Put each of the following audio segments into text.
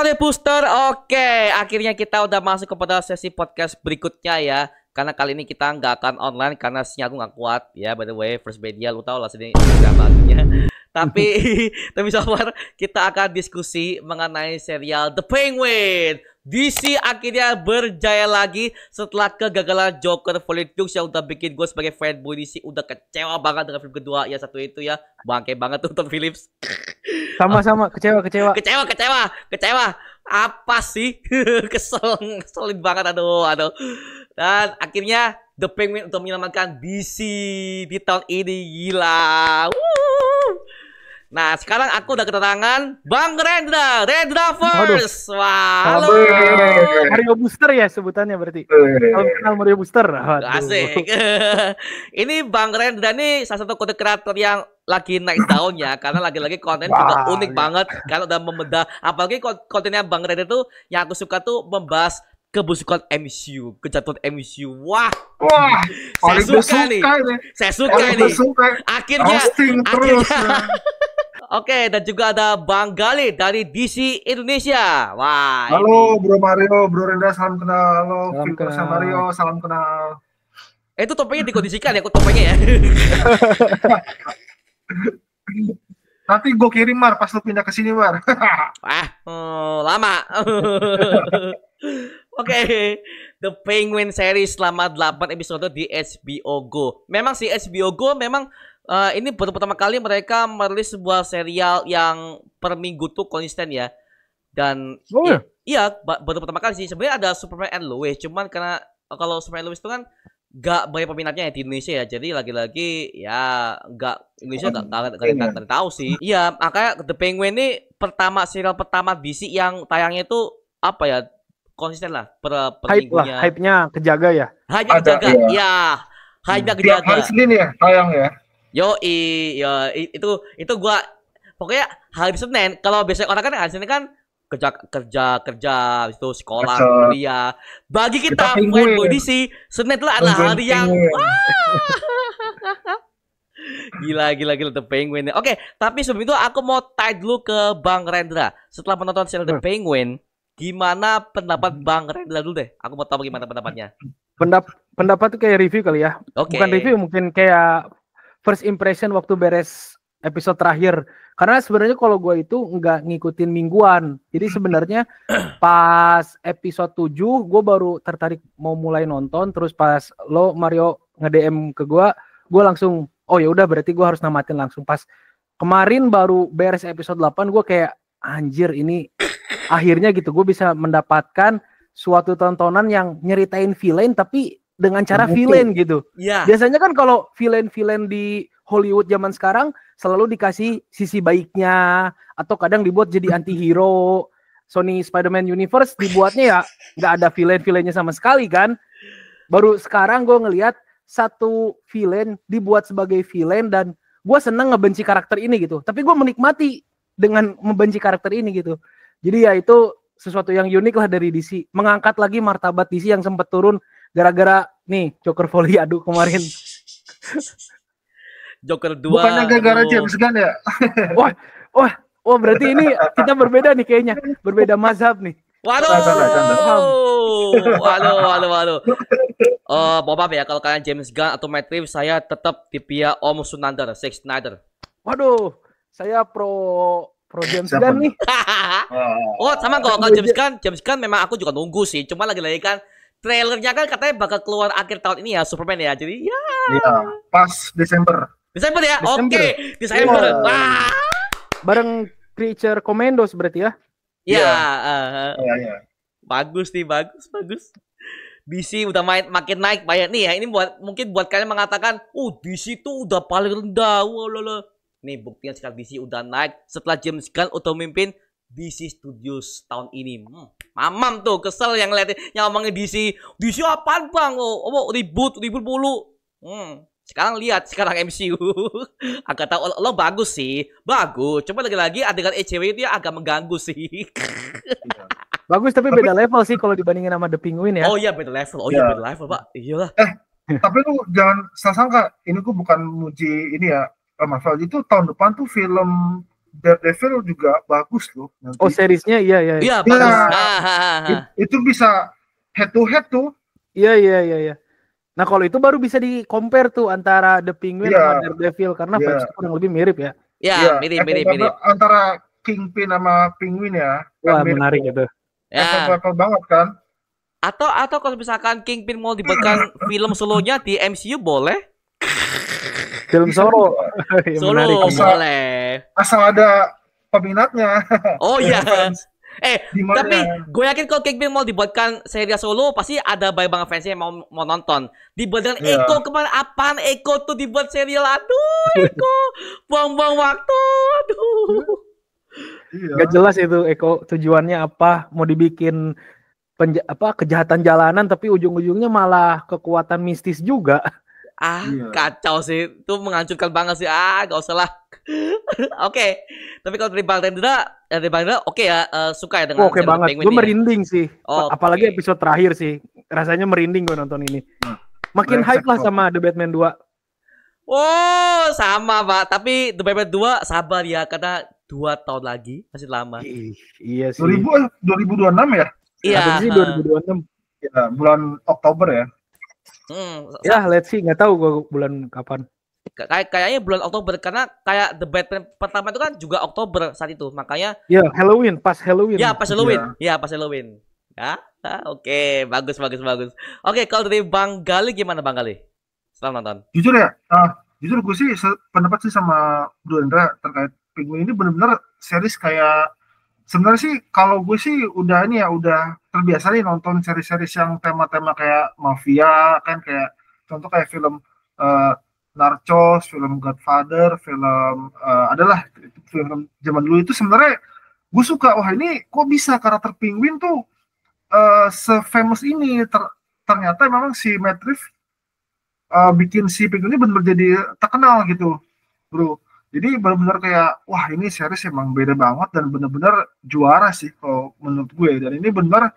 Sobat Booster, oke, akhirnya kita udah masuk kepada sesi podcast berikutnya ya. Karena kali ini kita nggak akan online karena sinyal aku nggak kuat ya. By the way, First Media lu tau lah sini gambarnya. tapi tapi so kita akan diskusi mengenai serial The Penguin. DC akhirnya berjaya lagi setelah kegagalan Joker Volume yang udah bikin gue sebagai fanboy DC udah kecewa banget dengan film kedua ya satu itu ya bangke banget tuh Tom Phillips Sama-sama ah. kecewa kecewa. Kecewa kecewa kecewa. Apa sih? kesel kesel banget aduh aduh. Dan akhirnya The Penguin untuk menyelamatkan BC di tahun ini gila. Woo! Nah, sekarang aku udah kedatangan Bang Rendra, Rendra First. Wah, halo. Mario Booster ya sebutannya berarti. Eh. Kalau Mario Booster. Aduh. Asik. ini Bang Rendra nih salah satu konten kreator yang lagi naik daun ya karena lagi-lagi konten juga juga unik banget karena udah membedah apalagi kontennya Bang Rendra tuh yang aku suka tuh membahas kebusukan MCU, kejatuhan MCU. Wah. Wah. Saya suka, suka nih. Saya suka nih. Suka. Akhirnya Austin akhirnya terus, Oke, dan juga ada Bang Gali dari DC Indonesia. Wah. Halo ini. Bro Mario, Bro Renda, salam kenal. Halo salam kenal. Salam Mario, salam kenal. Eh, itu topengnya dikondisikan ya, topengnya ya. Nanti gue kirim Mar pas lu pindah ke sini Mar. Wah, oh, lama. Oke, okay. The Penguin series selama 8 episode di HBO Go. Memang si HBO Go memang uh, ini baru pertama kali mereka merilis sebuah serial yang per minggu tuh konsisten ya. Dan oh, iya, iya baru pertama kali sih. Sebenarnya ada Superman and Lois, cuman karena eh, kalau Superman and Lois itu kan gak banyak peminatnya ya di Indonesia ya jadi lagi-lagi ya gak Indonesia gak gak, gak, gak, gak tahu sih iya makanya The Penguin ini pertama serial pertama DC yang tayangnya itu apa ya konsisten lah per, per hype minggunya lah, hype-nya kejaga ya hype-nya kejaga iya ya, hype-nya hmm. kejaga hari Senin ya tayang ya Yo i, yo itu itu gua pokoknya hari Senin kalau biasanya orang kan hari Senin kan kerja kerja kerja itu sekolah kuliah. Bagi kita, kita main kondisi Senin itu adalah hari yang gila gila gila The Penguin. Oke, okay, tapi sebelum itu aku mau tanya dulu ke Bang Rendra. Setelah menonton serial The hmm. Penguin, gimana pendapat Bang Rendra dulu deh? Aku mau tahu gimana pendapatnya. Pendap pendapat tuh kayak review kali ya. Okay. Bukan review mungkin kayak first impression waktu beres episode terakhir karena sebenarnya kalau gue itu nggak ngikutin mingguan jadi hmm. sebenarnya pas episode 7 gue baru tertarik mau mulai nonton terus pas lo Mario nge DM ke gue gue langsung oh ya udah berarti gue harus namatin langsung pas kemarin baru beres episode 8 gue kayak anjir ini akhirnya gitu gue bisa mendapatkan suatu tontonan yang nyeritain villain tapi dengan cara Mungkin. villain gitu. Ya. Biasanya kan kalau villain-villain di Hollywood zaman sekarang selalu dikasih sisi baiknya atau kadang dibuat jadi anti-hero. Sony Spider-Man Universe dibuatnya ya nggak ada villain-villainnya sama sekali kan. Baru sekarang gue ngelihat satu villain dibuat sebagai villain dan gue seneng ngebenci karakter ini gitu. Tapi gue menikmati dengan membenci karakter ini gitu. Jadi ya itu sesuatu yang unik lah dari DC. Mengangkat lagi martabat DC yang sempat turun gara-gara nih Joker volley aduh kemarin Joker dua bukannya gara-gara James Gunn ya wah wah wah berarti ini kita berbeda nih kayaknya berbeda mazhab nih Waduh, waduh, waduh, waduh. Uh, mohon maaf ya kalau kalian James Gunn atau Matt Reeves, saya tetap di pihak Om Sunander, Six Snyder. Waduh, saya pro pro James Gunn nih. oh, sama kok kalau James Gunn, James Gunn memang aku juga nunggu sih, cuma lagi-lagi kan trailernya kan katanya bakal keluar akhir tahun ini ya Superman ya. Jadi ya. Iya, pas Desember. Desember ya. Oke, okay. Desember. Yeah. Wah. Bareng Creature Commandos berarti ya. ya yeah. Iya. uh, eh. yeah, yeah. Bagus nih, bagus, bagus. DC udah main, makin naik banyak nih ya. Ini buat mungkin buat kalian mengatakan, Oh DC tuh udah paling rendah." Wah, Nih buktinya sekarang DC udah naik setelah James Gunn udah memimpin DC Studios tahun ini. Hmm, mamam tuh kesel yang lihat yang ngomongin DC. DC apaan bang? Oh, oh ribut, ribut bulu. Hmm, sekarang lihat sekarang MCU agak tahu lo bagus sih, bagus. Cuma lagi-lagi adegan ECW itu ya agak mengganggu sih. bagus tapi, tapi beda level sih kalau dibandingin sama The Penguin ya. Oh iya beda level. Oh iya yeah. beda level, Pak. Iyalah. Eh, tapi lu jangan salah sangka ini gue bukan muji ini ya Marvel itu tahun depan tuh film Daredevil juga bagus loh. Nanti. Oh seriesnya iya iya. Iya, iya, iya. bagus. Ya, itu bisa head to head tuh. Iya iya iya. iya. Nah kalau itu baru bisa di compare tuh antara The Penguin ya. sama Daredevil karena ya. vibes kurang lebih mirip ya. Iya ya. mirip mirip mirip mirip. Antara Kingpin sama Penguin ya. Kan Wah kan menarik itu. Ya. Apple banget kan. Atau atau kalau misalkan Kingpin mau dibekan film solonya di MCU boleh? Film iya. solo. Iya, solo asal, boleh. Asal ada peminatnya. Oh iya. eh, Dimana? tapi gue yakin kalau Kickbin mau dibuatkan serial solo pasti ada banyak banget fansnya yang mau mau nonton. Dibuat dengan yeah. Eko kemarin apaan Eko tuh dibuat serial aduh Eko buang-buang waktu aduh. Yeah. Gak jelas itu Eko tujuannya apa mau dibikin penja apa kejahatan jalanan tapi ujung-ujungnya malah kekuatan mistis juga ah iya. kacau sih itu menghancurkan banget sih ah gak usah lah oke okay. tapi kalau dari bang Rendra eh, dari bang Tendra oke okay ya uh, suka ya dengan oh, oke okay banget gue merinding sih oh, apalagi episode terakhir sih rasanya merinding gue nonton ini nah, makin hype lah sama The Batman 2 oh sama pak tapi The Batman 2 sabar ya karena dua tahun lagi masih lama Ih, iya sih 2000 2026 eh, ya iya Uh, 2026 ya bulan Oktober ya Hmm, ya, let's see. Nggak tahu gue bulan kapan. Kayak kayaknya bulan Oktober karena kayak The Batman pertama itu kan juga Oktober saat itu. Makanya Ya, Halloween, pas Halloween. Ya, pas Halloween. Ya, ya pas Halloween. Ya. ya oke, okay. bagus bagus bagus. Oke, okay, kalau dari Bang Gali gimana Bang Gali? Selamat nonton. Jujur ya, uh, jujur gue sih pendapat sih sama Bro Indra terkait Penguin ini benar-benar series kayak sebenarnya sih kalau gue sih udah ini ya udah terbiasa nih nonton seri-seri yang tema-tema kayak mafia kan kayak contoh kayak film uh, Narcos, film Godfather, film uh, eh, adalah film zaman dulu itu sebenarnya gue suka wah ini kok bisa karakter penguin tuh uh, sefamous ini Ter ternyata memang si Matt uh, bikin si penguin ini benar-benar jadi terkenal gitu bro jadi benar-benar kayak wah ini series emang beda banget dan benar-benar juara sih kalau menurut gue dan ini benar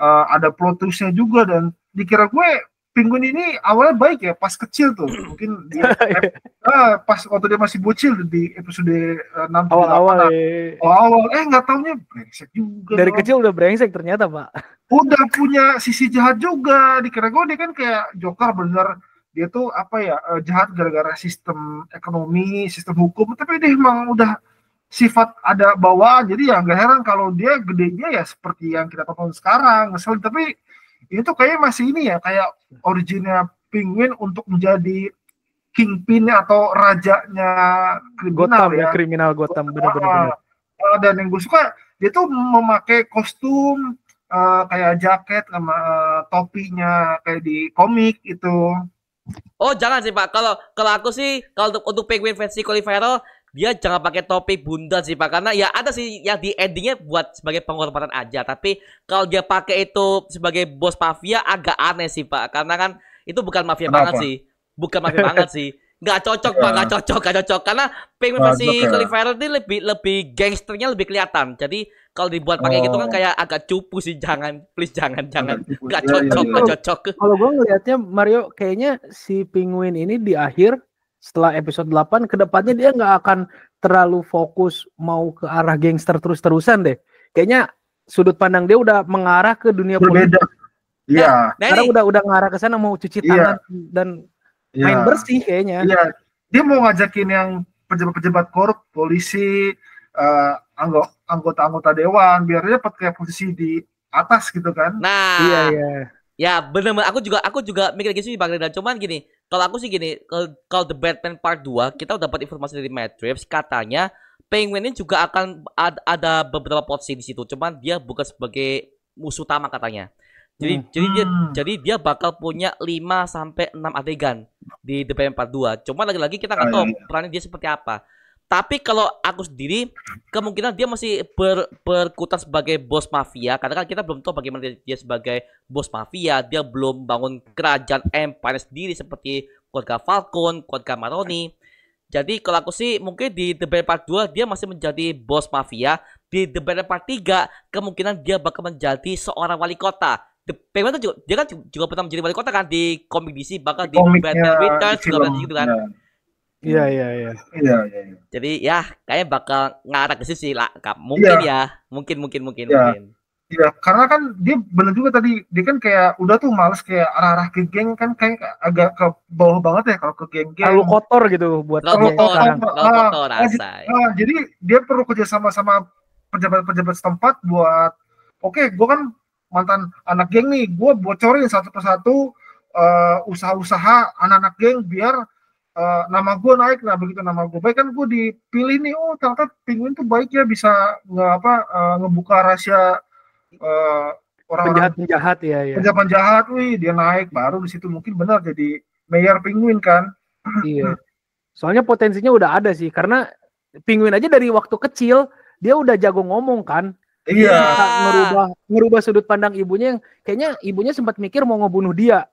uh, ada plot twistnya juga dan dikira gue Penguin ini awalnya baik ya pas kecil tuh mungkin dia eh, pas waktu dia masih bocil di episode eh, enam awal awal ya. awal eh nggak taunya brengsek juga dari dong. kecil udah brengsek ternyata pak udah punya sisi jahat juga dikira gue dia kan kayak Joker bener dia tuh apa ya eh, jahat gara-gara sistem ekonomi, sistem hukum, tapi dia emang udah sifat ada bawaan. Jadi ya nggak heran kalau dia gedenya ya seperti yang kita tonton sekarang, ngesel. Tapi ini tuh kayaknya masih ini ya kayak originnya Penguin untuk menjadi kingpin atau rajanya kriminal Gotham, ya. ya. kriminal Gotham benar-benar. Uh, ah, ah, dan yang gue suka dia tuh memakai kostum uh, kayak jaket sama eh, topinya kayak di komik itu Oh jangan sih pak, kalau kalau aku sih kalau untuk, untuk Penguin versi Qualifier dia jangan pakai topi bunda sih pak, karena ya ada sih yang di endingnya buat sebagai pengorbanan aja, tapi kalau dia pakai itu sebagai bos mafia agak aneh sih pak, karena kan itu bukan mafia Kenapa? banget sih, bukan mafia banget sih nggak cocok yeah. pak nggak iya. cocok nggak cocok karena penguin masih versi okay. Colin ini lebih lebih gangsternya lebih kelihatan jadi kalau dibuat pakai oh. gitu kan oh. kayak agak cupu sih jangan please jangan jangan nggak cocok ya. nggak cocok kalau gue ngelihatnya Mario kayaknya si penguin ini di akhir setelah episode 8 kedepannya dia nggak akan terlalu fokus mau ke arah gangster terus-terusan deh kayaknya sudut pandang dia udah mengarah ke dunia berbeda politik. Iya. Nah, karena udah udah ngarah ke sana mau cuci iya. tangan dan ya. main bersih kayaknya. Iya. Dia mau ngajakin yang pejabat-pejabat korup, polisi, uh, anggota-anggota dewan biar dia dapat kayak posisi di atas gitu kan. Nah. Iya, iya. Ya bener, bener aku juga aku juga mikir gitu sih Bang Reda. Cuman gini, kalau aku sih gini, kalau The Batman Part 2 kita udah dapat informasi dari Matrix katanya Penguin ini juga akan ada beberapa posisi di situ. Cuman dia bukan sebagai musuh utama katanya. Jadi hmm. jadi dia jadi dia bakal punya 5 sampai 6 adegan di The Batman Part 2. Cuma lagi-lagi kita nggak ah, tahu iya, iya. perannya dia seperti apa. Tapi kalau aku sendiri kemungkinan dia masih ber, berkutat sebagai bos mafia karena kan kita belum tahu bagaimana dia, sebagai bos mafia, dia belum bangun kerajaan empire sendiri seperti keluarga Falcon, keluarga Maroni. Jadi kalau aku sih mungkin di The Batman Part 2 dia masih menjadi bos mafia, di The Batman Part 3 kemungkinan dia bakal menjadi seorang wali kota Batman kan juga dia kan juga pernah menjadi wali kota kan di komik DC bakal di Batman ya, Returns juga pernah gitu kan. Ya. Iya, iya iya iya. Iya iya. Jadi ya kayaknya bakal ngarah ke sisi lah. Mungkin ya. ya. Mungkin mungkin mungkin ya. mungkin. Iya, karena kan dia benar juga tadi dia kan kayak udah tuh males kayak arah-arah ke geng kan kayak agak ke bawah banget ya kalau ke geng-geng. Terlalu kotor gitu buat terlalu kotor, terlalu ah, kotor, nah, Nah, jadi dia perlu kerja sama sama pejabat-pejabat setempat buat oke, okay, gue kan mantan anak geng nih gue bocorin satu persatu uh, usaha-usaha anak-anak geng biar uh, nama gue naik nah begitu nama gue baik kan gue dipilih nih oh ternyata penguin tuh baik ya bisa nggak apa uh, ngebuka rahasia uh, orang penjahat penjahat ya ya penjahat penjahat wih dia naik baru di situ mungkin benar jadi mayor penguin kan iya soalnya potensinya udah ada sih karena penguin aja dari waktu kecil dia udah jago ngomong kan Iya. Yeah. Merubah, merubah sudut pandang ibunya yang kayaknya ibunya sempat mikir mau ngebunuh dia.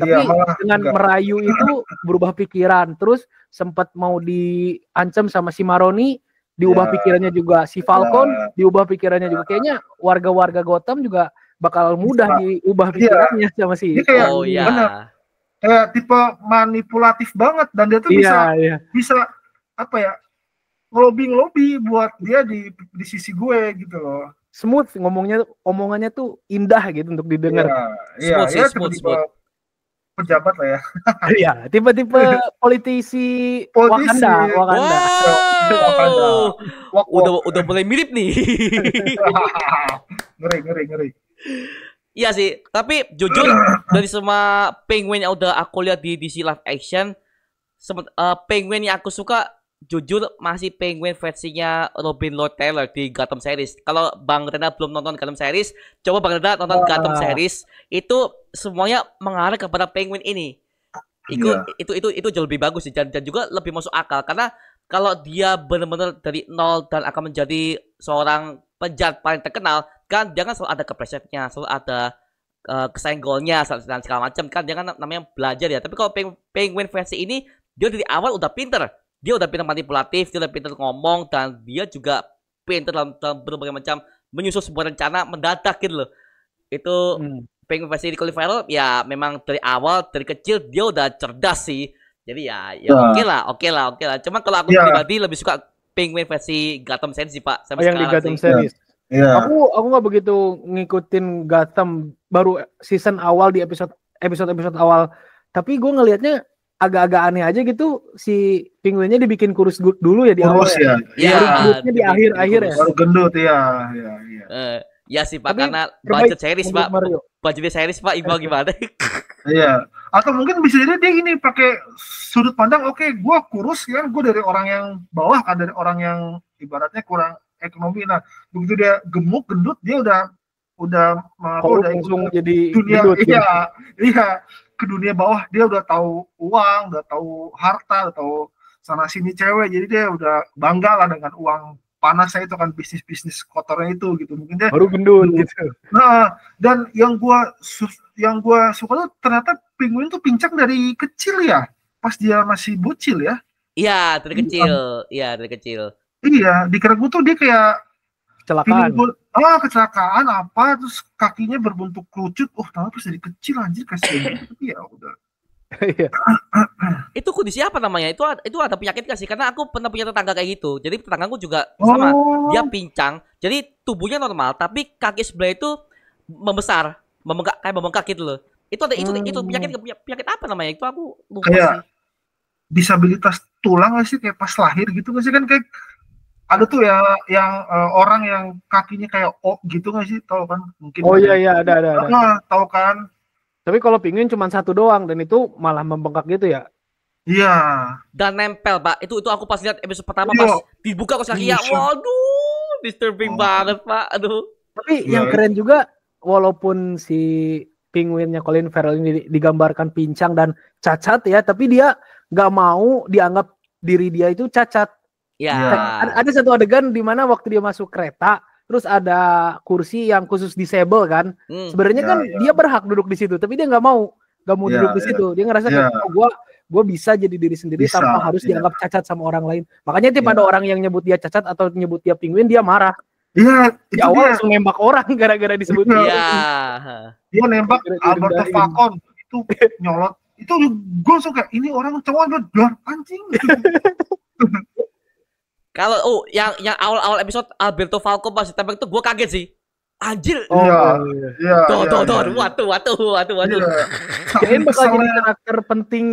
Iya, Tapi malah dengan enggak. merayu itu berubah pikiran. Terus sempat mau diancam sama si Maroni, diubah yeah. pikirannya juga. Si iya. Falcon yeah. diubah pikirannya juga. Kayaknya warga-warga Gotham juga bakal iya. mudah diubah pikirannya yeah. sama si. Kayak, oh iya. Kayak tipe manipulatif banget dan dia tuh yeah, bisa yeah. bisa apa ya ngelobing lobby buat dia di di sisi gue gitu loh smooth ngomongnya omongannya tuh indah gitu untuk didengar yeah, yeah, smooth, ya, smooth, tiba -tiba smooth. pejabat lah ya iya tiba-tiba politisi, politisi Wakanda Wakanda, wow. Wakanda. Wak -wak. udah udah mulai mirip nih ngeri ngeri ngeri Iya sih, tapi jujur dari semua penguin yang udah aku lihat di DC live action, uh, penguin yang aku suka jujur masih Penguin versinya Robin Lord Taylor di Gotham series. Kalau Bang Rena belum nonton Gotham series, coba Bang Rena nonton uh, Gotham series. Itu semuanya mengarah kepada Penguin ini. Itu yeah. itu itu itu jauh lebih bagus sih dan, juga lebih masuk akal karena kalau dia benar-benar dari nol dan akan menjadi seorang penjahat paling terkenal, kan dia kan selalu ada keplesetnya, selalu ada uh, kesenggolnya dan segala macam kan dia kan namanya belajar ya. Tapi kalau Penguin versi ini dia dari awal udah pinter dia udah pintar manipulatif dia udah pintar ngomong dan dia juga pintar dalam, dalam berbagai macam menyusun sebuah rencana mendadak gitu loh itu hmm. pengen versi di qualifier, ya memang dari awal dari kecil dia udah cerdas sih jadi ya ya nah. oke lah oke lah oke lah cuma kalau aku yeah. pribadi lebih suka Penguin versi Gotham series sih pak sampai oh, yang di Gotham sih. series yeah. Iya. aku aku nggak begitu ngikutin Gotham baru season awal di episode episode episode awal tapi gue ngelihatnya agak-agak aneh aja gitu si penguinnya dibikin kurus dulu ya di kurus awal ya. ya, ya di akhir-akhir ya. Baru gendut ya, ya, ya. Uh, ya sih Pak Tapi karena budget series Pak. Mario. Budgetnya series Pak, ibu gimana? Iya. Atau mungkin bisa jadi dia ini pakai sudut pandang oke, okay, gua kurus ya, gua dari orang yang bawah kan dari orang yang ibaratnya kurang ekonomi. Nah, begitu dia gemuk, gendut, dia udah udah mau udah langsung jadi dunia gendut, iya, ya? iya ke dunia bawah dia udah tahu uang, udah tahu harta, udah tahu sana sini cewek. Jadi dia udah bangga lah dengan uang panasnya itu kan bisnis-bisnis kotornya itu gitu. Mungkin dia baru gendut gitu. Nah, dan yang gua yang gua suka tuh ternyata penguin tuh pincang dari kecil ya. Pas dia masih bocil ya. Iya, dari iya. kecil. Iya, dari kecil. Iya, di gua tuh dia kayak kecelakaan Bini, ah kecelakaan apa terus kakinya berbentuk kerucut oh tahu pas dari kecil anjir kasih tapi ya udah iya. itu kondisi apa namanya? Itu itu ada penyakit gak sih? Karena aku pernah punya tetangga kayak gitu. Jadi tetanggaku juga sama. Oh. Dia pincang. Jadi tubuhnya normal, tapi kaki sebelah itu membesar, membengkak kayak membengkak gitu loh. Itu ada itu hmm. itu penyakit penyakit apa namanya? Itu aku lupa kayak sih. disabilitas tulang gak sih kayak pas lahir gitu gak sih kan kayak ada tuh ya yang uh, orang yang kakinya kayak oh gitu nggak sih tau kan mungkin oh iya iya ada ada, ada. Nah, tau kan tapi kalau pingin cuma satu doang dan itu malah membengkak gitu ya iya dan nempel pak itu itu aku pas lihat episode pertama iya. pas dibuka kok kaki ya waduh iya, disturbing oh. banget pak aduh tapi ya. yang iya. keren juga walaupun si penguinnya Colin Farrell ini digambarkan pincang dan cacat ya tapi dia nggak mau dianggap diri dia itu cacat Ya. Ada, ada satu adegan di mana waktu dia masuk kereta, terus ada kursi yang khusus disable kan. Hmm. Sebenarnya kan ya, kan ya. dia berhak duduk di situ, tapi dia nggak mau, nggak mau ya, duduk di ya. situ. Dia ngerasa ya. kayak gue gue bisa jadi diri sendiri bisa, tanpa harus ya. dianggap cacat sama orang lain. Makanya tiap ada orang yang nyebut dia cacat atau nyebut dia penguin, dia marah. Iya, di awal dia. langsung nembak orang gara-gara disebut. Iya. Dia nembak Alberto Falcon itu nyolot. Itu gue suka ini orang cowok udah anjing. Kalau oh yang yang awal-awal episode Alberto Falcon pas ditembak itu gue kaget sih. Anjir. Oh iya. Oh, iya. Tuh tuh tuh waduh waduh waduh waduh. Iya. Kirain bakal jadi karakter penting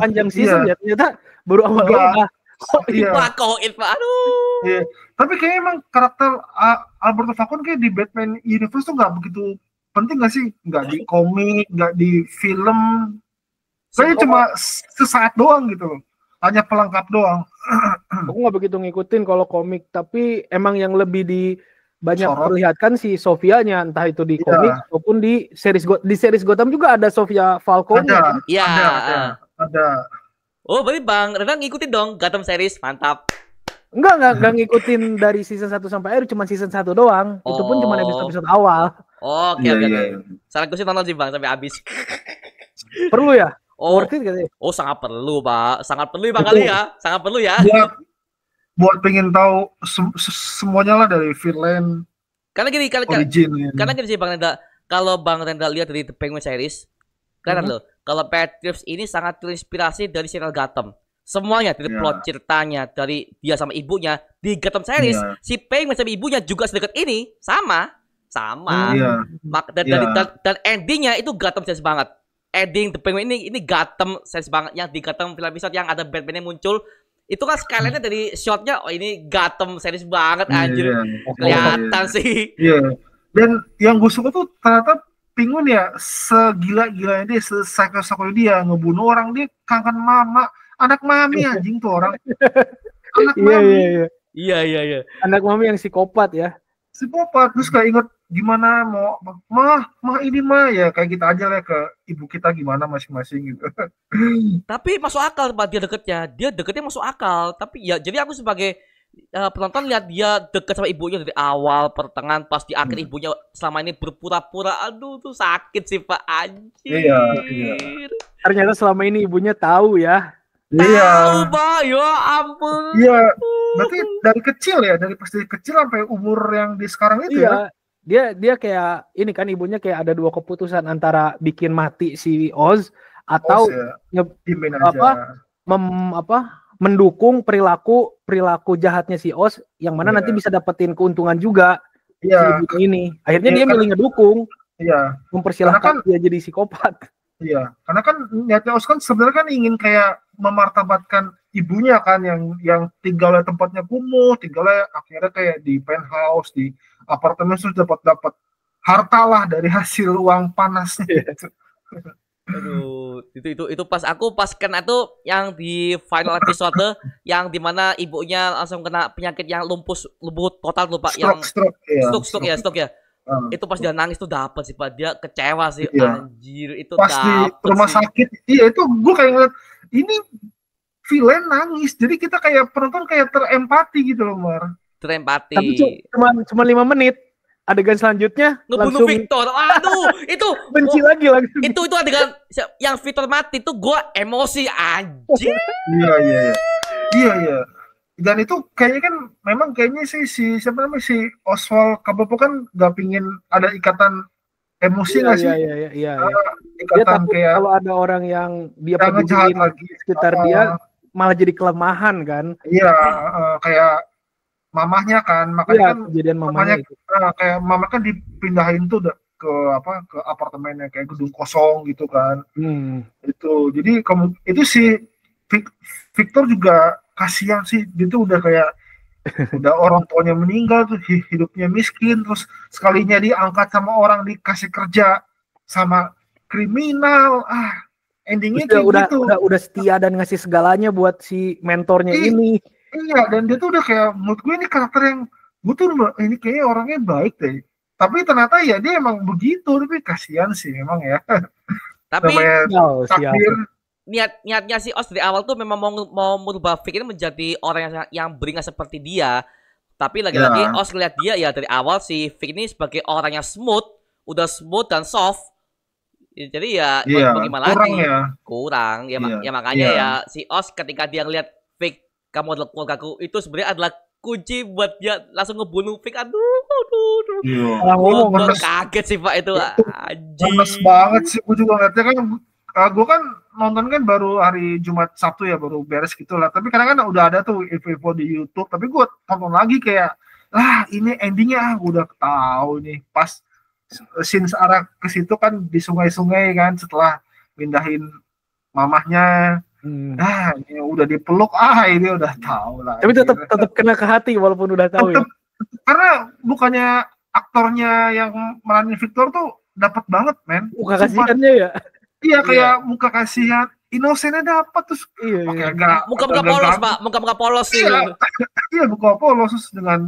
panjang iya. season ya ternyata baru awal awal. Kok iya. iya. pak aduh. Iya. Tapi kayaknya emang karakter Alberto Falcon kayak di Batman Universe tuh nggak begitu penting gak sih? Nggak di komik, nggak di film. Saya cuma sesaat doang gitu. Hanya pelengkap doang aku nggak begitu ngikutin kalau komik tapi emang yang lebih di banyak Sorot. perlihatkan si Sofianya entah itu di iya. komik ya. maupun di series Go di series Gotham juga ada Sofia Falcon ada, ya ada, ah. ada, ada. Oh, berarti Bang Renang ngikutin dong Gotham series, mantap. Enggak, enggak, enggak ngikutin dari season 1 sampai akhir, cuma season 1 doang. Oh. Itu pun cuma oh. episode-episode awal. Oh, oke, iya, oke, iya, oke. Saran gue sih nonton sih Bang sampai habis. Perlu ya? Oh, worth it gitu. Oh, sangat perlu, Pak. Sangat perlu, ya, Pak, kali ya. Sangat perlu ya. Buat, buat pengen tahu sem semuanya lah dari Finland. Karena gini, kalau origin, ya. karena gini sih Bang Renda, kalau Bang Renda lihat dari The Penguin series, kan hmm. loh, kalau Patrice ini sangat terinspirasi dari serial Gotham. Semuanya dari yeah. plot ceritanya dari dia sama ibunya di Gotham series, yeah. si Penguin sama ibunya juga sedekat ini sama, sama. Yeah. dan, yeah. dan, dan endingnya itu Gotham series banget adding The Penguin ini ini Gotham sens banget yang di Gotham film episode yang ada batman yang muncul itu kan skyline dari shotnya oh ini Gotham series banget iya, anjir yeah, yeah. kelihatan yeah. sih iya yeah. dan yang gue suka tuh ternyata Penguin ya segila-gilanya dia sesakit sakel dia ngebunuh orang dia kangen mama anak mami anjing tuh orang anak iya, mami iya iya iya iya iya anak mami yang psikopat ya si terus kayak inget gimana mau mah mah ini mah ya kayak kita gitu aja lah ke ibu kita gimana masing-masing gitu tapi masuk akal tempat dia deketnya dia deketnya masuk akal tapi ya jadi aku sebagai uh, penonton lihat dia deket sama ibunya dari awal pertengahan pas di akhir hmm. ibunya selama ini berpura-pura aduh tuh sakit sih pak anjir iya, iya. ternyata selama ini ibunya tahu ya Iya. Bah, ya ampun. Iya. Berarti dari kecil ya, dari pasti kecil sampai umur yang di sekarang itu iya. ya. Dia dia kayak ini kan ibunya kayak ada dua keputusan antara bikin mati si Oz atau Oz ya. ya Dimin aja. apa mem, apa mendukung perilaku perilaku jahatnya si Oz yang mana yeah. nanti bisa dapetin keuntungan juga. Iya. ibunya Ini akhirnya yeah, dia kan milih ngedukung. Iya. Mempersilahkan kan, dia jadi psikopat. Iya, karena kan niatnya Oz kan sebenarnya kan ingin kayak memartabatkan ibunya kan yang yang tinggalnya tempatnya kumuh, tinggalnya akhirnya kayak di penthouse, di apartemen terus dapat dapat harta lah dari hasil uang panasnya. Yeah. Aduh, itu itu itu pas aku pas kena tuh yang di final episode yang dimana ibunya langsung kena penyakit yang lumpus lumpuh total lupa stroke, yang stroke, ya. stroke, stroke ya stroke ya. Um, itu pas dia nangis tuh dapat sih pak dia kecewa sih iya. anjir itu pas di rumah sih. sakit iya itu gue kayak ngeliat ini villain nangis jadi kita kayak penonton kayak terempati gitu loh Mar terempati tapi cuma cuma lima menit adegan selanjutnya ngebunuh langsung... Victor aduh itu benci oh, lagi langsung itu itu adegan yang Victor mati itu gue emosi aja. Iya, iya iya iya iya dan itu kayaknya kan memang kayaknya sih si siapa namanya si Oswald Kapopo kan gak pingin ada ikatan emosi iya, nggak iya, sih? Iya iya iya. iya. Ah, dia takut kayak kalau ada orang yang dia peduliin lagi sekitar uh, dia ah, ah. malah jadi kelemahan kan? Iya, uh, kayak mamahnya kan, makanya iya, kan kejadian mamahnya, mamanya itu. kayak mama kan dipindahin tuh ke apa ke apartemennya kayak gedung kosong gitu kan. Hmm. Itu. Jadi kamu itu si Victor juga kasihan sih, dia tuh udah kayak udah orang tuanya meninggal tuh hidupnya miskin terus sekalinya diangkat sama orang dikasih kerja sama kriminal ah endingnya kayak udah, gitu udah udah setia dan ngasih segalanya buat si mentornya I, iya, ini iya dan dia tuh udah kayak menurut gue ini karakter yang butuh ini kayaknya orangnya baik deh tapi ternyata ya dia emang begitu tapi kasihan sih memang ya tapi takdir niat niatnya si Os dari awal tuh memang mau mau merubah Vic ini menjadi orang yang yang beringas seperti dia. Tapi lagi-lagi yeah. Os lihat dia ya dari awal si Vic ini sebagai orang yang smooth, udah smooth dan soft. Ya, jadi ya yeah. bagaimana kurang lagi? Ya. Kurang ya, yeah. ya makanya yeah. ya si Os ketika dia lihat Vic kamu adalah keluargaku itu sebenarnya adalah kunci buat dia langsung ngebunuh Vic. Aduh, aduh, aduh. Yeah. oh, gua kaget sih Pak itu. Iya. Anjing. banget sih gua juga ngerti kan uh, eh, gue kan nonton kan baru hari Jumat Sabtu ya baru beres gitulah tapi kadang kan udah ada tuh info-info di YouTube tapi gue tonton lagi kayak lah ini endingnya ah, gue udah tahu nih pas sin arah ke situ kan di sungai-sungai kan setelah pindahin mamahnya hmm. Ah, ini udah dipeluk ah ini udah tahu lah tapi tetap gitu. tetap kena ke hati walaupun udah tahu ya? tetep, ya karena bukannya aktornya yang meranin Victor tuh dapat banget men. kasihannya ya. Iya, iya kayak iya. muka kasihan inosennya dapat terus iya, pakai iya. agak iya. muka muka agak polos pak muka muka polos sih iya, iya muka polos terus dengan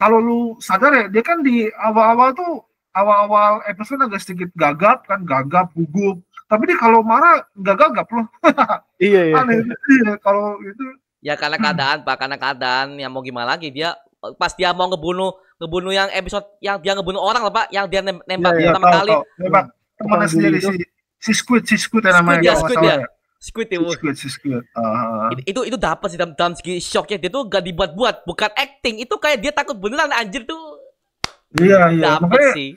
kalau lu sadar ya dia kan di awal-awal tuh awal-awal episode agak sedikit gagap kan gagap gugup tapi dia kalau marah nggak gagap loh iya iya, Aneh, iya. kalau itu ya karena keadaan pak karena keadaan yang mau gimana lagi dia pas dia mau ngebunuh ngebunuh yang episode yang dia ngebunuh orang lah pak yang dia nembak ya, iya, pertama kali tahu. nembak temannya sendiri sih si Squid, si Squid yang namanya. Squid ya, Squid ya. ya. Squid ya. Squid, si Squid. Uh. Itu itu dapat sih dalam dalam segi shocknya dia tuh gak dibuat-buat, bukan acting. Itu kayak dia takut beneran anjir tuh. Iya, iya. Dapat Makanya, sih.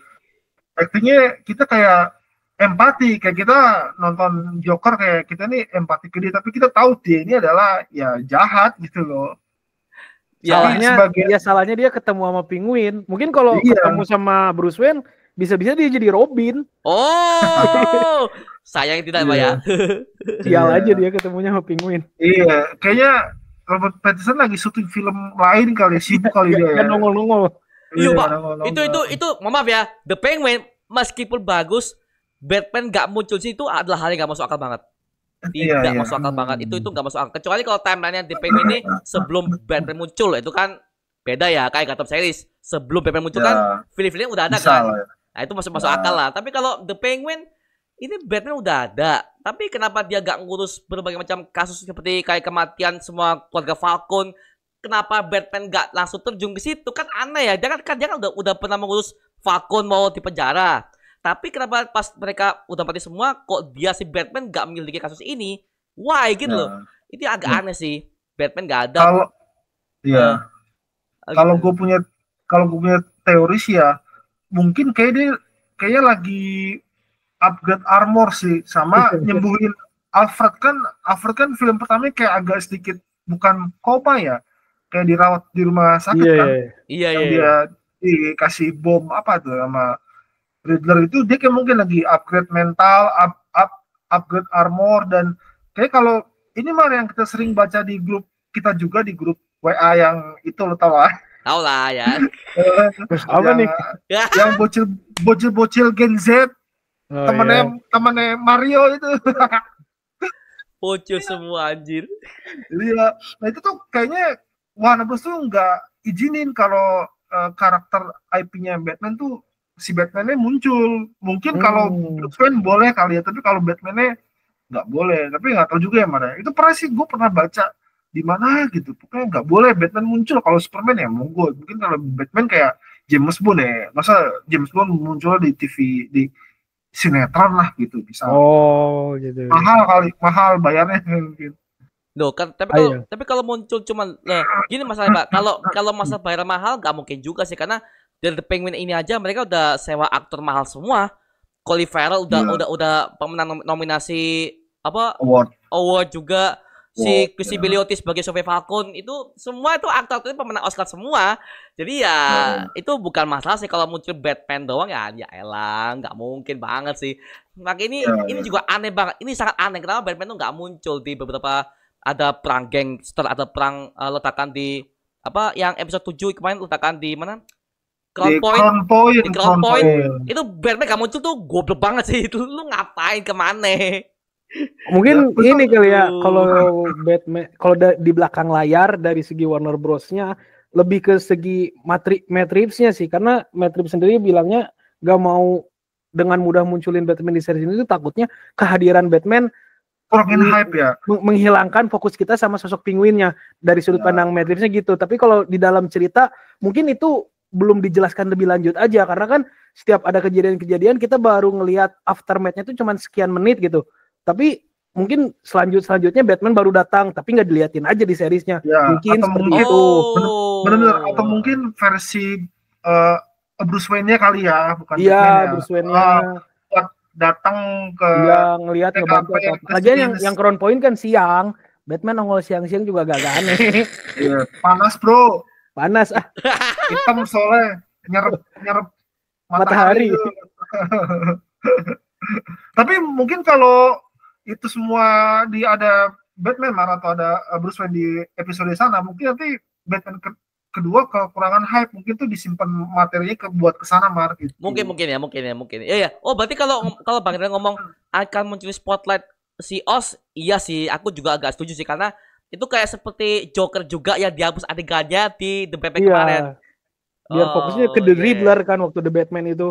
Actingnya kita kayak empati kayak kita nonton Joker kayak kita nih empati ke dia tapi kita tahu dia ini adalah ya jahat gitu loh ya. salahnya sebagai... ya salahnya dia ketemu sama penguin mungkin kalau iya. ketemu sama Bruce Wayne bisa-bisa dia jadi Robin. Oh, sayang tidak yeah. ya. Sial iya. aja dia ketemunya sama Penguin. Iya, kayaknya Robert Pattinson lagi syuting film lain kali sibuk kali iya, dia. Kan nongol-nongol. Iya, iya Pak. Itu itu itu maaf ya, The Penguin meskipun bagus, Batman gak muncul sih itu adalah hal yang gak masuk akal banget. Tidak iya, masuk akal suka banget. Itu itu gak masuk akal. Kecuali kalau timeline yang The Penguin ini sebelum Batman muncul itu kan beda ya kayak Gotham series. Sebelum Batman muncul yeah. kan film filmnya udah ada Bisa, kan. Ya Nah itu masuk masuk nah. akal lah. Tapi kalau The Penguin ini Batman udah ada. Tapi kenapa dia gak ngurus berbagai macam kasus seperti kayak kematian semua keluarga Falcon? Kenapa Batman gak langsung terjun ke situ? Kan aneh ya. Jangan kan, dia kan udah, udah pernah mengurus Falcon mau di penjara. Tapi kenapa pas mereka udah mati semua, kok dia si Batman gak memiliki kasus ini? Why gitu nah. loh. Ini agak nah. aneh sih. Batman gak ada. Kalau, iya. Hmm. kalau gue punya, kalau gue punya teori sih ya, mungkin kayak dia kayaknya lagi upgrade armor sih sama iya, iya. nyembuhin Alfred kan Alfred kan film pertamanya kayak agak sedikit bukan koma ya kayak dirawat di rumah sakit yeah, kan yeah, yeah, yeah, dia dikasih bom apa tuh sama Riddler itu dia kayak mungkin lagi upgrade mental up, up upgrade armor dan kayak kalau ini mah yang kita sering baca di grup kita juga di grup WA yang itu lo tau lah Tahu lah ya. Apa nih? Ya. Yang bocil bocil bocil Gen Z. Oh, iya. temennya temennya Mario itu. bocil semua anjir. Iya. Nah itu tuh kayaknya Warner Bros tuh nggak izinin kalau eh, karakter IP-nya Batman tuh si Batman-nya muncul. Mungkin kalau hmm. Bruce Wayne boleh kali ya, tapi kalau Batman-nya nggak boleh. Tapi nggak tahu juga ya mana. Itu pernah sih gue pernah baca di mana gitu pokoknya nggak boleh Batman muncul kalau Superman ya monggo mungkin kalau Batman kayak James Bond ya masa James Bond muncul di TV di sinetron lah gitu bisa oh gitu mahal kali mahal bayarnya mungkin Loh, kan tapi ah, kalau iya. tapi kalau muncul cuman nah, gini masalah Pak, kalau kalau masa bayar mahal nggak mungkin juga sih karena dari The Penguin ini aja mereka udah sewa aktor mahal semua. Colin Farrell udah yeah. udah udah pemenang nominasi apa award award juga si Chrissy iya. Belliotti sebagai Sophie Falcon itu semua itu aktor itu pemenang Oscar semua. Jadi ya hmm. itu bukan masalah sih kalau muncul Batman doang ya ya Elang nggak mungkin banget sih. makanya ini ya, ini ya. juga aneh banget. Ini sangat aneh kenapa Batman tuh nggak muncul di beberapa ada perang gangster ada perang uh, eh, letakkan di apa yang episode 7 kemarin letakkan di mana? Crown Point, Crown Point, di Crown Point. Point. Itu Batman kamu muncul tuh goblok banget sih. Itu lu ngapain kemana? Mungkin ini kali ya kalau Batman kalau da- di belakang layar dari segi Warner Bros-nya lebih ke segi matri matrix-nya sih karena Matrix sendiri bilangnya gak mau dengan mudah munculin Batman di series ini itu takutnya kehadiran Batman kurangin hype ya menghilangkan fokus kita sama sosok pinguinnya dari sudut ya. pandang matrix-nya gitu tapi kalau di dalam cerita mungkin itu belum dijelaskan lebih lanjut aja karena kan setiap ada kejadian-kejadian kita baru ngelihat aftermath-nya itu cuman sekian menit gitu tapi mungkin selanjut selanjutnya Batman baru datang tapi nggak diliatin aja di seriesnya ya, mungkin atau seperti mungkin, itu oh. benar-benar atau mungkin versi uh, Bruce Wayne-nya kali ya bukan iya batman ya. Bruce Wayne-nya uh, datang ke yang ngelihat ke Batman lagian yang yang crown point kan siang Batman nongol siang-siang juga gak aneh iya, panas bro panas ah hitam soalnya nyerap nyerap matahari, matahari. Gitu. tapi mungkin kalau itu semua di ada Batman mana atau ada eh, Bruce Wayne di episode sana mungkin nanti Batman ke kedua kekurangan hype mungkin tuh disimpan materinya ke buat kesana Mar gitu. Mungkin mungkin ya, mungkin ya, mungkin. Ya ya. Oh, berarti kalau kalau Bang Ren ngomong akan muncul spotlight si Oz, iya sih, aku juga agak setuju sih karena itu kayak seperti Joker juga yang dihapus adegannya di The Batman iya. kemarin. Biar oh, fokusnya ke oh, The yeah. Riddler kan waktu The Batman itu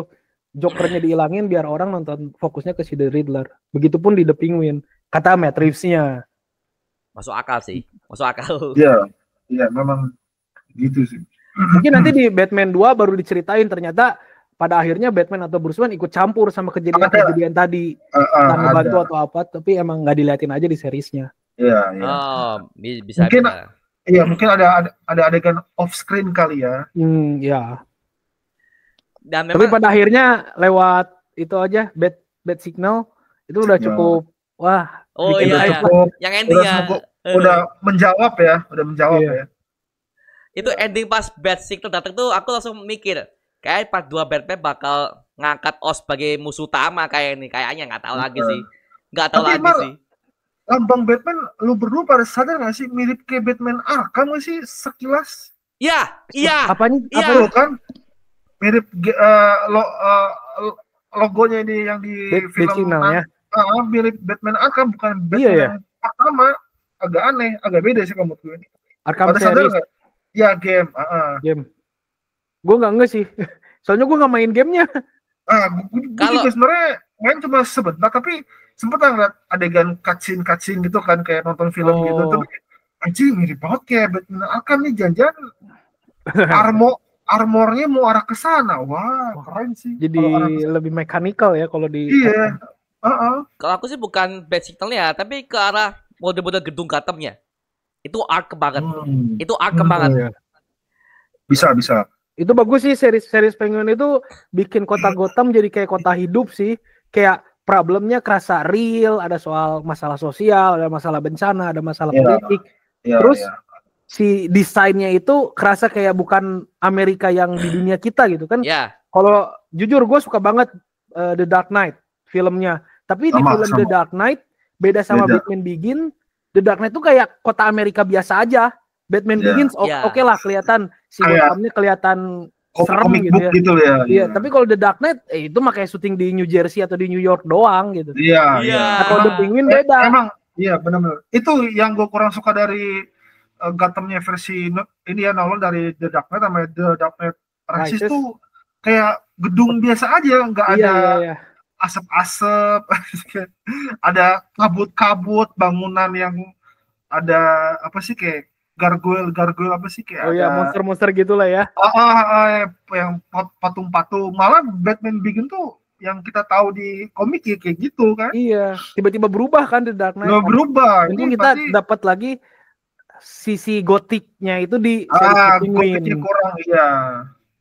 Jokernya dihilangin biar orang nonton fokusnya ke si The Riddler. Begitupun di The Penguin. Kata Matt Reeves-nya. Masuk akal sih. Masuk akal. Iya. Iya, memang gitu sih. Mungkin nanti di Batman 2 baru diceritain ternyata pada akhirnya Batman atau Bruce Wayne ikut campur sama kejadian-kejadian tadi uh, uh, tanpa bantu atau apa tapi emang nggak diliatin aja di seriesnya iya iya oh, bisa mungkin iya mungkin ada ada, ada adegan off screen kali ya hmm ya dan memang, Tapi pada akhirnya lewat itu aja bad bad signal itu udah cukup wah. Oh iya, iya. Cukup, yang ending udah, ya. Cukup, uh. udah menjawab ya, udah menjawab yeah. ya. Itu ending pas bad signal datang tuh aku langsung mikir kayak pas dua Batman bakal ngangkat Os sebagai musuh utama kayak ini kayaknya nggak tahu lagi iya. sih nggak tahu lagi sih lambang Batman lu berdua pada sadar nggak sih mirip kayak Batman Arkham sih sekilas ya iya apanya iya. apa lu kan mirip uh, lo, uh, logonya ini yang di Bat film Cina, ya? Uh, mirip Batman Arkham bukan Batman iya, ya? pertama ah. agak aneh agak beda sih kamu tuh ini Arkham Pada series sadar ya game uh, uh. game gue nggak nge sih soalnya gue nggak main gamenya ah gue, Kalau... juga sebenarnya main cuma sebentar tapi sempet ngeliat adegan kacin kacin gitu kan kayak nonton film gitu. oh. gitu tapi anjing mirip banget kayak Batman Arkham nih janjian Armo armornya mau arah ke sana wah keren sih jadi lebih mekanikal ya kalau di iya uh -uh. kalau aku sih bukan basic ya, tapi ke arah mode-mode gedung katemnya itu arc banget hmm. itu arc hmm, banget iya. bisa bisa itu bagus sih seri-seri penguin itu bikin kota hmm. Gotham jadi kayak kota hidup sih kayak problemnya kerasa real ada soal masalah sosial ada masalah bencana ada masalah yeah. politik yeah, terus yeah si desainnya itu kerasa kayak bukan Amerika yang di dunia kita gitu kan. Yeah. Kalau jujur gue suka banget uh, The Dark Knight filmnya. Tapi sama, di film sama. The Dark Knight beda sama beda. Batman Begin. The Dark Knight tuh kayak kota Amerika biasa aja. Batman yeah. Begins ya. oke yeah. lah kelihatan si Gothamnya kelihatan oh, serem gitu ya. gitu ya. Iya, yeah. tapi kalau The Dark Knight eh, itu makanya syuting di New Jersey atau di New York doang gitu. Iya. Yeah, yeah. Nah, kalau The Penguin eh, beda. Emang iya benar-benar. Itu yang gue kurang suka dari uh, eh, Gothamnya versi ini ya Nolan dari The Dark Knight sama The Dark Knight Rises nah, tuh kayak gedung biasa aja nggak iya, ada iya, iya. asap-asap ada kabut-kabut bangunan yang ada apa sih kayak gargoyle gargoyle apa sih kayak oh ya monster-monster gitulah ya ah, ah, ah, ah yang patung-patung malah Batman Begin tuh yang kita tahu di komik ya kayak gitu kan iya tiba-tiba berubah kan di Dark Knight nah, kan. berubah ini kita dapat lagi sisi gotiknya itu di ah, gotiknya kurang iya.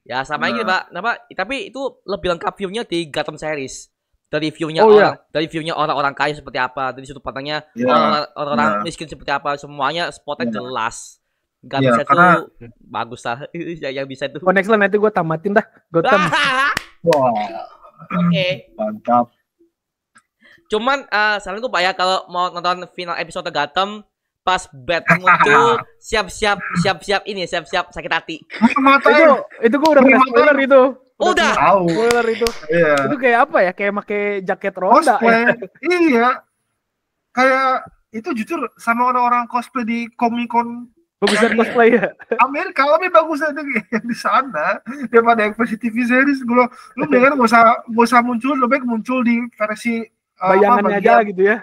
Ya sama nah. ini pak, nah, tapi itu lebih lengkap viewnya di Gotham series dari viewnya oh, iya. orang, iya. dari viewnya orang-orang kaya seperti apa, dari sudut pandangnya yeah. orang-orang yeah. orang iya. miskin seperti apa, semuanya spotnya yeah. jelas. Gotham yeah, series karena... itu bagus lah iya, yang bisa itu. Oh, next lah nanti gue tamatin dah. Gotham. Wah. Oke. Okay. Mantap. Cuman uh, eh, saran gue pak ya kalau mau nonton final episode Gotham pas bed muncul siap-siap siap-siap ini siap-siap sakit hati itu itu gue udah pernah spoiler itu oh, udah tahu spoiler itu yeah. itu kayak apa ya kayak make jaket roda cosplay. ya. iya kayak itu jujur sama orang-orang cosplay di Comic Con Bagusan iya. cosplay ya. Amerika lebih bagus aja di sana daripada yang versi TV series. Gue lu mendingan gak usah gak usah muncul, lo baik muncul di versi eh, bayangannya aja gitu ya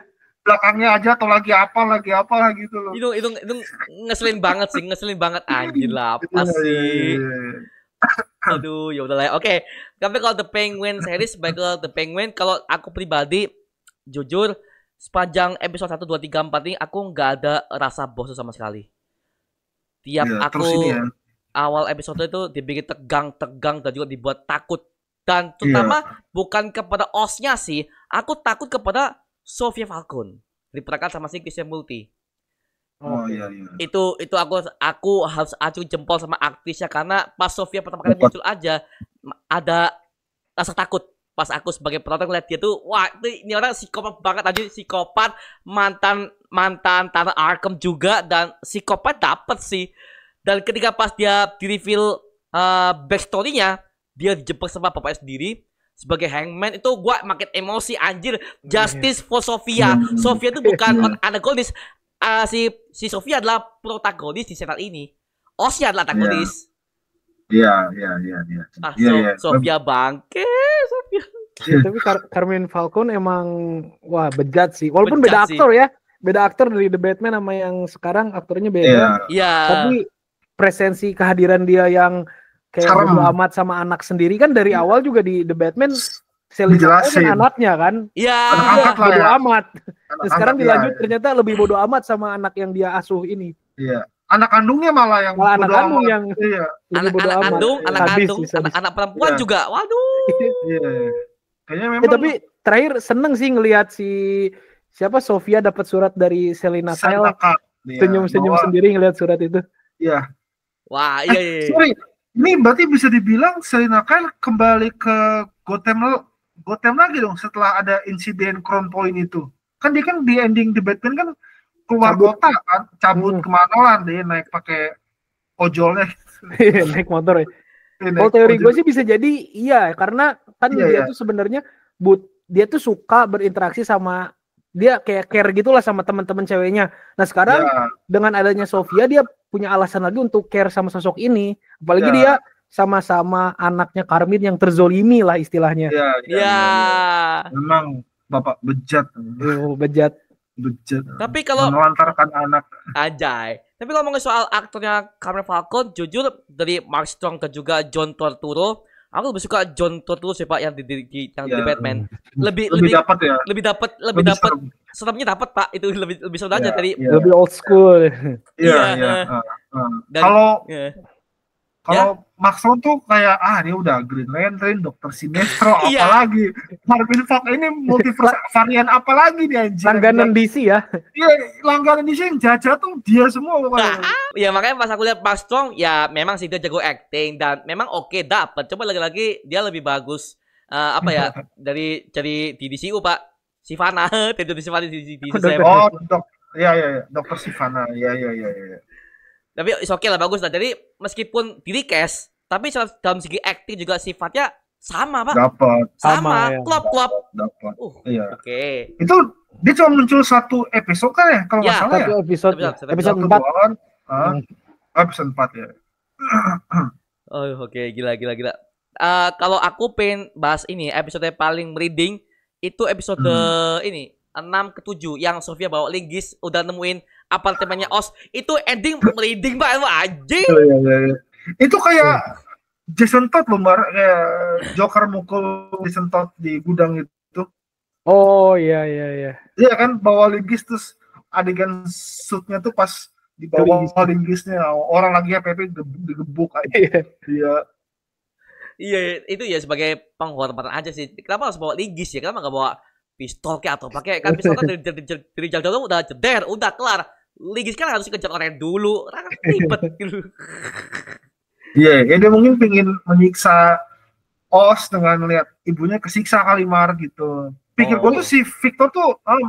belakangnya aja atau lagi apa lagi apa lagi gitu loh. Itu itu itu ngeselin banget sih, ngeselin banget anjir lah iya, apa iya, sih. Iya, Aduh, ya udahlah. Ya. Oke, tapi kalau The Penguin series sebagai The Penguin kalau aku pribadi jujur sepanjang episode 1 2 3 4 ini aku nggak ada rasa bosan sama sekali. Tiap ya, aku ya. awal episode itu dibikin tegang-tegang dan juga dibuat takut dan terutama ya. bukan kepada osnya sih, aku takut kepada Sofia Falcon diperankan sama si Christian Multi. Oh, hmm. iya iya. Itu itu aku aku harus acu jempol sama aktrisnya karena pas Sofia pertama kali muncul aja ada rasa takut pas aku sebagai penonton lihat dia tuh wah itu, ini orang psikopat banget aja psikopat mantan mantan tanah Arkham juga dan psikopat dapet sih dan ketika pas dia di reveal uh, backstorynya dia dijebak sama papa sendiri sebagai hangman itu gua makin emosi anjir justice for Sofia hmm. Sofia itu bukan iya. antagonis uh, si si Sofia adalah protagonis di serial ini Osi adalah antagonis iya iya iya iya ah, iya, so, iya. Sofia bangke Sofia ya, tapi Car Carmen Falcon emang wah bejat sih walaupun bejat beda aktor ya beda aktor dari The Batman sama yang sekarang aktornya beda yeah. yeah. tapi presensi kehadiran dia yang kayak Sarang. bodo amat sama anak sendiri kan dari iya. awal juga di The Batman Selina kan anaknya kan iya ya. bodo ya. amat anak nah, sekarang iya. dilanjut ya. ternyata lebih bodo amat sama anak yang dia asuh ini iya anak kandungnya malah yang malah anak kandung amat. yang iya. anak anak amat. kandung anak kandung anak anak perempuan iya. juga waduh iya kayaknya eh, memang ya, tapi terakhir seneng sih ngelihat si siapa Sofia dapat surat dari Selina Kyle senyum senyum sendiri ngelihat surat itu iya wah iya, iya. sorry ini berarti bisa dibilang Selina Kyle kembali ke Gotham Gotham lagi dong setelah ada insiden Crown Point itu. Kan dia kan di ending The Batman kan keluar cabut. kota kan, cabut hmm. kemana lah dia naik pakai ojolnya. Iya, naik motor ya. Iya, kalau oh teori gue sih bisa jadi iya karena kan iya, dia iya. tuh sebenarnya but dia tuh suka berinteraksi sama dia kayak care gitulah sama teman-teman ceweknya. Nah sekarang ya. dengan adanya Sofia dia punya alasan lagi untuk care sama sosok ini. Apalagi ya. dia sama-sama anaknya Karmin yang terzolimi lah istilahnya. Iya. Ya. ya. Memang bapak bejat. Oh, bejat. Bejat. Tapi kalau melantarkan anak. Ajay. Tapi kalau ngomongin soal aktornya Carmen Falcon, jujur dari Mark Strong ke juga John Torturo, Aku lebih suka John Turturro sih Pak yang di, di, yang ya. di iya. Batman. Lebih lebih, lebih dapat ya. Lebih dapat lebih, dapat. Seremnya dapat Pak itu lebih lebih serem ya, aja tadi. Ya. Lebih old school. Iya iya. iya ah, ah. Kalau iya. Kalau ya. Maxon tuh kayak ah dia udah Green Lantern, Dokter Sinestro, iya. apalagi Marvin Fox ini multiverse varian apalagi dia jangan Langganan iya, DC ya. Iya, langganan DC yang jajah tuh dia semua pokoknya. Ya makanya pas aku lihat pas Strong ya memang sih dia jago acting dan memang oke okay, Coba lagi-lagi dia lebih bagus uh, apa ya dari dari di DCU Pak. Sivana, tentu di Sivana di DC. Oh, dok, ya ya ya, Dokter Sivana, ya ya ya ya tapi is okay lah bagus lah jadi meskipun diri cash tapi dalam segi acting juga sifatnya sama pak dapat sama, klop ya. klop klop dapat uh, iya oke okay. itu dia cuma muncul satu episode kan ya kalau nggak ya, salah ya? satu ya? episode episode, episode empat hmm. ah, episode empat ya oh oke okay. gila gila gila uh, kalau aku pengen bahas ini episode yang paling merinding itu episode hmm. ini enam ketujuh yang Sofia bawa linggis udah nemuin apartemennya Os itu ending merinding banget anjing. Iya, iya, iya, itu kayak Jason Todd loh Mar, kayak Joker mukul Jason Todd di gudang itu. Oh iya iya iya. Iya kan bawa linggis terus adegan suitnya tuh pas di bawah linggisnya orang lagi HPP digebuk aja. Iya. Iya. Iya, itu ya sebagai penghormatan aja sih. Kenapa harus bawa linggis ya? Kenapa nggak bawa pistol kayak atau pakai kan pistol kan dari, dari, dari, jauh-jauh udah jeder, udah kelar Ligis kan harus kejar orang dulu, kan ribet gitu. Iya, yeah, ya dia mungkin pingin menyiksa Os dengan lihat ibunya kesiksa Kalimar gitu. Pikir oh. gue tuh si Victor tuh, uh,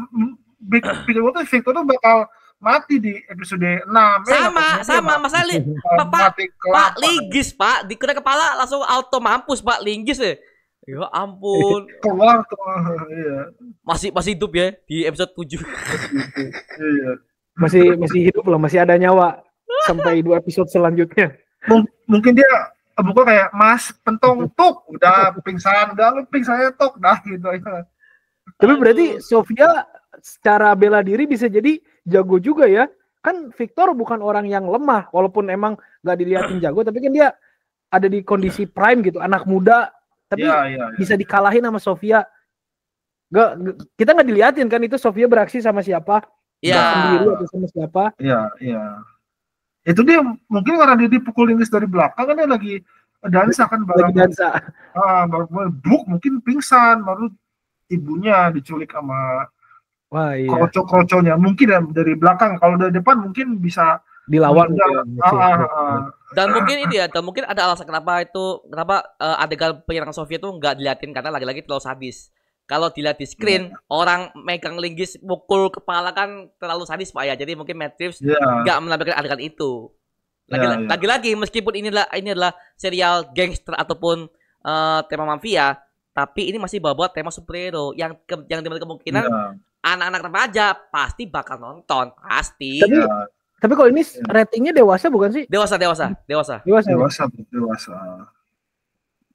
pikir gue tuh Victor tuh bakal mati di episode 6 ya, sama eh, sama Mas Ali Pak Pak Linggis Pak di kena kepala langsung auto mampus Pak Linggis ya ya ampun keluar keluar iya. masih masih hidup ya di episode tujuh. iya masih masih hidup lah, masih ada nyawa sampai dua episode selanjutnya. Mung, mungkin dia bukan kayak Mas pentong tuk udah pingsan, udah lu pingsannya tok dah gitu. Tapi berarti Sofia secara bela diri bisa jadi jago juga ya. Kan Victor bukan orang yang lemah walaupun emang gak dilihatin jago tapi kan dia ada di kondisi prime gitu, anak muda tapi ya, ya, ya. bisa dikalahin sama Sofia. Gak, kita nggak diliatin kan itu Sofia beraksi sama siapa Iya. Yeah. sama siapa? Iya, iya. Itu dia mungkin karena dia dipukul Inggris dari belakang kan dia lagi dansa kan barang dansa. Ah, baru buk mungkin pingsan baru ibunya diculik sama Wah, iya. kroco-kroconya mungkin ya, dari belakang kalau dari depan mungkin bisa dilawan gitu ya, mungkin, ah, Ah, ah, ah. dan mungkin ini ya dan mungkin ada alasan kenapa itu kenapa uh, adegan penyerang Soviet itu nggak diliatin karena lagi-lagi terlalu sadis kalau dilihat di screen yeah. orang megang linggis mukul kepala kan terlalu sadis pak ya jadi mungkin Matt iya. nggak yeah. menampilkan adegan itu iya, iya. lagi-lagi yeah, yeah. Lagi -lagi, meskipun ini adalah ini adalah serial gangster ataupun uh, tema mafia tapi ini masih bawa tema superhero yang ke, yang dimana kemungkinan anak-anak yeah. remaja pasti bakal nonton pasti tapi yeah. tapi kalau ini ratingnya dewasa bukan sih dewasa dewasa dewasa dewasa ya? dewasa, dewasa.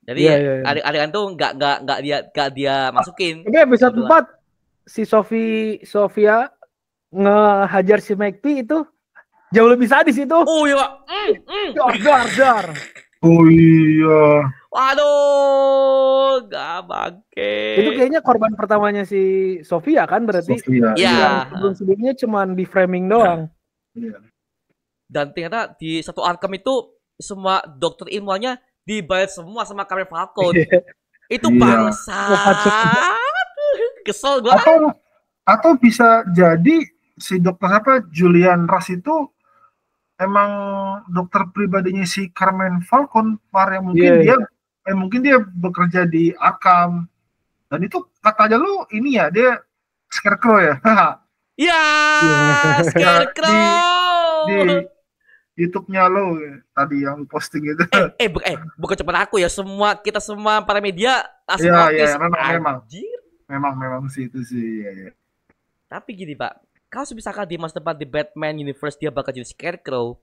Jadi yeah, yeah, yeah. adik-adik tuh nggak nggak nggak dia nggak dia masukin. Ini episode gitu si Sofi Sofia ngehajar si P itu jauh lebih sadis itu. Oh iya, Pak. Dar, dar, dar. Oh iya. Waduh, gak bangke. Itu kayaknya korban pertamanya si Sofia kan berarti. Sofia. Iya. Yang sebelumnya cuman di framing doang. Iya. Dan ternyata di satu Arkham itu semua dokter ilmuannya dibayar semua sama Kamil Falcon. Iya. itu iya. bangsa. Kesel gue. Atau, atau bisa jadi si dokter apa Julian Ras itu emang dokter pribadinya si Carmen Falcon par yang mungkin yeah, iya. dia yeah. eh, mungkin dia bekerja di Arkham dan itu kata aja lu ini ya dia Scarecrow ya. Iya, yeah, Scarecrow. Di, di YouTube-nya lo eh, tadi yang posting itu. Eh, eh, bu eh bukan cepat aku ya, semua kita semua para media asli. ya, Ya, memang, memang. Memang memang sih itu sih. Ya, ya. Tapi gini Pak, kalau misalkan di masa depan di Batman Universe dia bakal jadi Scarecrow,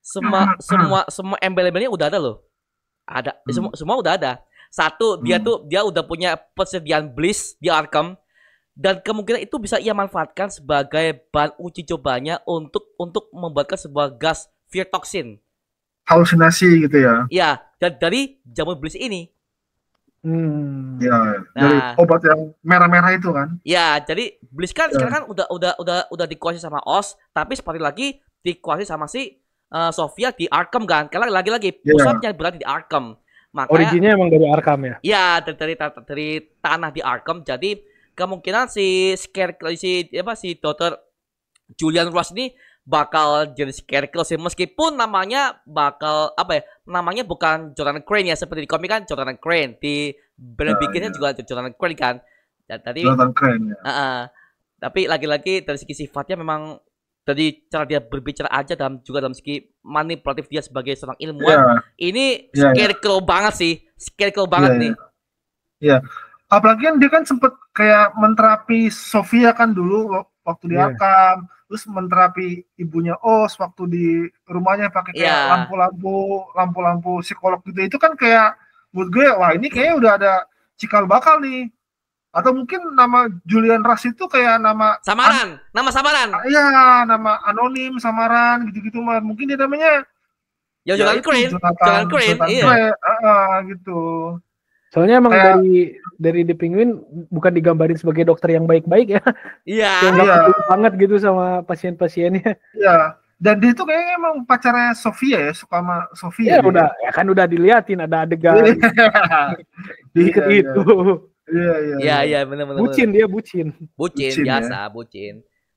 semua ah, ah. semua semua embel-embelnya udah ada loh. Ada hmm. semua semua udah ada. Satu, hmm. dia tuh dia udah punya persediaan Bliss di Arkham dan kemungkinan itu bisa ia manfaatkan sebagai bahan uji cobanya untuk untuk membuatkan sebuah gas fear toxin. Halusinasi gitu ya? Ya, dan dari jamur blis ini. Hmm, iya. ya, nah, dari obat yang merah-merah itu kan? Ya, jadi blis kan ya. sekarang kan udah udah udah udah dikuasai sama os tapi seperti lagi dikuasai sama si uh, Sofia di Arkham kan? Karena lagi-lagi ya. pusatnya ya. berada di Arkham. Makanya, Originnya emang dari Arkham ya? Iya, dari, dari, dari, dari tanah di Arkham. Jadi kemungkinan si scare si apa si dokter Julian Ross ini bakal jadi scarecrow sih meskipun namanya bakal apa ya namanya bukan Jordan Crane ya seperti di komik kan Jordan Crane di film nah, bikinnya iya. juga Jordan Crane kan dan tadi Jordan Crane ya. Uh -uh. tapi lagi-lagi dari segi sifatnya memang dari cara dia berbicara aja dan juga dalam segi manipulatif dia sebagai seorang ilmuwan yeah. ini yeah, iya. scarecrow yeah. banget sih scarecrow banget yeah. nih Iya, yeah. apalagi kan dia kan sempet kayak menterapi Sofia kan dulu waktu di yeah. terus menterapi ibunya Os waktu di rumahnya pakai kayak yeah. lampu-lampu, lampu-lampu psikolog gitu. Itu kan kayak buat gue wah ini kayaknya udah ada cikal bakal nih. Atau mungkin nama Julian Ras itu kayak nama samaran, nama samaran. Ah, iya, nama anonim samaran gitu-gitu mah. Mungkin dia namanya Ya, Jonathan ya, Crane. Jonathan, Crane, iya. uh, uh, gitu. Soalnya emang uh, dari dari The Penguin bukan digambarin sebagai dokter yang baik-baik ya. Iya. Yeah, yang yeah. Iya. banget gitu sama pasien-pasiennya. Iya. Dan dia itu kayaknya emang pacarnya Sofia ya, suka sama Sofia. Iya, gitu. udah ya kan udah diliatin ada adegan. Iya. di yeah, iya. itu. Iya, iya. Iya, iya, benar-benar. Bucin dia, bucin. Bucin, bucin ya. biasa, ya. bucin.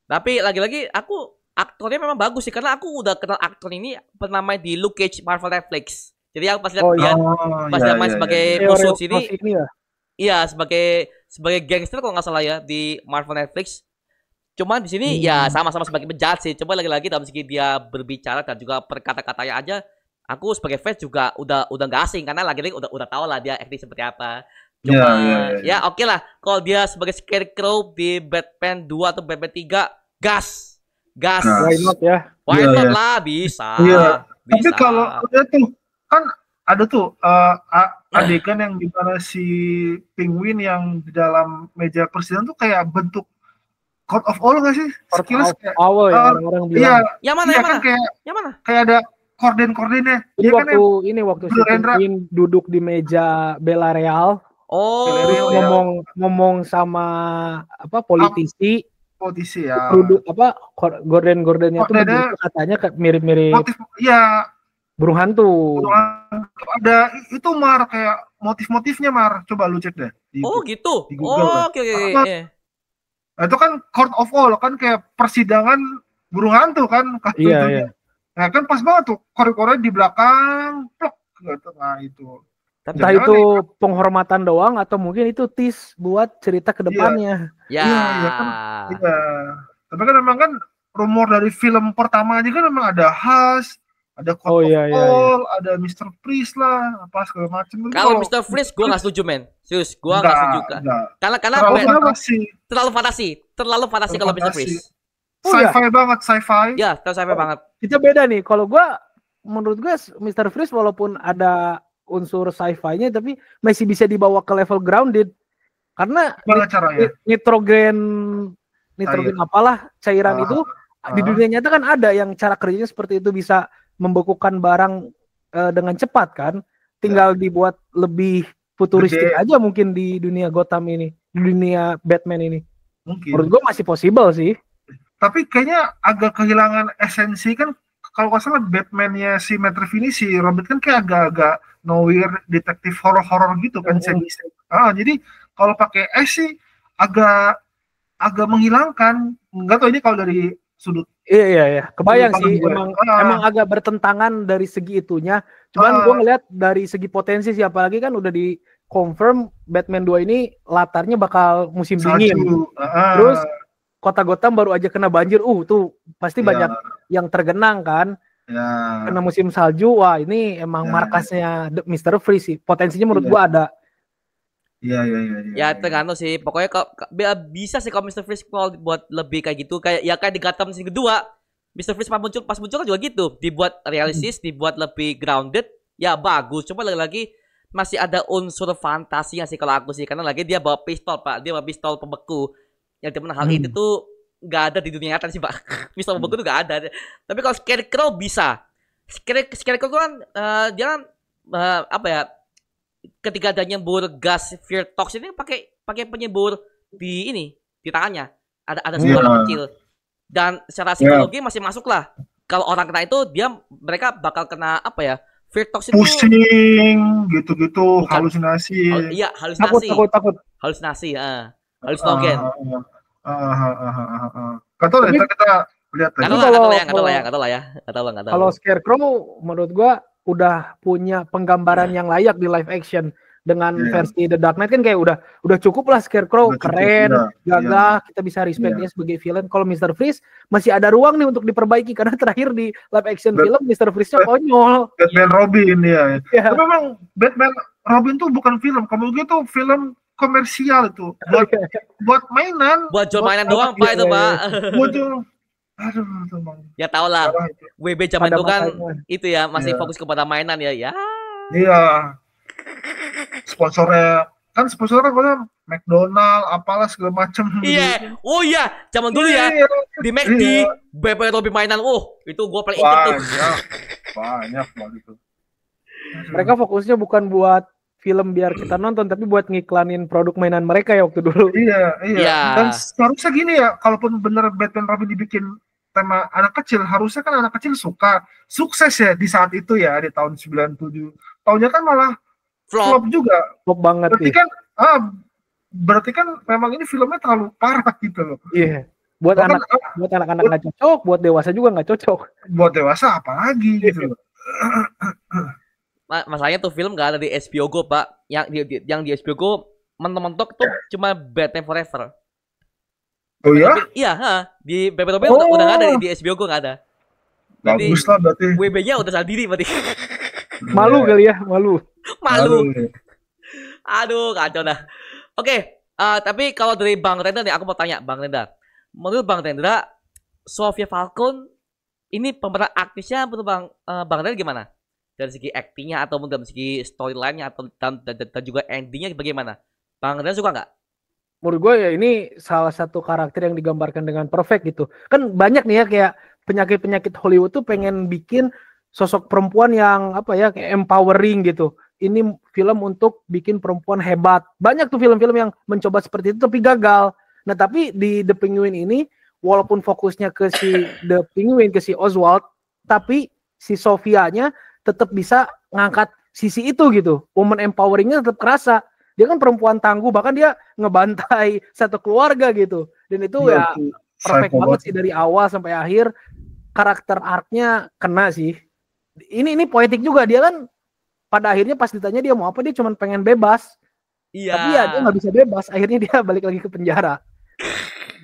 Tapi lagi-lagi aku aktornya memang bagus sih karena aku udah kenal aktor ini pernah main di Luke Cage Marvel Netflix. Jadi aku pasti lihat oh, Bian, oh, ah, pas iya, iya, iya. sebagai iya. musuh sini, ya? iya sebagai sebagai gangster kalau nggak salah ya di Marvel Netflix. Cuman di sini ya hmm. ya sama-sama sebagai penjahat sih. Coba lagi-lagi dalam segi dia berbicara dan juga perkata-katanya aja, aku sebagai fans juga udah udah nggak asing karena lagi-lagi udah udah tau lah dia acting seperti apa. Iya, Cuma yeah, yeah, yeah. ya oke okay lah kalau dia sebagai Scarecrow di Batman 2 atau Batman 3 gas gas. Nah, why not ya? Why yeah, not yeah. lah bisa. Yeah. bisa. Tapi kalau lihat tuh kan ada tuh uh, adegan yang mana si penguin yang di dalam meja persidangan tuh kayak bentuk Court of all gak sih? Court Skills of kayak, ya, uh, eh, orang, orang bilang. Iya, yang mana? Iya, yang kan mana? Kayak, yang mana? Kayak ada korden-kordennya. Jadi ya, waktu kan ini waktu si Penguin duduk di meja bela Real. Oh, Real, ngomong iya. ngomong sama apa politisi. politisi ya. Duduk apa Gordon Gordonnya itu katanya mirip-mirip. Iya. Burung hantu. Burung ada itu Mar kayak motif-motifnya Mar. Coba lu cek deh. Di, oh gitu. Di oh oke oke. Iya. Nah, itu kan Court of All kan kayak persidangan burung hantu kan kasus iya, itu. Iya. Nah kan pas banget tuh korek-korek di belakang plok gitu. Nah itu. Tapi Entah itu nih, penghormatan doang atau mungkin itu tis buat cerita kedepannya depannya. Iya. Iya, iya kan. Iya. Tapi kan memang kan rumor dari film pertama aja kan memang ada khas ada Kotokol, oh, iya, iya, iya. ada Mr. Freeze lah, apa segala macam. Kalau Mr. Freeze gue gak setuju men, serius gue gak setuju kan. Karena karena terlalu ben, fantasi, terlalu fantasi, terlalu fantasi kalau Mr. Freeze. Oh, iya. sci-fi ya? banget, sci-fi. Ya, terlalu sci-fi oh. banget. Itu beda nih. Kalau gue, menurut gue Mr. Freeze walaupun ada unsur sci-fi-nya, tapi masih bisa dibawa ke level grounded. Karena nit caranya? nitrogen, nitrogen apalah cairan ah. itu di ah. dunia nyata kan ada yang cara kerjanya seperti itu bisa membekukan barang uh, dengan cepat kan tinggal ya. dibuat lebih futuristik Gede. aja mungkin di dunia Gotham ini di dunia Batman ini mungkin menurut gue masih possible sih tapi kayaknya agak kehilangan esensi kan kalau nggak salah Batmannya si Matt Reeves si Robert kan kayak agak-agak nowhere detektif horor-horor gitu kan mm -hmm. ah, jadi kalau pakai S sih agak agak menghilangkan Enggak tahu ini kalau dari sudut Iya iya iya. Kebayang sih gue. emang ah. emang agak bertentangan dari segi itunya. Cuman ah. gue ngeliat dari segi potensi sih apalagi kan udah di confirm Batman 2 ini latarnya bakal musim Salju. dingin. Ah. Terus kota Gotham baru aja kena banjir. Uh tuh pasti ya. banyak yang tergenang kan. Ya. Karena musim salju. Wah, ini emang ya. markasnya Mister Freeze sih. Potensinya menurut ya. gua ada Iya, iya iya iya. Ya, ya tergantung sih. Pokoknya kok bisa sih kalau Mr. Freeze kalau buat lebih kayak gitu kayak ya kayak di Gotham season kedua. Mr. Freeze pas muncul pas muncul kan juga gitu. Dibuat realistis, hmm. dibuat lebih grounded. Ya bagus. Cuma lagi-lagi masih ada unsur yang sih kalau aku sih karena lagi dia bawa pistol pak dia bawa pistol pembeku yang dimana hal hmm. itu tuh nggak ada di dunia nyata sih pak pistol pembeku hmm. tuh nggak ada tapi kalau scarecrow bisa Scare, scarecrow tuh kan uh, dia kan uh, apa ya ketika ada nyembur gas toxin ini pakai pakai penyembur di ini di tangannya ada ada iya. sentuhan yeah. kecil dan secara iya. psikologi yeah. masih masuk lah kalau orang kena itu dia mereka bakal kena apa ya fear toxin pusing gitu-gitu halusinasi oh, iya halusinasi takut takut takut halusinasi uh. halusinogen uh, uh, uh, kata kita kita lihat lah kata lah ya kata lah ya kata lah kalau scarecrow menurut gua udah punya penggambaran yeah. yang layak di live action dengan yeah. versi The Dark Knight kan kayak udah udah cukup lah Scarecrow udah keren, ya. gagah, yeah. kita bisa respect yeah. dia sebagai villain. Kalau Mr. Freeze masih ada ruang nih untuk diperbaiki karena terakhir di live action Bat film Mr. Freeze-nya konyol. Batman Robin ya. Yeah. Tapi memang Batman Robin tuh bukan film, kalau gitu film komersial itu buat buat mainan. Buat jual mainan doang, Pak iya, itu, iya, Pak. Iya. Aduh, teman. Ya tau lah. WB zaman itu kan itu ya masih iya. fokus kepada mainan ya. Ya. Iya. Sponsornya kan sponsornya kan McDonald apalah segala macem. Iya. Oh iya, zaman dulu ya. Iya. Di McD, iya. BP lebih mainan. Oh, itu gua paling inget tuh. banyak banget itu. Mereka fokusnya bukan buat film biar kita nonton tapi buat ngiklanin produk mainan mereka ya waktu dulu. Iya, iya. ya. Dan seharusnya gini ya, kalaupun bener Batman Robin dibikin tema anak kecil, harusnya kan anak kecil suka. Sukses ya di saat itu ya di tahun 97. Tahunnya kan malah flop, flop juga. Flop banget. Berarti ya. kan ah, berarti kan memang ini filmnya terlalu parah gitu loh. Iya. Yeah. Buat Bahkan, anak ah, buat anak-anak nggak cocok, buat dewasa juga nggak cocok. Buat dewasa apalagi gitu iya. loh. Ah, ah, ah, masalahnya tuh film gak ada di HBO Go pak yang di, di yang di HBO Go mentok-mentok tuh ya. cuma Batman Forever oh iya iya ha di BPTB oh. udah, gak ada di HBO Go gak ada bagus lah berarti WB nya udah sendiri berarti malu iya. kali ya malu malu, malu. Iya. aduh kacau dah oke okay, uh, eh, tapi kalau dari Bang Rendra nih aku mau tanya Bang Rendra menurut Bang Rendra Sofia Falcon ini pemeran aktifnya menurut Bang uh, Bang Rendra gimana dari segi actingnya ataupun dari segi storylinenya atau dan, dan, dan juga endingnya bagaimana? Bang Ren suka nggak? Menurut gue ya ini salah satu karakter yang digambarkan dengan perfect gitu. Kan banyak nih ya kayak penyakit-penyakit Hollywood tuh pengen bikin sosok perempuan yang apa ya kayak empowering gitu. Ini film untuk bikin perempuan hebat. Banyak tuh film-film yang mencoba seperti itu tapi gagal. Nah tapi di The Penguin ini walaupun fokusnya ke si The Penguin ke si Oswald tapi si Sofianya tetap bisa ngangkat sisi itu gitu. Woman empoweringnya tetap kerasa. Dia kan perempuan tangguh, bahkan dia ngebantai satu keluarga gitu. Dan itu iya, ya, ya perfect banget sih dari awal sampai akhir karakter artnya kena sih. Ini ini poetik juga dia kan pada akhirnya pas ditanya dia mau apa dia cuma pengen bebas. Iya. Tapi ya dia nggak bisa bebas, akhirnya dia balik lagi ke penjara.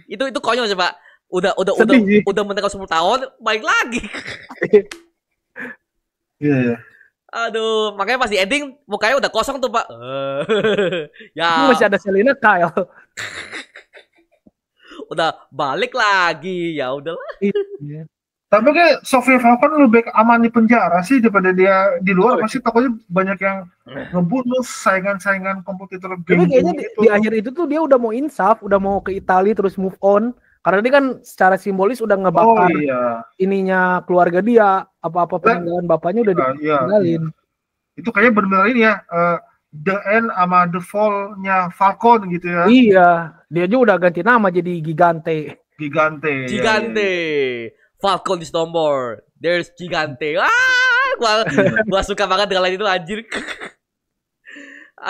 itu itu konyol sih, Pak. Udah udah Sedih. udah udah mendekat sepuluh tahun, balik lagi. Iya, iya Aduh, makanya pas di ending mukanya udah kosong tuh, Pak. ya. Masih ada Selina Kyle. udah balik lagi, ya udahlah. Iya. Tapi kayak Sofia Falcon lebih aman di penjara sih daripada dia di luar. Pasti takutnya banyak yang hmm. ngebunuh saingan-saingan kompetitor game. Tapi kayaknya di, gitu. di akhir itu tuh dia udah mau insaf, udah mau ke Italia terus move on. Karena dia kan secara simbolis udah ngebakar oh, iya. ininya keluarga dia, apa-apa nah, peninggalan bapaknya udah iya, iya. ditinggalin. Iya, Itu kayaknya benar ini ya, uh, the end sama the fall-nya Falcon gitu ya. Iya, dia juga udah ganti nama jadi Gigante. Gigante. Gigante. Ya, Falcon is no more. There's Gigante. Ah, gua, iya. gua suka banget dengan lain itu anjir.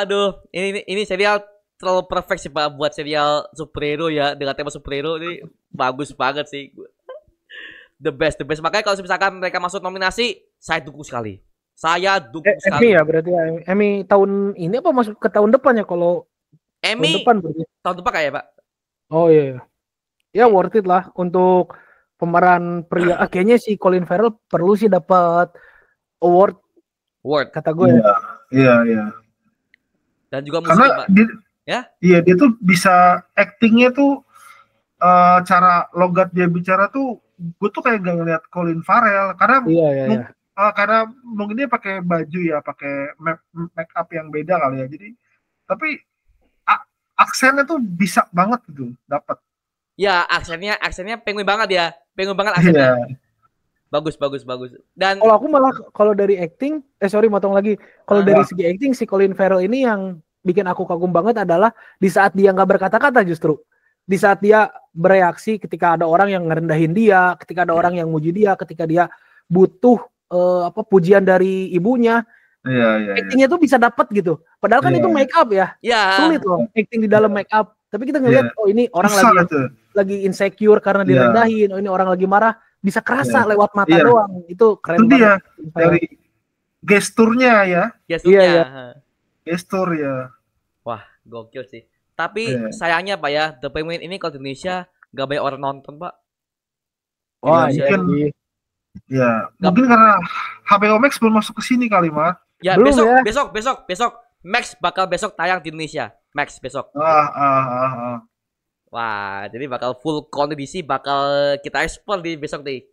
Aduh, ini, ini ini serial terlalu perfect sih pak buat serial superhero ya dengan tema superhero ini bagus banget sih the best the best makanya kalau misalkan mereka masuk nominasi saya dukung sekali saya dukung eh, sekali Emmy ya berarti ya Emmy tahun ini apa masuk ke tahun depan ya kalau Emmy tahun depan berarti tahun depan kayak ya, pak oh iya, iya ya worth it lah untuk pemeran pria ah, Akhirnya si Colin Farrell perlu sih dapat award award kata gue ya iya iya, iya. dan juga musim. karena pak. Di, ya iya dia tuh bisa actingnya tuh uh, cara logat dia bicara tuh gue tuh kayak gak ngeliat Colin Farrell karena iya, iya, iya. Uh, karena mungkin dia pakai baju ya pakai make, up yang beda kali ya jadi tapi aksennya tuh bisa banget gitu dapat ya aksennya aksennya pengen banget ya pengen banget aksennya yeah. bagus bagus bagus dan kalau aku malah kalau dari acting eh sorry motong lagi kalau ah. dari segi acting si Colin Farrell ini yang bikin aku kagum banget adalah di saat dia nggak berkata-kata justru di saat dia bereaksi ketika ada orang yang ngerendahin dia, ketika ada iya. orang yang muji dia, ketika dia butuh uh, apa pujian dari ibunya. Iya, iya, iya. actingnya iya. tuh bisa dapat gitu. Padahal kan iya. itu iya. make up ya. Iya. Sulit loh acting di dalam make up. Tapi kita ngeliat yeah. oh ini orang bisa lagi itu. lagi insecure karena direndahin, yeah. oh ini orang lagi marah, bisa kerasa yeah. lewat mata yeah. doang. Itu keren itu banget. Dia, dari gesturnya ya. Gesturnya. Iya, iya gestur ya. Wah, gokil sih. Tapi yeah. sayangnya Pak ya, The Penguin ini kalau di Indonesia gak banyak orang nonton Pak. Wah, ya, mungkin ya. gak. Mungkin karena HBO Max belum masuk ke sini kali, Mas. Ya, belum, besok, ya, besok, besok, besok, Max bakal besok tayang di Indonesia. Max besok. Ah, ah, ah, ah. Wah, jadi bakal full kondisi bakal kita ekspor di besok nih.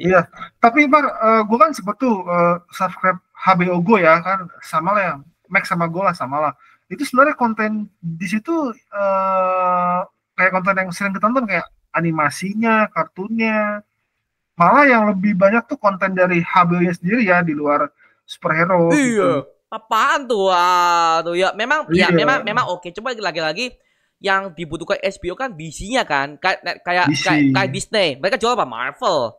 Iya, tapi Pak, uh, eh, gue kan sebetul uh, eh, subscribe HBO Go ya kan sama lah yang Max sama gue lah sama lah itu sebenarnya konten di situ uh, kayak konten yang sering ditonton kayak animasinya kartunnya malah yang lebih banyak tuh konten dari HBO-nya sendiri ya di luar superhero iya gitu. apaan tuh ah tuh ya memang ya, iya. ya memang memang oke coba lagi-lagi yang dibutuhkan HBO kan bisinya kan kayak kayak kayak, kayak Disney mereka jual apa Marvel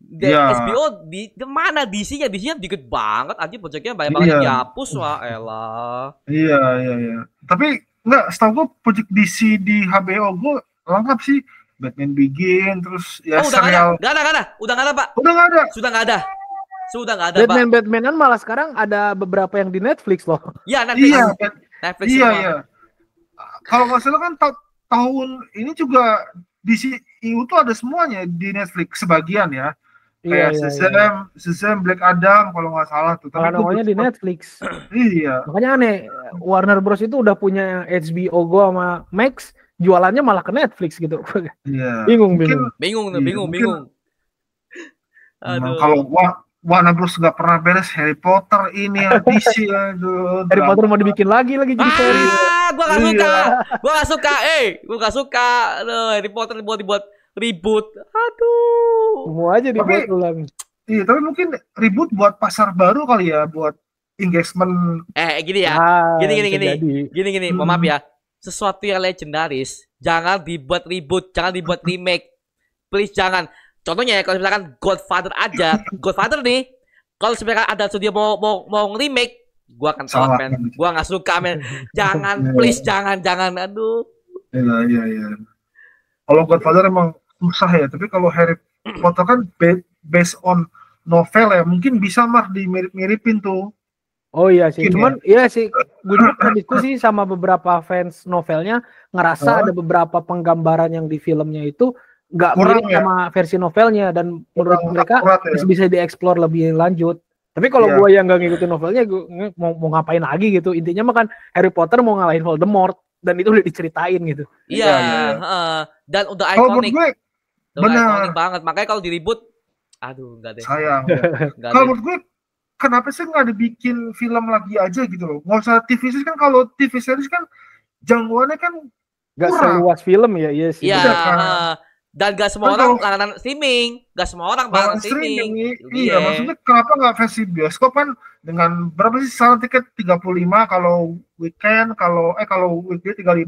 di ya. SBO di, di mana DC-nya? DC-nya dikit banget aja projectnya banyak banget iya. dihapus wah elah. Iya iya iya. Tapi enggak setahu gua proyek DC di HBO gua lengkap sih. Batman Begin terus ya oh, udah serial. Gak ada, gak ada, udah gak ada, Pak. Udah gak ada. Sudah gak ada. Sudah gak ada, Batman, Pak. Batmanan malah sekarang ada beberapa yang di Netflix loh. Iya, Netflix. Iya, Netflix iya, iya. Kalau nggak salah kan ta tahun ini juga DC EU tuh ada semuanya di Netflix sebagian ya. Iya, Kayak iya, Shazam, iya, iya. Black Adam kalau nggak salah tuh. Tapi nongolnya di Netflix. iya. Makanya aneh, Warner Bros itu udah punya HBO Go sama Max, jualannya malah ke Netflix gitu. Iya. bingung, mungkin, bingung. Bingung, iya, bingung, mungkin, bingung. Aduh. Kalau Warner Bros nggak pernah beres Harry Potter ini DC aduh. Harry Potter mau dibikin lagi lagi jadi ah, Gua gak suka. Iya. Gua gak suka. Eh, hey, gua gak suka. Aduh, Harry Potter dibuat-dibuat ribut aduh semua aja dibuat tapi, ulang iya tapi mungkin ribut buat pasar baru kali ya buat engagement eh, eh gini ya ah, gini gini gini gini gini hmm. maaf ya sesuatu yang legendaris jangan dibuat ribut jangan dibuat remake please jangan contohnya ya, kalau misalkan Godfather aja Godfather nih kalau misalkan ada studio mau mau mau remake gua akan tolak men gua nggak suka men jangan iya, iya. please jangan jangan aduh iya iya iya kalau Godfather emang susah ya tapi kalau Harry Potter kan based on novel ya mungkin bisa mah mirip miripin tuh Oh iya sih, cuman ya. iya sih, gue juga diskusi sama beberapa fans novelnya ngerasa oh. ada beberapa penggambaran yang di filmnya itu nggak mirip ya? sama versi novelnya dan menurut mereka ya? bisa dieksplor lebih lanjut. Tapi kalau yeah. gue yang nggak ngikutin novelnya, gue mau, mau ngapain lagi gitu? Intinya mah kan Harry Potter mau ngalahin Voldemort, dan itu udah diceritain gitu. Iya, yeah, yeah. uh, dan udah ikonik. Benar. banget. Makanya kalau diribut aduh enggak deh. Sayang. Iya. kalau menurut gue kenapa sih nggak dibikin film lagi aja gitu loh. Nggak usah TV series kan kalau TV series kan jangkauannya kan Gak seluas film ya, iya sih. Iya, kan? dan gak semua orang larangan streaming, gak semua orang barang streaming. streaming. Iya, iya. maksudnya kenapa gak versi bioskop kan dengan berapa sih salah tiket 35 kalau weekend kalau eh kalau weekday 35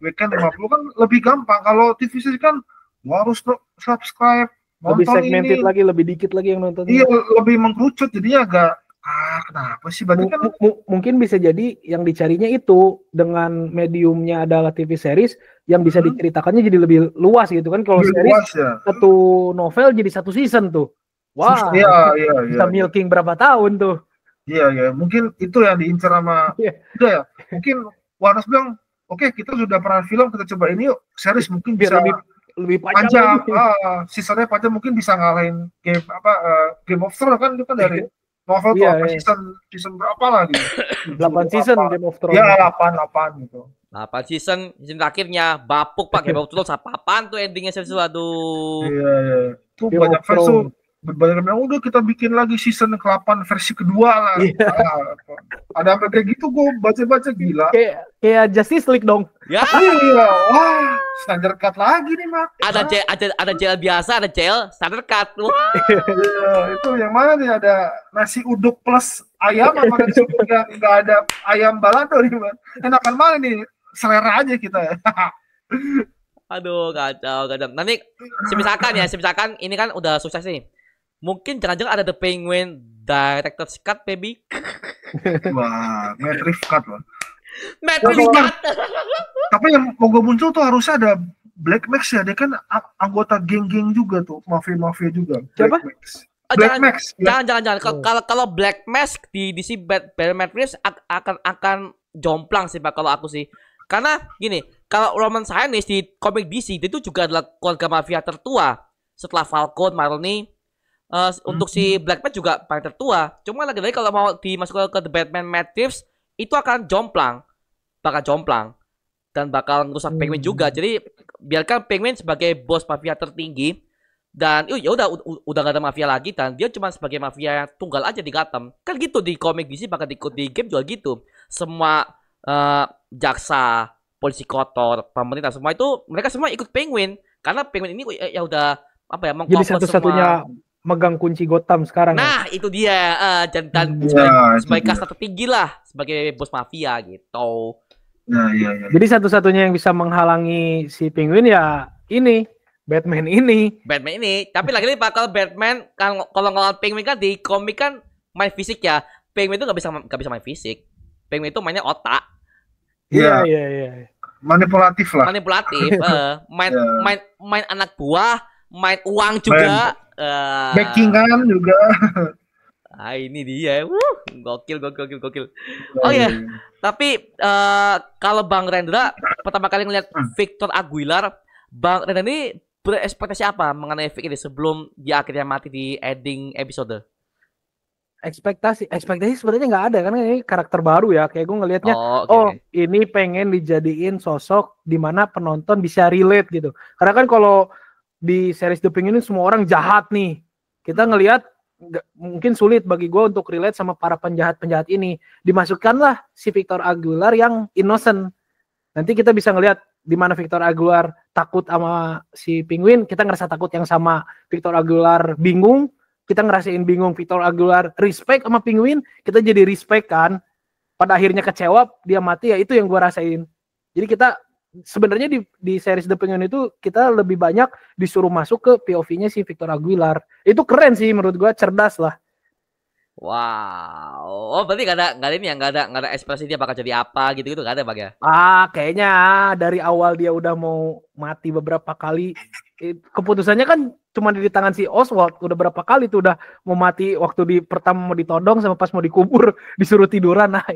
weekend 50 kan lebih gampang kalau TV sih kan gua harus subscribe lebih segmented ini. lagi lebih dikit lagi yang nonton iya lebih mengkerucut jadi agak ah kenapa sih berarti kan mungkin bisa jadi yang dicarinya itu dengan mediumnya adalah TV series yang bisa hmm. diceritakannya jadi lebih luas gitu kan kalau series luas, ya. satu novel jadi satu season tuh wah wow, ya, ya, iya, bisa ya. milking berapa tahun tuh Iya ya, mungkin itu yang diincar sama yeah. udah ya. Mungkin Waras bilang, oke okay, kita sudah pernah film kita coba ini yuk series mungkin bisa lebih lebih panjang, panjang ah, sisanya panjang mungkin bisa ngalahin game apa uh, Game of Thrones kan itu kan dari iya. novel yeah, tuh yeah. Iya. season season berapa lah gitu. 8 season apa. Game of Thrones. Ya 8 8 gitu. Delapan season season terakhirnya bapuk pakai Game of apa tuh endingnya sesuatu. Iya iya. Tuh banyak fans tuh benar-benar udah kita bikin lagi season ke-8 versi kedua lah. Yeah. ada apa kayak gitu gue baca-baca gila. Kayak kayak Justice League dong. Ya. Yeah. Iya. Wah, standar cut lagi nih, Mak. Ada C ada ada CL biasa, ada CL standar cut. Wah. Yeah, itu yang mana nih ada nasi uduk plus ayam apa nasi yang enggak ada ayam balado nih, Mak. Enakan mana nih? Selera aja kita. Ya. Aduh, kacau, kacau. Nanti semisalkan ya, semisalkan ini kan udah sukses nih Mungkin jangan-jangan ada The Penguin Director cut, baby. Wah, Matt Reeves Scott loh. Matt Reeves Scott. Tapi yang mau gue muncul tuh harusnya ada Black Max ya, dia kan anggota geng-geng juga tuh, mafia-mafia juga. Siapa? Black Max. Oh, Black jangan, Max. Ya. Jangan, jangan, jangan. Oh. Kalau kalau Black Mask di DC Batman Matt Reeves akan akan jomplang sih pak kalau aku sih. Karena gini, kalau Roman Sainis di komik DC itu juga adalah keluarga mafia tertua setelah Falcon, Marlene, Uh, hmm. Untuk si mm-hmm. Black Bat juga paling tertua. Cuma lagi-lagi kalau mau dimasukkan ke The Batman Matt Reeves itu akan jomplang, bakal jomplang dan bakal ngerusak hmm. Penguin juga. Jadi biarkan Penguin sebagai bos mafia tertinggi dan ya udah udah gak ada mafia lagi dan dia cuma sebagai mafia yang tunggal aja di Gotham. Kan gitu di komik DC bahkan di, di game juga gitu. Semua uh, jaksa, polisi kotor, pemerintah semua itu mereka semua ikut Penguin karena Penguin ini ya udah apa ya mengkomplot jadi satu-satunya megang kunci Gotham sekarang. Ya? Nah, ya? itu dia uh, jantan ya, sebagai, iya, sebagai kasta tertinggi lah, sebagai bos mafia gitu. Nah, ya. ya. Jadi satu-satunya yang bisa menghalangi si Penguin ya ini Batman ini. Batman ini, tapi lagi lagi kalau Batman kalau kalau ngelawan Penguin kan di komik kan main fisik ya. Penguin itu nggak bisa nggak bisa main fisik. Penguin itu mainnya otak. Iya, iya, iya. iya. Manipulatif lah. Manipulatif, uh, main yeah. main main anak buah, main uang juga. Main Uh, eh, Backingan juga. Ah ini dia, wuh, gokil, gokil, gokil, gokil. Iya, oh ya, yeah. Iya. tapi uh, kalau Bang Rendra pertama kali ngeliat hmm. Victor Aguilar, Bang Rendra ini berekspektasi apa mengenai Vic ini sebelum dia akhirnya mati di ending episode? Ekspektasi, ekspektasi sebenarnya nggak ada kan ini karakter baru ya. Kayak gue ngelihatnya, oh, okay. oh ini pengen dijadiin sosok dimana penonton bisa relate gitu. Karena kan kalau di series The Penguin ini semua orang jahat nih. Kita ngelihat mungkin sulit bagi gue untuk relate sama para penjahat-penjahat ini. Dimasukkanlah si Victor Aguilar yang innocent. Nanti kita bisa ngelihat di mana Victor Aguilar takut sama si Penguin, kita ngerasa takut yang sama. Victor Aguilar bingung, kita ngerasain bingung. Victor Aguilar respect sama Penguin, kita jadi respect kan. Pada akhirnya kecewa, dia mati ya itu yang gue rasain. Jadi kita sebenarnya di di series The Penguin itu kita lebih banyak disuruh masuk ke POV-nya si Victor Aguilar. Itu keren sih menurut gua, cerdas lah. Wow. Oh, berarti gak ada gak ya, ada ini yang gak ada gak ada ekspresi dia bakal jadi apa gitu gitu gak ada bang ya? Ah, kayaknya dari awal dia udah mau mati beberapa kali. Keputusannya kan cuma di tangan si Oswald udah berapa kali tuh udah mau mati waktu di pertama mau ditodong sama pas mau dikubur disuruh tiduran nah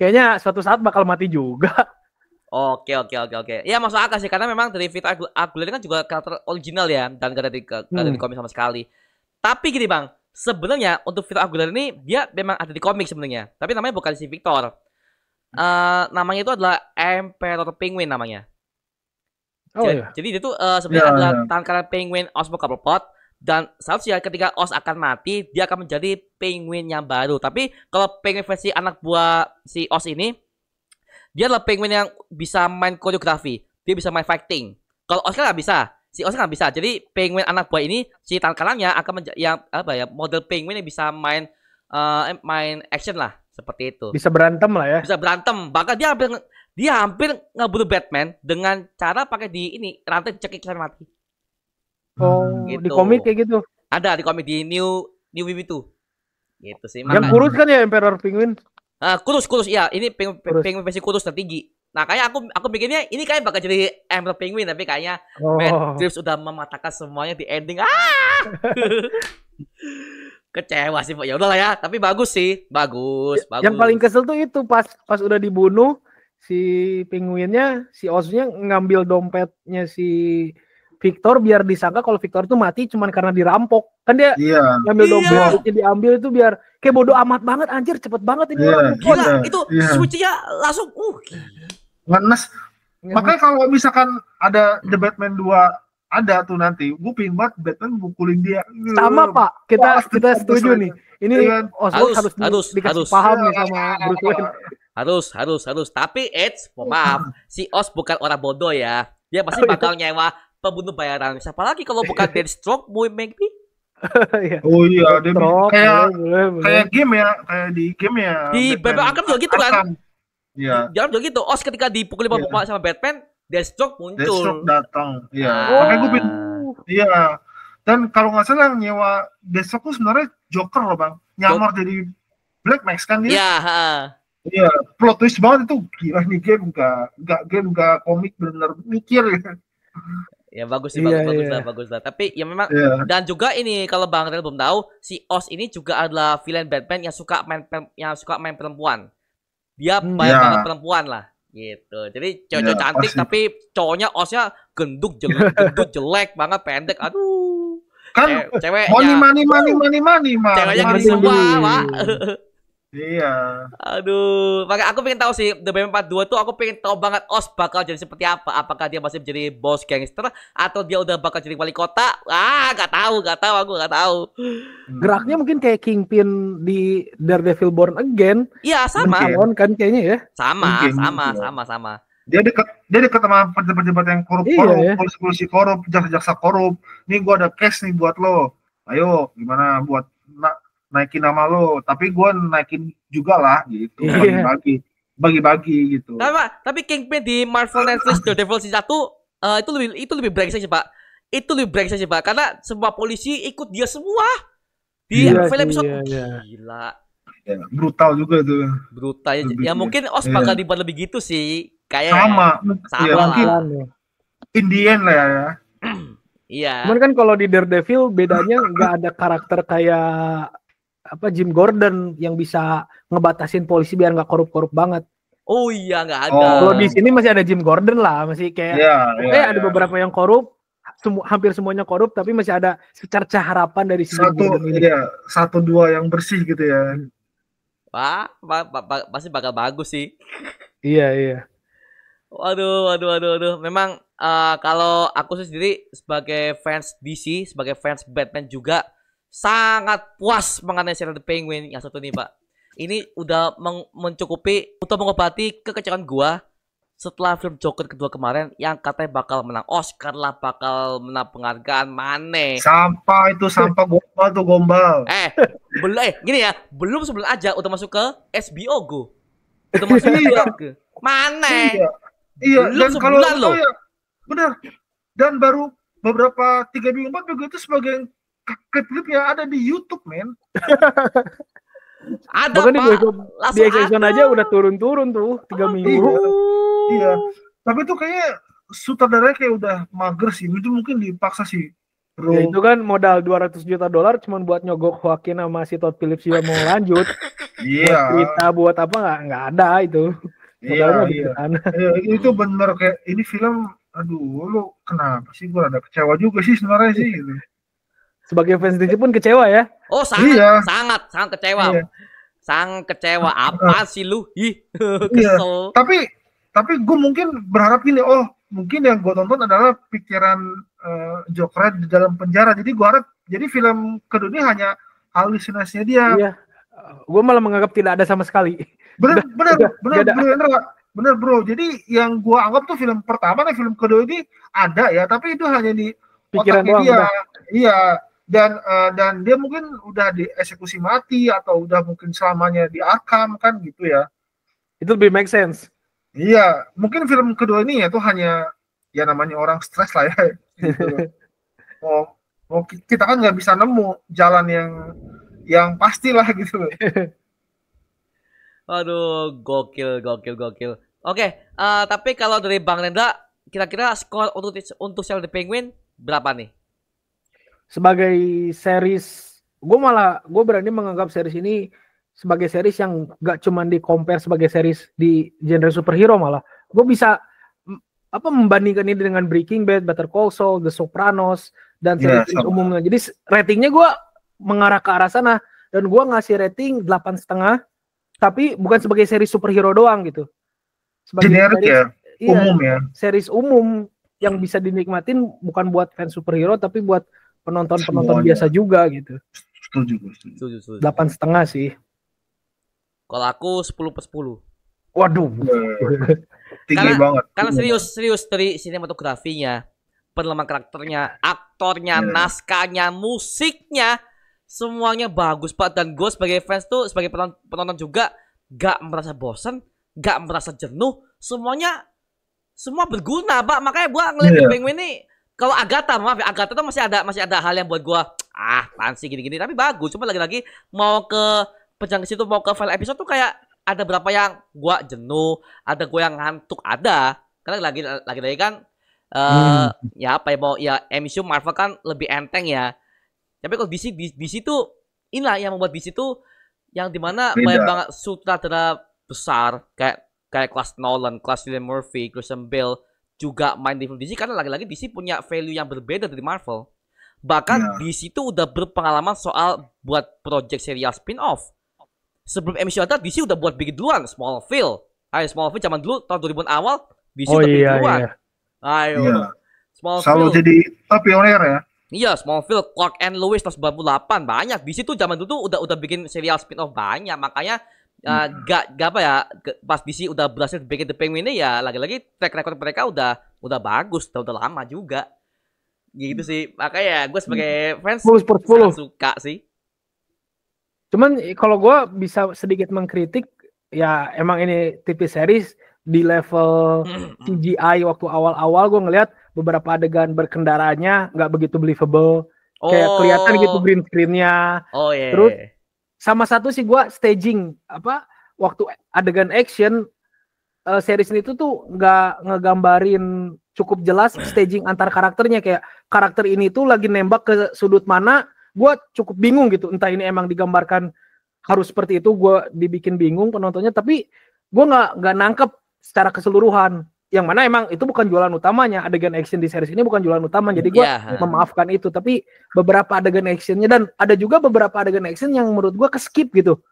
kayaknya suatu saat bakal mati juga Oke oke oke oke. Ya masuk akal sih karena memang dari Vita Aguilera kan juga karakter original ya dan gak ada di gak ada di hmm. komik sama sekali. Tapi gini bang, sebenarnya untuk Vita Aguilera ini dia memang ada di komik sebenarnya. Tapi namanya bukan si Victor. Uh, namanya itu adalah Emperor Penguin namanya. Oh, jadi, iya. jadi itu tuh eh, sebenarnya iya, adalah yeah. Penguin Osmo Cobblepot dan seharusnya ketika Os akan mati dia akan menjadi penguin yang baru. Tapi kalau penguin versi anak buah si Os ini dia adalah penguin yang bisa main koreografi, dia bisa main fighting. Kalau Oscar nggak bisa, si Oscar nggak bisa. Jadi penguin anak buah ini si tangan kanannya akan menjadi yang apa ya model penguin yang bisa main uh, main action lah seperti itu. Bisa berantem lah ya. Bisa berantem. Bahkan dia hampir dia hampir ngebunuh Batman dengan cara pakai di ini rantai cekik sampai mati. Oh, gitu. di komik kayak gitu. Ada di komik di New New itu. Gitu sih. Yang kurus kan ya Emperor Penguin? Nah, kurus kurus ya ini Peng Peng versi kurus tertinggi. Nah kayaknya aku aku pikirnya ini kayak bakal jadi Emperor Penguin tapi kayaknya oh. Matt sudah udah mematahkan semuanya di ending. Ah! Kecewa sih, ya udahlah ya. Tapi bagus sih, bagus, bagus. Ya, yang paling kesel tuh itu pas pas udah dibunuh si penguinnya, si Osnya ngambil dompetnya si Victor biar disangka kalau Victor itu mati cuman karena dirampok. Kan dia yeah. ambil iya. dompet yeah. diambil itu biar kayak bodoh amat banget anjir cepet banget ini yeah. orang. Gila, yeah. itu yeah. switch-nya langsung uh ngenes. Makanya kalau misalkan ada The Batman 2 ada tuh nanti, gue pingin banget Batman mukulin dia. Sama iya. Pak, kita Wah, kita setuju nih. Ini yeah. Kan? Oswald harus harus, harus dikasih harus. paham nih sama iya. Bruce Wayne. Harus, harus, harus. Tapi Edge, maaf, si Os bukan orang bodoh ya. Dia pasti oh, bakal nyewa pembunuh bayaran. Siapa lagi kalau bukan Deathstroke, Boy Magby? Iya. oh iya, dia kayak iya, kayak game ya, kayak di game ya. Di Batman Arkham juga gitu kan? Iya. Jangan juga gitu. Os oh, ketika dipukul yeah. sama Batman, Deathstroke muncul. Deathstroke datang. Iya. Oh. Makanya gue Iya. Dan kalau nggak salah nyewa Deathstroke tuh sebenarnya Joker loh bang. Nyamar jadi Black Mask kan dia. Iya. Iya. Plot twist banget itu gila nih game nggak nggak game nggak komik bener mikir. ya. Ya bagus sih, yeah, bagus, yeah. bagus iya. lah, bagus lah. Tapi ya memang yeah. dan juga ini kalau Bang Rel belum tahu, si Oz ini juga adalah villain Batman yang suka main yang suka main perempuan. Dia hmm, banyak yeah. banget perempuan lah gitu. Jadi cowok yeah, cantik tapi cowoknya Oznya genduk jelek, iya. gendut jelek banget pendek. Aduh. Kan ceweknya money money money money money. Ceweknya gini semua, Pak. Iya. Aduh, makanya aku pengen tahu sih The BM42 tuh aku pengen tahu banget Os bakal jadi seperti apa. Apakah dia masih menjadi bos gangster atau dia udah bakal jadi wali kota? Ah, nggak tahu, nggak tahu aku nggak tahu. Hmm. Geraknya mungkin kayak Kingpin di Daredevil Born Again. Iya, sama. Mungkin. kan kayaknya ya. Sama, mungkin, sama, sama, sama. Dia dekat dia dekat sama pejabat-pejabat yang korup, iya, korup, ya. polisi-polisi korup, jaksa-jaksa korup. Nih gua ada case nih buat lo. Ayo, gimana buat naikin nama lo tapi gue naikin juga lah gitu iya. bagi-bagi bagi-bagi gitu sama tapi Kingpin di Marvel Netflix The Devil season 1 uh, eh, itu lebih itu lebih brengsek sih pak itu lebih brengsek sih pak karena semua polisi ikut dia semua di yeah, film episode yeah, iya, yeah. gila ya, brutal juga tuh brutal ya, ya mungkin os ya. bakal dibuat lebih gitu sih kayak sama sama ya, lah. Iya. Indian lah ya Iya. Cuman kan kalau di Daredevil bedanya nggak ada karakter kayak apa Jim Gordon yang bisa ngebatasin polisi biar nggak korup-korup banget. Oh iya nggak ada. Oh. Kalau di sini masih ada Jim Gordon lah, masih kayak yeah, yeah, eh, yeah. ada iya. beberapa yang korup, semu hampir semuanya korup tapi masih ada secerca harapan dari sini. Satu iya, satu dua yang bersih gitu ya. Wah, pasti bakal bagus sih. iya, iya. Waduh, waduh, waduh, waduh. Memang uh, kalau aku sendiri sebagai fans DC, sebagai fans Batman juga sangat puas mengenai serial the Penguin yang satu ini pak. Ini udah mencukupi untuk mengobati kekecewaan gua setelah film Joker kedua kemarin yang katanya bakal menang Oscar lah bakal menang penghargaan mana sampah itu sampah gombal tuh gombal eh belum eh gini ya belum sebelum aja udah masuk ke SBO go udah masuk iya. ke mana iya, iya. belum dan sebulan kalau, loh ya, benar dan baru beberapa tiga minggu empat minggu itu sebagai klip-klipnya ada di YouTube, men. ada Bahkan Pak. Di, Exxon, di aja udah turun-turun tuh tiga oh, minggu. Iya. iya. Tapi tuh kayaknya sutradaranya kayak udah mager sih. Itu mungkin dipaksa sih. Bro. Ya, itu kan modal 200 juta dolar cuma buat nyogok Joaquin sama si Todd Phillips juga mau lanjut. Iya. yeah. Buat cerita buat apa nggak nggak ada itu. Iya, iya. iya. Itu bener kayak ini film aduh lu kenapa sih gue ada kecewa juga sih sebenarnya sih gitu sebagai fans DC pun kecewa ya. Oh, sangat iya. sangat sangat kecewa. Iya. Sang kecewa ah. apa sih lu? Ih, Iya. Tapi tapi gue mungkin berharap gini, oh, mungkin yang gue tonton adalah pikiran uh, eh, Joker di dalam penjara. Jadi gue harap jadi film kedua ini hanya halusinasinya dia. Iya. Gue malah menganggap tidak ada sama sekali. Benar, benar, benar, benar, benar, bener, bro. Jadi yang gue anggap tuh film pertama dan film kedua ini ada ya, tapi itu hanya di pikiran otaknya doang, dia. Iya, dan uh, dan dia mungkin udah dieksekusi mati atau udah mungkin selamanya di Arkham kan gitu ya itu lebih make sense iya mungkin film kedua ini ya tuh hanya ya namanya orang stres lah ya gitu. oh mau kita kan nggak bisa nemu jalan yang yang pastilah gitu Aduh, gokil, gokil, gokil. Oke, okay, uh, eh, tapi kalau dari Bang Rendra, kira-kira skor untuk untuk sel the Penguin berapa nih? sebagai series gue malah gue berani menganggap series ini sebagai series yang gak cuman di compare sebagai series di genre superhero malah gue bisa apa membandingkan ini dengan Breaking Bad, Better Call Saul, The Sopranos dan iya, series yeah, umumnya. Jadi ratingnya gue mengarah ke arah sana dan gue ngasih rating delapan setengah tapi bukan sebagai seri superhero doang gitu sebagai Generic series, ya iya, umum ya series umum yang bisa dinikmatin bukan buat fans superhero tapi buat penonton penonton Semuanya. biasa juga gitu setuju setuju setuju delapan setengah sih kalau aku sepuluh per sepuluh waduh tinggi karena, banget karena serius serius dari sinematografinya penelaman karakternya aktornya yeah. naskahnya musiknya semuanya bagus pak dan gue sebagai fans tuh sebagai penonton, juga gak merasa bosan gak merasa jenuh semuanya semua berguna pak makanya gue ngeliat yeah. Bang ini kalau Agatha maaf ya Agatha tuh masih ada masih ada hal yang buat gua ah pansi gini-gini tapi bagus cuma lagi-lagi mau ke pejang ke situ mau ke file episode tuh kayak ada berapa yang gua jenuh ada gua yang ngantuk ada karena lagi lagi lagi kan uh, hmm. ya apa ya mau ya MCU Marvel kan lebih enteng ya tapi kalau DC DC tuh inilah yang membuat DC tuh yang dimana Beda. banyak banget sutradara besar kayak kayak kelas Nolan, kelas William Murphy, Christian Bale juga main di film DC karena lagi-lagi DC punya value yang berbeda dari Marvel. Bahkan yeah. DC itu udah berpengalaman soal buat project serial spin-off. Sebelum MCU ada, DC udah buat bikin duluan Smallville. Ayo Smallville zaman dulu tahun 2000 awal DC oh, udah iya, bikin duluan. Iya. Ayo. Yeah. Smallville. Selalu jadi tapi pioneer ya. Iya, Smallville, Clark and Lewis 98 banyak. DC tuh zaman dulu tuh udah udah bikin serial spin-off banyak. Makanya uh, gak, gak apa ya pas DC udah berhasil bikin The Penguin ini ya lagi-lagi track record mereka udah udah bagus udah, udah lama juga gitu sih makanya gue sebagai hmm. fans 10 per 10. suka sih cuman kalau gue bisa sedikit mengkritik ya emang ini tipis series di level hmm. CGI waktu awal-awal gue ngelihat beberapa adegan berkendaranya nggak begitu believable oh. kayak kelihatan gitu green screennya oh, yeah. terus iya, iya sama satu sih gua staging apa waktu adegan action uh, series ini tuh tuh nggak ngegambarin cukup jelas staging antar karakternya kayak karakter ini tuh lagi nembak ke sudut mana gua cukup bingung gitu entah ini emang digambarkan harus seperti itu gua dibikin bingung penontonnya tapi gua nggak nggak nangkep secara keseluruhan yang mana emang itu bukan jualan utamanya adegan action di series ini bukan jualan utama jadi gue yeah. memaafkan itu tapi beberapa adegan actionnya dan ada juga beberapa adegan action yang menurut gue keskip gitu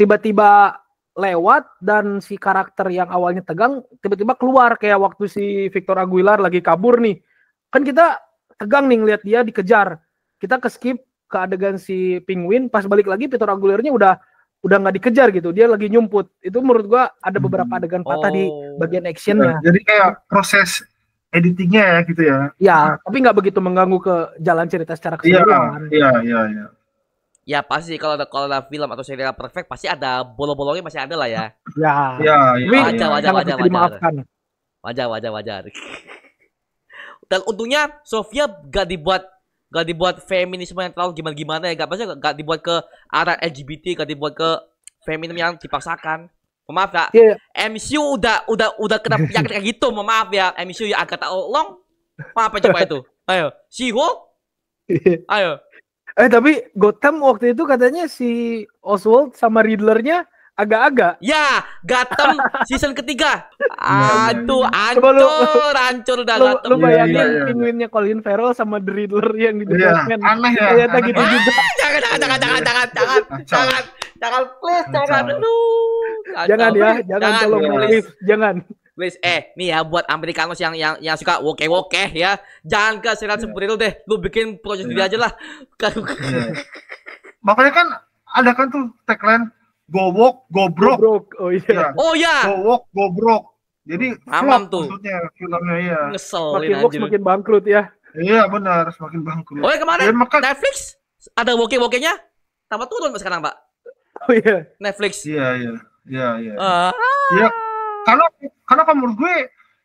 tiba-tiba lewat dan si karakter yang awalnya tegang tiba-tiba keluar kayak waktu si Victor Aguilar lagi kabur nih kan kita tegang nih ngeliat dia dikejar kita keskip ke adegan si penguin pas balik lagi Victor Aguilarnya udah udah nggak dikejar gitu dia lagi nyumput itu menurut gua ada hmm, beberapa adegan patah oh. di bagian iya, actionnya ya, jadi kayak proses editingnya ya gitu ya ya nah. tapi nggak begitu mengganggu ke jalan cerita secara iya, keseluruhan iya iya iya ya pasti kalau ada kalau ada film atau serial perfect pasti ada bolong-bolongnya masih ada lah ya ya ya, ya wajar wajar wajar wajar wajar wajar wajar dan untungnya Sofia gak dibuat gak dibuat feminisme yang terlalu gimana-gimana ya gak pasti gak dibuat ke arah LGBT gak dibuat ke feminim yang dipaksakan maaf ya yeah. MCU udah udah udah kena penyakit kayak gitu maaf ya MCU ya agak tolong apa coba itu ayo si Hulk iya. ayo eh tapi Gotham waktu itu katanya si Oswald sama Riddlernya Agak-agak. Ya, Gatem season ketiga. Iya, iya. Aduh, hancur, hancur dah lu, Gatem. Lu iya, bayangin yeah, yeah, pinguinnya Colin Farrell sama The Riddler yang di The Batman. Aneh ya. Ternyata gitu juga. Ah, jangan, jangan, jangan, jangan, jangan, jangan, jangan, jangan, please, ya, jangan. Jangan ya, jangan, tolong, please, jangan. Please, eh, nih ya buat Amerikanos yang yang yang suka woke woke ya, jangan ke serial itu deh. Lu bikin project sendiri aja lah. Makanya kan ada kan tuh tagline gowok, gobrok. gobrok. Oh iya. Yeah. Oh iya. go gobrok. Jadi Amam tuh. maksudnya filmnya ya. Ngeselin makin walk makin bangkrut ya. Iya benar, semakin bangkrut. Oh ya kemarin ya, maka... Netflix ada woke-wokenya tambah turun sekarang, Pak. Oh iya. Netflix. Iya, iya. Iya, iya. Uh, iya. Karena karena kan gue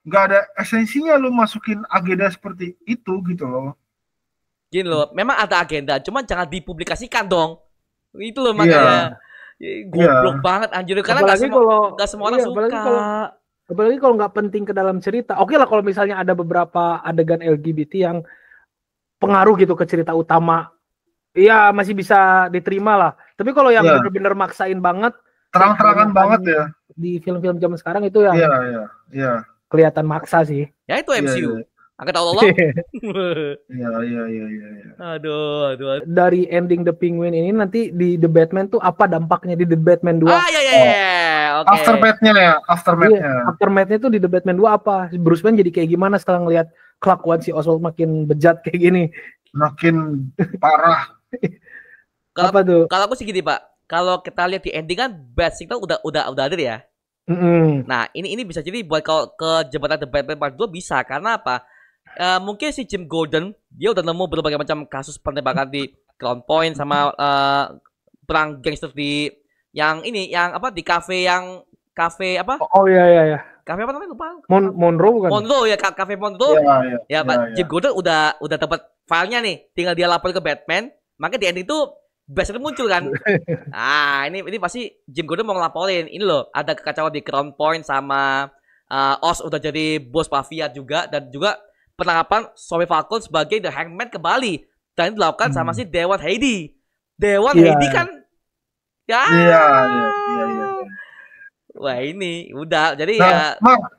nggak ada esensinya lu masukin agenda seperti itu gitu loh. Gini loh, memang ada agenda, cuman jangan dipublikasikan dong. Itu loh iya. makanya. Yeah Iya. goblok yeah. banget anjir karena nggak semua kalau, gak semua orang iya, suka apalagi kalau, apalagi kalau nggak penting ke dalam cerita oke okay lah kalau misalnya ada beberapa adegan LGBT yang pengaruh gitu ke cerita utama Iya masih bisa diterima lah tapi kalau yang yeah. benar bener maksain banget terang-terangan banget ya di film-film zaman sekarang itu yang yeah, yeah, yeah. kelihatan maksa sih ya itu iya, MCU yeah, yeah. Angkat Allah. Iya iya iya iya. iya. Aduh aduh. Dari ending The Penguin ini nanti di The Batman tuh apa dampaknya di The Batman 2? Ah iya, iya iya. Oh. Oke. Okay. Aftermath-nya ya, aftermath-nya. Iya, aftermath-nya tuh di The Batman 2 apa? Bruce Wayne jadi kayak gimana setelah ngelihat kelakuan si Oswald makin bejat kayak gini? Makin parah. kalo, apa tuh? Kalau aku sih gini, Pak. Kalau kita lihat di ending kan bad signal udah udah udah ada ya. Mm -hmm. Nah, ini ini bisa jadi buat kalau ke jembatan The Batman Part 2 bisa karena apa? uh, mungkin si Jim Gordon dia udah nemu berbagai macam kasus penembakan di Crown Point sama uh, perang gangster di yang ini yang apa di kafe yang kafe apa? Oh, oh iya iya iya. Kafe apa namanya lupa? Mon Monroe bukan? Monroe ya kafe Monroe. ya, ya, Ya, Pak ya, ya. Jim Gordon udah udah dapat filenya nih, tinggal dia lapor ke Batman. Makanya di ending tuh Batman muncul kan. ah ini ini pasti Jim Gordon mau ngelaporin ini loh ada kekacauan di Crown Point sama uh, Oz udah jadi bos mafia juga dan juga penangkapan suami Falcon sebagai The Hangman kembali dan itu dilakukan hmm. sama si Dewan Heidi. Dewan yeah. Heidi kan ya. Iya iya, iya, iya, iya, Wah, ini udah jadi nah, ya Mark, uh,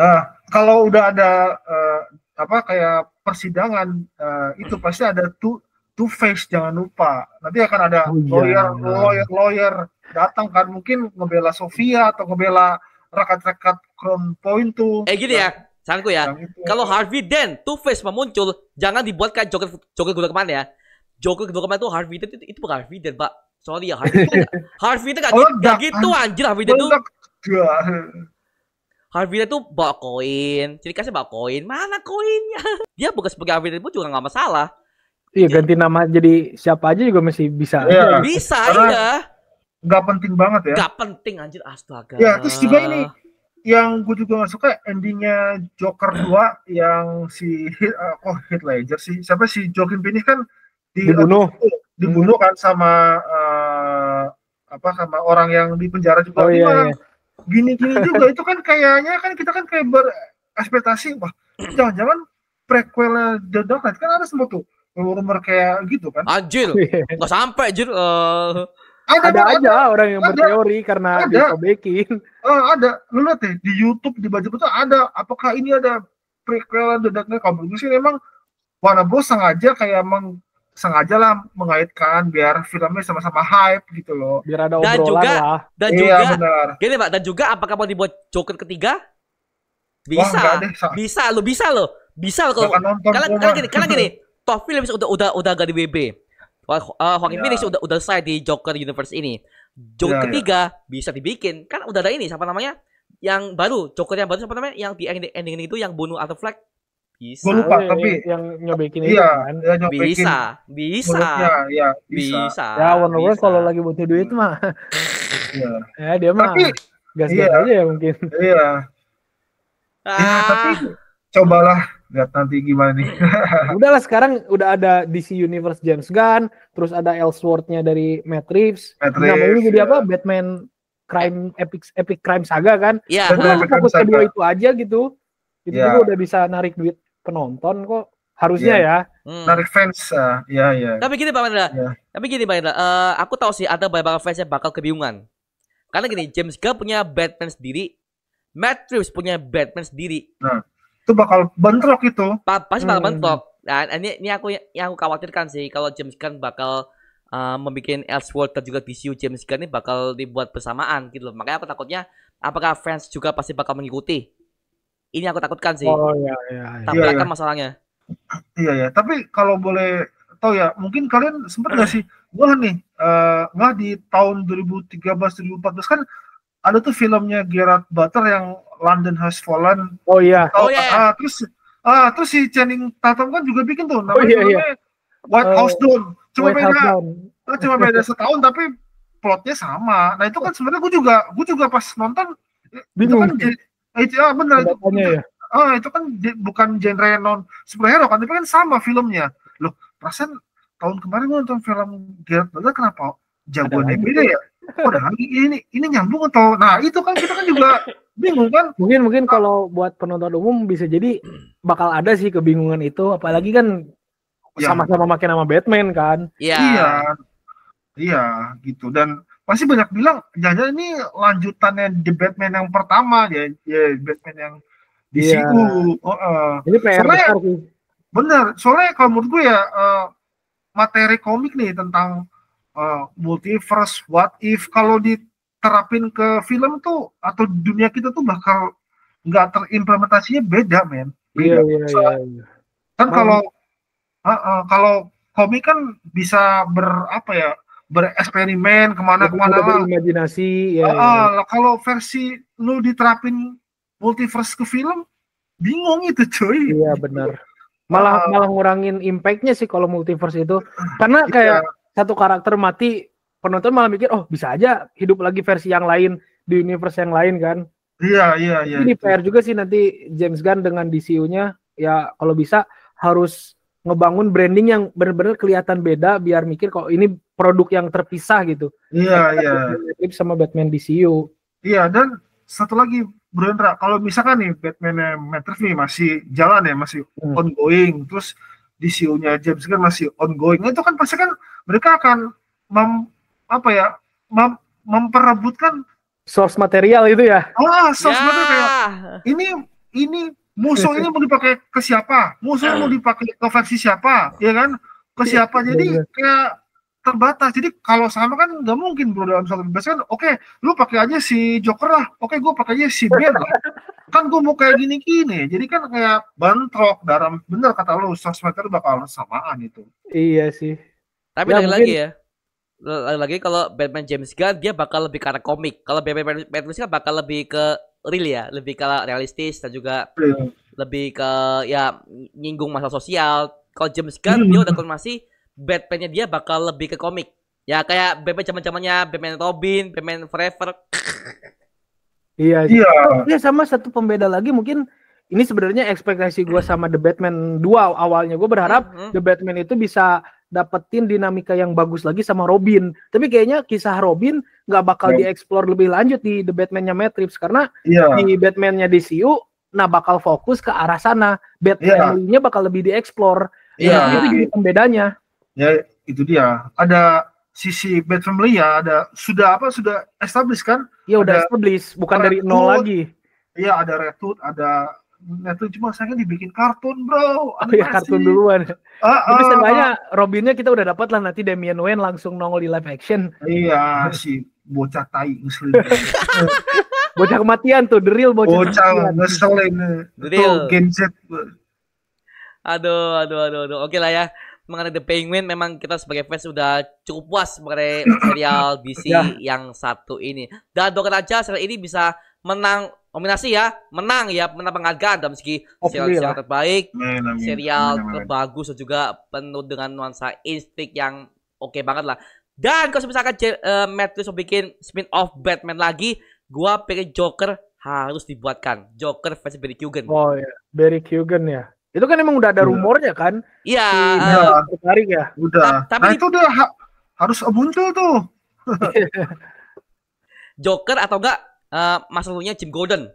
eh, kalau udah ada uh, apa kayak persidangan uh, itu hmm. pasti ada two two face jangan lupa. Nanti akan ada oh, iya, lawyer, iya. lawyer, lawyer datang kan mungkin ngebela Sofia atau ngebela rekat-rekat Crown Point tuh. Eh gini ya, Ya, Saranku ya, kalau Harvey Dent, Two Face memuncul, jangan dibuat kayak Joker Joker kedua kemarin ya. Joker kedua kemana tuh Harvey Dent itu, itu bukan Harvey Dent, Pak. Sorry ya Harvey Dent. Harvey Dent oh, gitu kan, anjir Harvey Dent tuh. Harvey Dent tuh bawa koin, ciri khasnya bawa koin. Mana koinnya? Dia bukan sebagai Harvey Dent pun juga gak masalah. Iya ganti nama jadi siapa aja juga masih bisa. Iya. Bisa Karena ya. Gak penting banget ya. Gak penting anjir astaga. Ya terus juga ini yang gue juga gak suka endingnya Joker 2 nah. yang si uh, oh Heath Ledger sih siapa si Joaquin Phoenix kan di, dibunuh dibunuh hmm. kan sama uh, apa sama orang yang di penjara juga oh, iya, iya. gini-gini juga itu kan kayaknya kan kita kan kayak berespektasi wah jangan-jangan prequel The Dark Knight kan ada semua tuh rumor kayak gitu kan anjir iya. nggak sampai anjir uh, ada, ada aja ada. orang yang ada. berteori karena ada. dicobekin. Uh, oh, ada, lu lihat deh di YouTube di baju itu ada. Apakah ini ada prequel The Dark Knight Comics? Ini memang Warner Bros sengaja kayak meng sengaja lah mengaitkan biar filmnya sama-sama hype gitu loh. Biar ada dan juga, lah. Dan iya, juga, benar. gini pak, dan juga apakah mau dibuat Joker ketiga? Bisa, Wah, deh, so. bisa, lo bisa lo, bisa lo kalau karena, kalian gini, karena gini, toh film udah udah udah gak di WB uh, Joaquin yeah. Phoenix udah udah selesai di Joker Universe ini. Joker yeah, ya. ketiga yeah. bisa dibikin. Kan udah ada ini siapa namanya? Yang baru, Joker yang baru siapa namanya? Yang di ending, ending itu yang bunuh Arthur Fleck bisa. Gue lupa oh, iya, tapi iya, yang nyobekin itu iya, kan. Bisa, bisa. ya, bisa. bisa. Ya, Warner Bros kalau lagi butuh duit mah. Iya. ya, dia tapi, mah gas iya, aja ya mungkin. Iya. Ah. Ya, tapi cobalah lihat nanti gimana nih. Udahlah sekarang udah ada DC Universe James Gunn, terus ada elseworld dari Matt Reeves. Matt Reeves. Namanya jadi ya. apa? Batman Crime Epic Epic Crime Saga kan. Iya. Yeah. Nah, fokus kedua itu aja gitu. Itu yeah. juga udah bisa narik duit penonton kok harusnya yeah. ya. Hmm. Narik fans uh, ya ya. Tapi gini Pak Mandra. Yeah. Tapi gini Pak Mandra, uh, aku tahu sih ada banyak fans yang bakal kebingungan. Karena gini, James Gunn punya Batman sendiri, Matt Reeves punya Batman sendiri. Nah itu bakal bentrok itu. Pasti bakal hmm. bentrok. Nah, ini ini aku yang aku khawatirkan sih kalau James Gunn bakal uh, eh, membuat Elseworld dan juga DCU James Gunn ini bakal dibuat bersamaan gitu loh. Makanya aku takutnya apakah fans juga pasti bakal mengikuti. Ini aku takutkan sih. Oh iya iya. iya. Tapi iya, iya. masalahnya. Iya ya, tapi kalau boleh tahu ya, mungkin kalian sempat nggak sih, gue nih, uh, nggak di tahun 2013-2014 kan ada tuh filmnya Gerard Butler yang London Has Fallen. Oh iya. Oh, oh iya. Ah, terus ah terus si Channing Tatum kan juga bikin tuh namanya oh, iya, iya. White eh, House Down. Cuma White beda Down. Ah, cuma beda setahun tapi plotnya sama. Nah itu kan sebenarnya gue juga gue juga pas nonton itu kan itu eh, ah, bener itu, ya. ah, itu kan bukan genre non superhero kan tapi kan sama filmnya. Loh perasaan tahun kemarin gue nonton film Gerard Butler kenapa jagoannya beda ya? oh, ini ini nyambung atau nah itu kan kita kan juga bingung kan mungkin mungkin nah. kalau buat penonton umum bisa jadi bakal ada sih kebingungan itu apalagi kan iya. sama-sama ya. makin nama Batman kan iya iya iya gitu dan pasti banyak bilang jangan ini lanjutannya di Batman yang pertama ya ya Batman yang di ya. situ oh, uh. ini PR soalnya, bener soalnya kalau menurut gue ya uh, materi komik nih tentang Ah, multiverse, what if kalau diterapin ke film tuh atau dunia kita tuh bakal nggak terimplementasinya beda men. Iya iya, iya iya. Kan nah, kalau uh, uh, kalau komik kan bisa berapa ya bereksperimen kemana-kemana iya, iya, lah. Imajinasi. Ya, uh, uh, Kalau versi lu diterapin multiverse ke film bingung itu cuy. Iya benar. Malah uh, malah ngurangin impactnya sih kalau multiverse itu. Karena kayak satu karakter mati penonton malah mikir oh bisa aja hidup lagi versi yang lain di universe yang lain kan iya iya iya ini PR juga sih nanti James Gunn dengan DCU-nya ya kalau bisa harus ngebangun branding yang benar-benar kelihatan beda biar mikir kok ini produk yang terpisah gitu iya iya Batman sama Batman DCU iya dan satu lagi Bro kalau misalkan nih Batman Matrix nih masih jalan ya, masih hmm. ongoing, terus DCU-nya e James Gunn masih ongoing nah, itu kan pasti kan mereka akan mem, apa ya mem, memperebutkan source material itu ya ah source yeah. material ini ini musuh ini mau dipakai ke siapa musuh mau dipakai ke versi siapa ya kan ke siapa iya, jadi iya. kayak terbatas. Jadi kalau sama kan nggak mungkin bro dalam satu bebas kan. Oke, okay, lu pakai aja si Joker lah. Oke, okay, gue pakai aja si Ben lah. Kan gue mau kayak gini-gini. Jadi kan kayak bentrok dalam bener kata lu sosmednya bakal samaan itu. Iya sih. Tapi ya, lagi lagi ya. Lagi, lagi kalau Batman James Gunn dia bakal lebih karena komik. Kalau Batman Batman sih bakal lebih ke real ya, lebih ke realistis dan juga yeah. lebih ke ya nyinggung masalah sosial. Kalau James Gunn hmm. dia udah konfirmasi Batman-nya dia bakal lebih ke komik. Ya kayak Batman zaman-zamannya Batman Robin, Batman Forever. Iya. Iya. Iya sama satu pembeda lagi mungkin ini sebenarnya ekspektasi gue sama The Batman 2 awalnya gue berharap -hmm. The Batman itu bisa dapetin dinamika yang bagus lagi sama Robin. Tapi kayaknya kisah Robin nggak bakal yeah. dieksplor lebih lanjut di The Batman-nya Matt Reeves karena yeah. di Batman-nya DCU nah bakal fokus ke arah sana. Batman-nya yeah. bakal lebih dieksplor. Iya. Yeah. Nah, itu jadi pembedanya ya itu dia ada sisi bad family ya ada sudah apa sudah established kan ya udah ada established bukan dari nol lagi iya ada retut ada Netflix ya, cuma saya kan dibikin kartun bro oh ya kartun duluan uh, uh, tapi ah, sebanyak ah. Robinnya kita udah dapat lah nanti Damian Wayne langsung nongol di live action iya si bocah tai ngeselin bocah kematian tuh the real bocah bocah kematian. the real. tuh Gen Z aduh aduh aduh, aduh. oke okay lah ya mengenai The Penguin memang kita sebagai fans sudah cukup puas mengenai serial DC ya. yang satu ini. Dan doakan aja serial ini bisa menang nominasi ya, menang ya, menang penghargaan dalam segi serial, serial terbaik, amin, amin, serial amin, amin. terbagus dan juga penuh dengan nuansa instik yang oke okay banget lah. Dan kalau misalkan uh, Matt Reeves bikin spin-off Batman lagi, gua pengen Joker harus dibuatkan. Joker versi Barry Keoghan. Oh iya, Barry Keoghan ya. Itu kan emang udah ada rumornya kan? Iya. Si uh, ya. Udah. Ta tapi nah, itu udah ha harus muncul tuh. Joker atau enggak uh, eh, Mas Jim Gordon.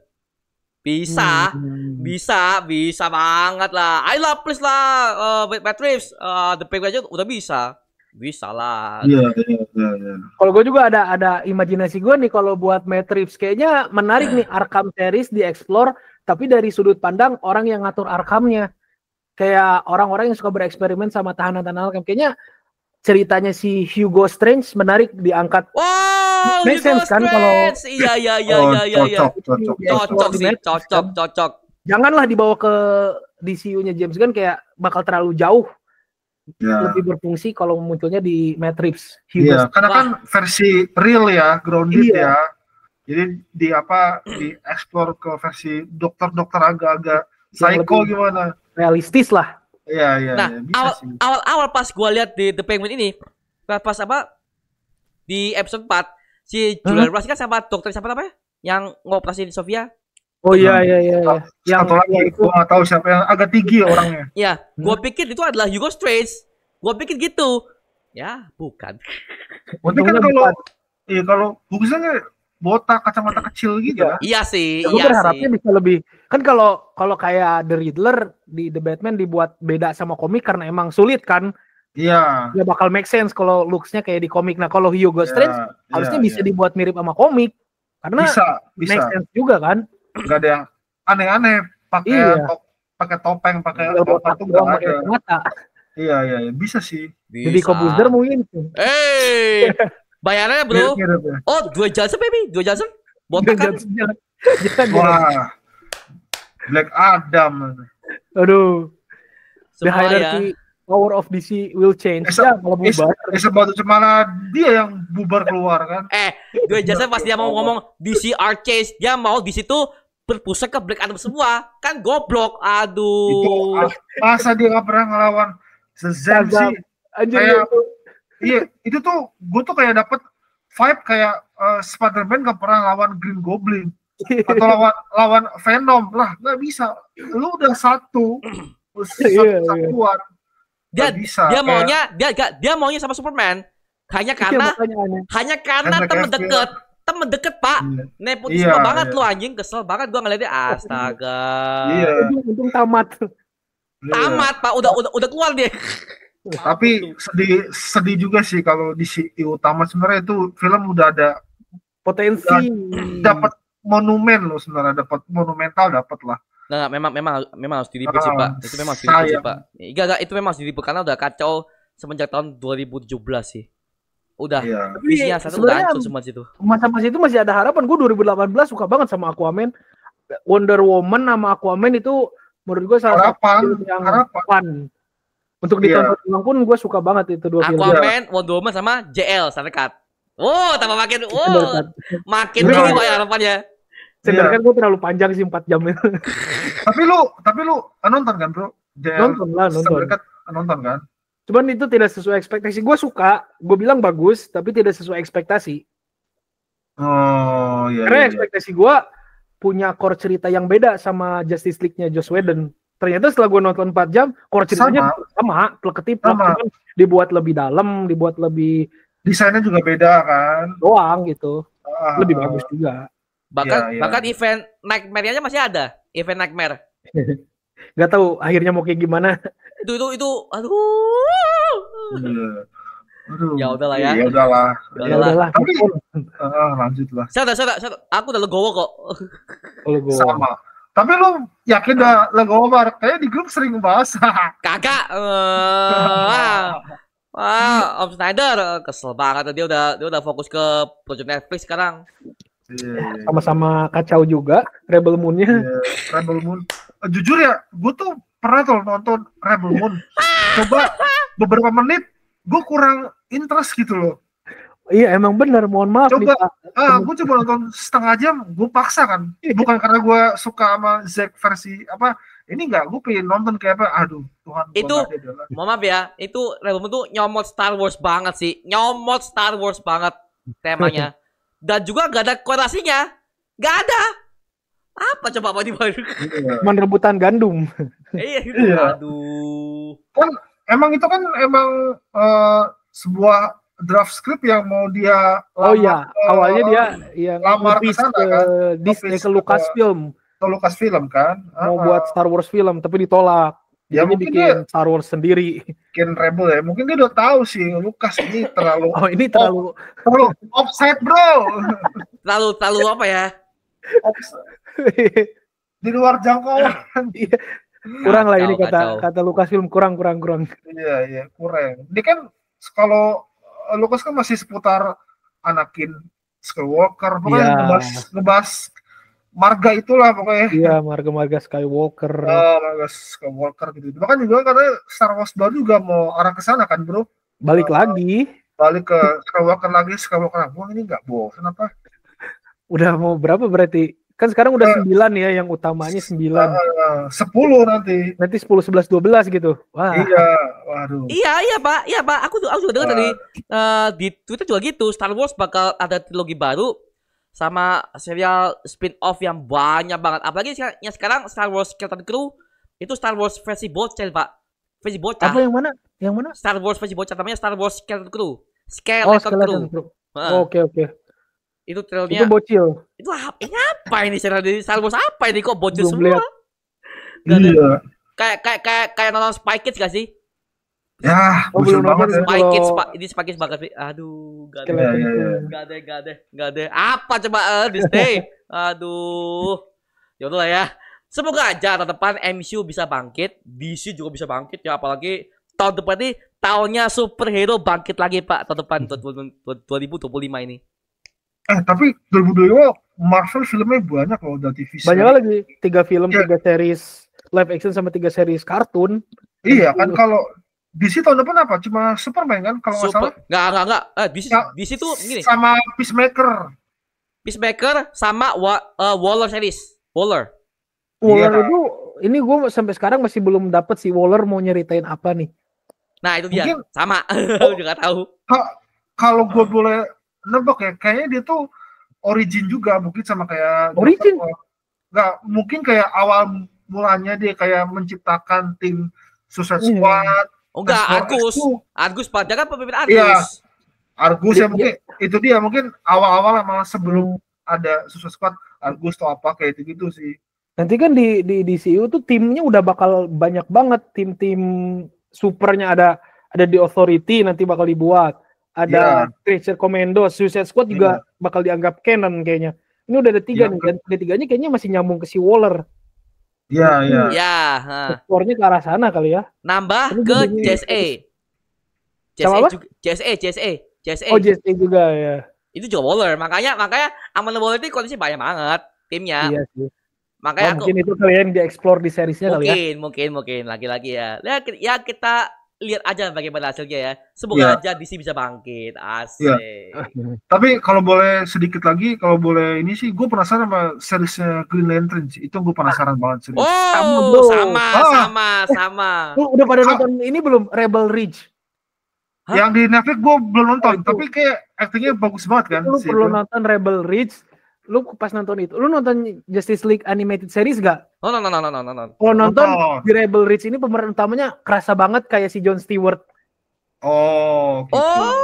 Bisa, hmm. bisa, bisa banget lah. I love please lah, uh, Matt Reeves, uh, The Penguin aja udah bisa, bisa lah. Iya, iya, iya. iya. Kalau gue juga ada ada imajinasi gue nih kalau buat Matt Reeves kayaknya menarik iya. nih Arkham series di explore tapi dari sudut pandang orang yang ngatur arkamnya kayak orang-orang yang suka bereksperimen sama tahanan-tahanan arkam kayaknya ceritanya si Hugo Strange menarik diangkat wow Hugo sense Strange. kan kalau iya iya iya oh, iya iya iya cocok cocok sih cocok cocok janganlah dibawa ke DCU-nya James Gunn kayak bakal terlalu jauh Ya. lebih berfungsi kalau munculnya di Matrix. Iya, karena Wah. kan versi real ya, grounded iya. ya. Jadi di apa di eksplor ke versi dokter-dokter agak-agak psycho gimana? Realistis lah. Iya iya. Nah ya, awal, awal pas gue lihat di The Penguin ini pas apa di episode 4 si Julian hmm? Rush kan sama dokter siapa apa ya? Yang ngoperasi di Sofia. Oh iya iya iya. iya. yang satu lagi itu nggak tahu siapa yang agak tinggi ya orangnya. Iya, hmm. gua hmm. pikir itu adalah Hugo Strange. Gua pikir gitu. Ya, bukan. Tapi kan kalau iya kalau bagusnya kan botak kacamata kecil gitu ya Iya sih. Ya, iya berharapnya sih. bisa lebih. Kan kalau kalau kayak The Riddler di The Batman dibuat beda sama komik karena emang sulit kan. Iya. Yeah. Ya bakal make sense kalau looksnya kayak di komik. Nah kalau Hugo iya, Strange yeah, harusnya yeah. bisa dibuat mirip sama komik karena bisa, bisa. make sense juga kan. Gak ada yang aneh-aneh pakai iya. to pakai topeng pakai botak tuh gak ada. Mata. Iya, iya iya bisa sih. Bisa. Jadi komputer mungkin. Eh. Hey! Bayarannya bro. Oh, dua jasa baby, dua jasa. Botak kan. Wah. Black Adam. Aduh. The ya. hierarchy power of DC will change. Es, ya, kalau bubar. Es, batu cemana dia yang bubar keluar kan? Eh, dua Johnson pasti dia mau oh. ngomong DC art dia mau di situ berpusat ke Black Adam semua. Kan goblok. Aduh. Itu, ah, masa dia nggak pernah ngelawan Shazam sih? Anjir, kayak, iya itu tuh gue tuh kayak dapet vibe kayak uh, Spider-Man gak pernah lawan Green Goblin atau lawan lawan Venom lah nggak bisa lu udah satu iya, iya, satu iya. satuan dia bisa dia maunya dia gak dia maunya sama Superman hanya karena iya, hanya karena temen deket temen deket pak nepotisme iya, banget iya. lu anjing kesel banget gua ngeliatnya astaga iya. untung tamat tamat pak udah udah udah keluar dia tapi sedih sedih juga sih kalau di CEO utama sebenarnya itu film udah ada potensi dapat monumen loh sebenarnya dapat monumental dapat lah nah, memang memang memang harus diri sih pak ah, itu memang harus diri pak enggak enggak itu memang harus diribut karena udah kacau semenjak tahun 2017 sih udah yeah. visinya satu udah hancur semua situ masa-masa itu masih ada harapan gue 2018 suka banget sama Aquaman Wonder Woman sama Aquaman itu menurut gue salah harapan, satu yang harapan. Untuk iya. ditonton yeah. ulang pun gue suka banget itu dua Aquaman, film. Aquaman, Wonder Woman sama JL Snyder Cut. Wow, tambah makin wow. makin tinggi banyak harapannya. Sebenarnya yeah. gue terlalu panjang sih 4 jam itu. tapi lu tapi lu eh, nonton kan, Bro? JL nonton lah, nonton. Cut, nonton kan? Cuman itu tidak sesuai ekspektasi. Gue suka, gue bilang bagus, tapi tidak sesuai ekspektasi. Oh, iya. Karena iya, iya. ekspektasi gue punya core cerita yang beda sama Justice League-nya Joss Whedon ternyata setelah gue nonton 4 jam core ceritanya sama, sama plek sama. dibuat lebih dalam dibuat lebih desainnya juga beda kan doang gitu uh, lebih bagus juga bahkan ya, ya. bahkan event nightmare-nya masih ada event nightmare nggak tahu akhirnya mau kayak gimana itu itu itu aduh Aduh, ya udahlah ya. Ya udahlah. Ya udahlah. Ya Tapi uh, lanjutlah. Saya udah, saya udah, aku udah legowo kok. Legowo. Sama. Tapi lu yakin dah legowo bar? Kayaknya di grup sering bahas. Kakak, uh, eh, wah, Om Snyder kesel banget. Dia udah dia udah fokus ke project Netflix sekarang. Yeah. Iya, iya. Sama-sama kacau juga Rebel Moon-nya. Yeah, Rebel Moon. Eh, jujur ya, gue tuh pernah tuh nonton Rebel Moon. Coba beberapa menit, gue kurang interest gitu loh. Iya emang bener, mohon maaf coba, nih Pak. Ah, gue coba nonton setengah jam, gue paksa kan. Iya. Bukan karena gue suka sama Zack versi apa, ini enggak, gue pengen nonton kayak apa, aduh Tuhan. Itu, mohon maaf ya, itu album itu nyomot Star Wars banget sih. Nyomot Star Wars banget temanya. Dan juga gak ada korasinya. Gak ada. Apa coba baru? Iya. Cuman rebutan gandum. Iya, gitu. iya, aduh. Kan emang itu kan emang uh, sebuah draft script yang mau dia oh iya awalnya awalnya dia yang lamar ke sana kan Disney ke Lucasfilm ke Lucasfilm kan mau uh, buat ah. Star Wars film tapi ditolak ya mungkin bikin dia, Star Wars sendiri bikin rebel ya mungkin dia udah tahu sih Lukas ini terlalu oh ini terlalu off, terlalu offset bro terlalu terlalu apa ya di luar jangkauan iya. kurang lah ini kata kata Lukas film kurang kurang kurang iya iya kurang ini kan kalau Lucas kan masih seputar Anakin Skywalker pokoknya yeah. ngebahas ngebahas marga itulah pokoknya iya yeah, marga-marga Skywalker uh, marga Skywalker gitu bahkan juga karena Star Wars baru juga mau arah ke sana kan bro balik uh, lagi balik ke Skywalker lagi Skywalker wah ini nggak bosan kenapa? udah mau berapa berarti Kan sekarang udah eh. sembilan ya yang utamanya sembilan. Eh, sepuluh nanti. Nanti sepuluh sebelas dua belas gitu. Wah. Iya, waduh. Iya, iya Pak, iya Pak. Aku, aku juga dengar tadi uh, di Twitter juga gitu. Star Wars bakal ada trilogi baru sama serial spin-off yang banyak banget. Apalagi yang sekarang Star Wars Captain Crew itu Star Wars versi bocil Pak. Versi bocah. Apa yang mana? Yang mana? Star Wars versi bocah namanya Star Wars Captain Crew. Skeleton, oh, Skeleton Crew. Oke, oke. Okay, okay. Itu trailnya. Itu bocil. Itu apa, ini apa ini cerita di Salbos apa ini kok bocil Belum semua? Gak Iya. Kayak kayak kayak kayak nonton Spy Kids gak sih? Ya, oh, banget nonton ya. Kids, Pak. Ini Spy Kids banget sih. Aduh, gak ada. Ya, ya, ya. Gak ada, gak ada, gak ada. Apa coba uh, eh, Disney Aduh. Ya lah ya. Semoga aja tahun depan MCU bisa bangkit, DC juga bisa bangkit ya apalagi tahun depan ini tahunnya superhero bangkit lagi Pak tahun depan 2025 hmm. ini eh tapi 2025 Marvel filmnya banyak kalau udah TV series. banyak lagi tiga film yeah. tiga series live action sama tiga series kartun iya gitu. kan kalau DC tahun depan apa? Cuma Superman kan kalau nggak salah. Nggak nggak nggak. Eh, DC nah, DC tuh gini. Sama Peacemaker. Peacemaker sama Wa uh, Waller series. Waller. Iya, Waller yeah. itu ini gue sampai sekarang masih belum dapet si Waller mau nyeritain apa nih. Nah itu dia. Mungkin, sama. Oh, juga tahu. Kalau gue boleh nebak ya kayaknya dia tuh origin juga mungkin sama kayak origin nggak mungkin kayak awal mulanya dia kayak menciptakan tim Suicide iya. Squad oh enggak kan iya. Argus Argus pada kan pemimpin Argus ya, Argus ya mungkin itu dia mungkin awal-awal malah sebelum ada Suicide Squad Argus atau apa kayak itu gitu sih nanti kan di di DCU e tuh timnya udah bakal banyak banget tim-tim supernya ada ada di authority nanti bakal dibuat ada yeah. Iya. Creature Commando, Suicide Squad juga yeah. bakal dianggap canon kayaknya. Ini udah ada tiga yeah. nih, kan? dan ketiganya kayaknya masih nyambung ke si Waller. Iya, hmm. iya. Iya, Skornya ke arah sana kali ya. Nambah Ini ke JSA. JSA juga, JSA, JSA, JSA. Oh, JSA juga ya. Itu juga Waller, makanya makanya Amanda Waller itu kondisi banyak banget timnya. Iya sih. Makanya oh, aku, mungkin itu kalian ya explore di seriesnya kali ya. Mungkin, mungkin, mungkin lagi-lagi ya. Ya kita lihat aja bagaimana hasilnya ya. Semoga yeah. aja DC bisa bangkit. Asik. Yeah. Tapi kalau boleh sedikit lagi, kalau boleh ini sih gue penasaran sama seriesnya Green Lantern Itu gue penasaran ah. banget sih. Oh, sama, sama, ah. sama, eh, sama. Lu udah pada ah. nonton ini belum Rebel Ridge? Hah? Yang di Netflix gue belum nonton, oh, tapi kayak aktingnya bagus banget kan. Lu perlu nonton Rebel Ridge lu pas nonton itu, lu nonton Justice League animated series gak? Oh, no no no no. Kalau nonton oh. di Rebel Rich ini pemeran utamanya kerasa banget kayak si John Stewart. Oh, gitu. Oh,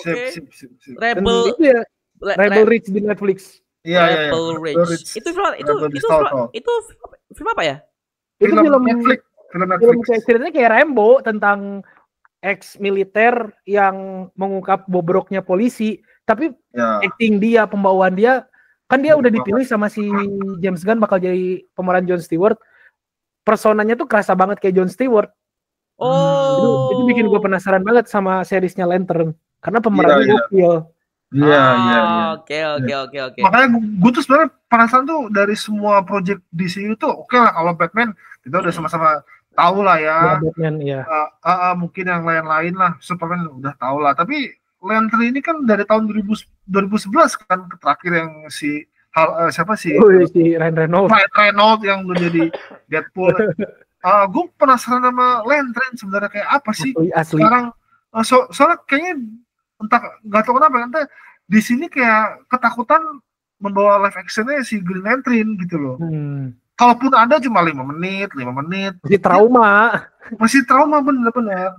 okay. sip, sip, sip. Rebel, kan ya, Rebel, Rebel Rich di Netflix. Iya, iya. iya. Rebel Rich. Rebel Rich. Itu film, itu Rebel itu film, itu film apa ya? Itu film, film Netflix. Film Netflix. Film kayak ceritanya kayak Rambo tentang ex militer yang mengungkap bobroknya polisi, tapi ya. acting dia, pembawaan dia Kan dia udah iya. dipilih sama si James Gunn bakal jadi pemeran John Stewart. Personanya tuh kerasa banget kayak John Stewart. Oh. Itu, itu bikin gue penasaran banget sama seriesnya Lantern karena pemerannya yeah, yeah. Iya, iya, iya, iya, ah, iya. Oke, oke, oke, oke. Makanya gue tuh sebenarnya penasaran tuh dari semua project di DCU tuh oke okay lah kalau Batman kita udah hmm. sama-sama tahu lah ya. ya Batman, ya. Uh, uh, uh, mungkin yang lain-lain lah, Superman udah tahu lah. Tapi Lantry ini kan dari tahun 2000, 2011 kan terakhir yang si hal, uh, siapa sih? Oh, iya, si Ryan Reynolds. Ryan Reynolds yang udah jadi Deadpool. uh, ah, gue penasaran sama Lantern sebenarnya kayak apa sih Asli. sekarang uh, so, soalnya kayaknya entah nggak tahu kenapa entah di sini kayak ketakutan membawa live actionnya si Green Lantern gitu loh. Hmm. Kalaupun ada cuma lima menit, lima menit. Masih trauma. Masih trauma bener-bener.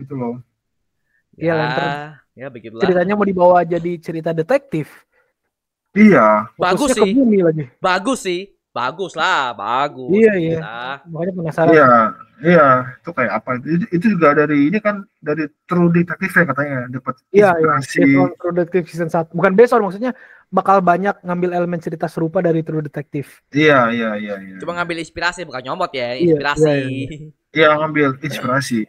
Gitu loh. Iya, ya, Ya, begitulah. Ceritanya mau dibawa jadi cerita detektif. Iya. Bagus sih. bumi lagi. Bagus sih. Bagus lah, bagus. Iya, iya. Makanya penasaran. Iya, iya. Itu kayak apa? Itu, itu juga dari ini kan dari True Detective ya katanya dapat iya, iya. inspirasi. Iya, iya. True Detective season 1. Bukan besok maksudnya bakal banyak ngambil elemen cerita serupa dari True Detective. Iya, iya, iya, iya. Cuma ngambil inspirasi bukan nyomot ya, iya, inspirasi. Iya, iya, iya. iya ngambil inspirasi.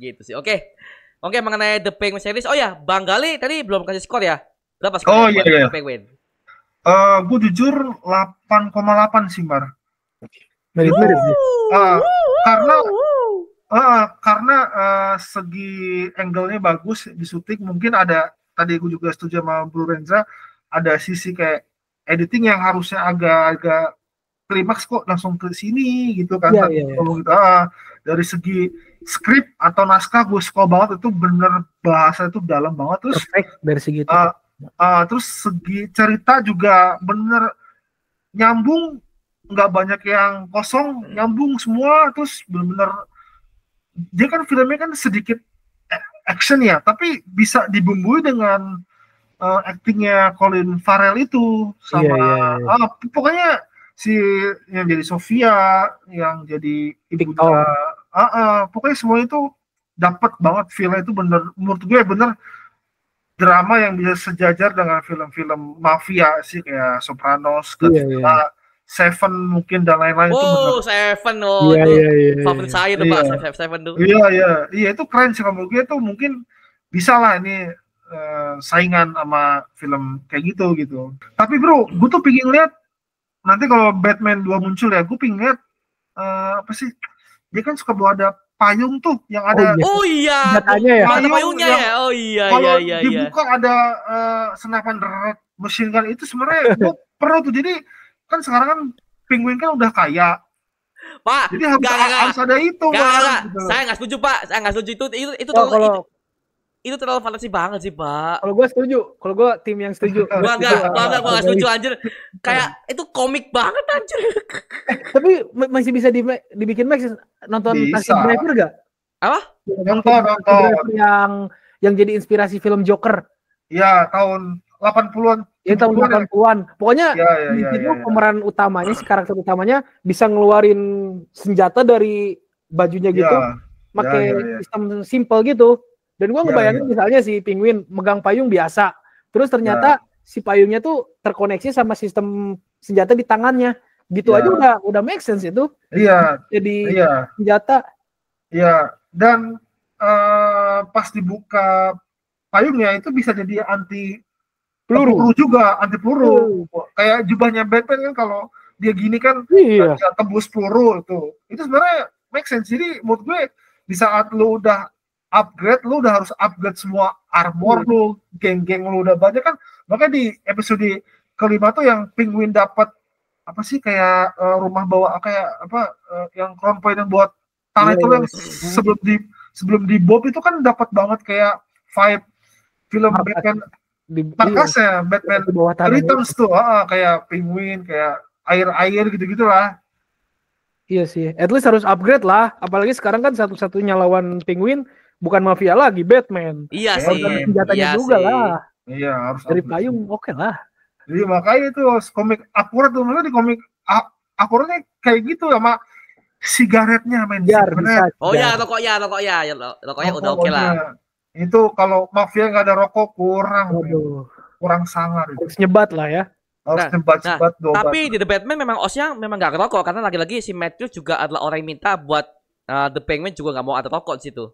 gitu sih. Oke. Oke, mengenai The Penguin Series. Oh ya, Bang Gali tadi belum kasih skor ya? Berapa skor? Oh iya, iya. The Penguin. Uh, eh, gue jujur 8,8 sih, Mar. Mirip-mirip sih. Uh, karena uh, karena uh, segi angle-nya bagus di syuting mungkin ada tadi gue juga setuju sama Bro Renza ada sisi kayak editing yang harusnya agak-agak klimaks kok langsung ke sini gitu kan. Yeah, yeah, yeah. Gitu, uh, dari segi skrip atau naskah gue suka banget itu bener bahasa itu dalam banget terus Perfect dari segi itu. Uh, uh, terus segi cerita juga bener nyambung nggak banyak yang kosong nyambung semua terus bener-bener dia kan filmnya kan sedikit action ya tapi bisa dibumbui dengan uh, aktingnya Colin Farrell itu sama yeah, yeah, yeah. Uh, pokoknya si yang jadi Sofia, yang jadi ibu uh, uh, pokoknya semua itu dapat banget film itu bener menurut gue bener drama yang bisa sejajar dengan film-film mafia sih kayak Sopranos, iya, iya. Godzilla, yeah, Seven mungkin dan lain-lain Oh itu bener. Seven oh yeah, itu yeah, yeah, iya. favorit saya tuh yeah. Pak Seven tuh. Iya iya iya itu keren sih kalau gue tuh mungkin bisa lah ini uh, saingan sama film kayak gitu gitu. Tapi bro, gue tuh pingin lihat nanti kalau Batman 2 muncul ya gue pinget uh, eh, apa sih dia kan suka bawa ada payung tuh yang ada oh iya, oh, iya. ya payung ada payungnya yang, ya oh iya kalau iya, iya, iya. dibuka iya. ada uh, senapan deret mesin kan itu sebenarnya gue perlu tuh jadi kan sekarang kan penguin kan udah kaya Pak, jadi harus, gak, gak, harus ada itu, gak, Pak. Kan, gak, gak. Gitu. Saya nggak setuju, Pak. Saya nggak setuju itu. Itu, itu, oh, kalau, itu itu terlalu fantasi banget sih pak. Kalau gue setuju, kalau gue tim yang setuju. gue enggak, gue enggak, gue enggak setuju anjir. Kayak itu komik banget anjir. Eh, tapi masih bisa di, dibikin Max nonton Taxi Driver gak? Apa? Nonton, nonton. Yang yang jadi inspirasi film Joker. Iya, tahun 80-an. Ya, tahun 80-an. Pokoknya ya, ya, ya, itu iya, iya, ya, ya. pemeran utamanya, si karakter utamanya bisa ngeluarin senjata dari bajunya gitu. Ya, pakai ya, ya. sistem simple gitu dan gue iya, ngebayangin ya, ya. misalnya si penguin megang payung biasa, terus ternyata ya. si payungnya tuh terkoneksi sama sistem senjata di tangannya, gitu ya. aja udah udah make sense itu. Iya. Jadi ya. senjata. Iya. Dan uh, pas dibuka payungnya itu bisa jadi anti peluru, peluru juga, anti peluru. Uh. Kayak jubahnya Batman kan kalau dia gini kan iya. tembus peluru itu. Itu sebenarnya make sense. Jadi menurut gue di saat lu udah upgrade lu udah harus upgrade semua armor iya. lu geng-geng lu udah banyak kan makanya di episode kelima tuh yang penguin dapat apa sih kayak uh, rumah bawa kayak apa uh, yang crown point yang buat tanah yeah, itu iya, yang iya, sebelum di sebelum di Bob itu kan dapat banget kayak vibe film Batman di Markas ya Batman di bawah Returns tuh uh, kayak penguin kayak air-air gitu-gitu lah Iya sih, at least harus upgrade lah. Apalagi sekarang kan satu-satunya lawan penguin bukan mafia lagi Batman iya sih senjatanya iya juga sih. lah iya harus dari payung oke okay lah jadi makanya itu komik akurat tuh di komik akuratnya kayak gitu sama sigaretnya main Jar, sigaret. Bisa, oh ya rokok ya rokok ya rokoknya udah oke okay lah itu kalau mafia nggak ada rokok kurang Aduh. kurang sangar itu. harus nyebat lah ya nah, nyebat nah, nyebat nah, tapi di The Batman memang osnya memang nggak rokok karena lagi-lagi si Matthew juga adalah orang yang minta buat uh, The Penguin juga nggak mau ada rokok di situ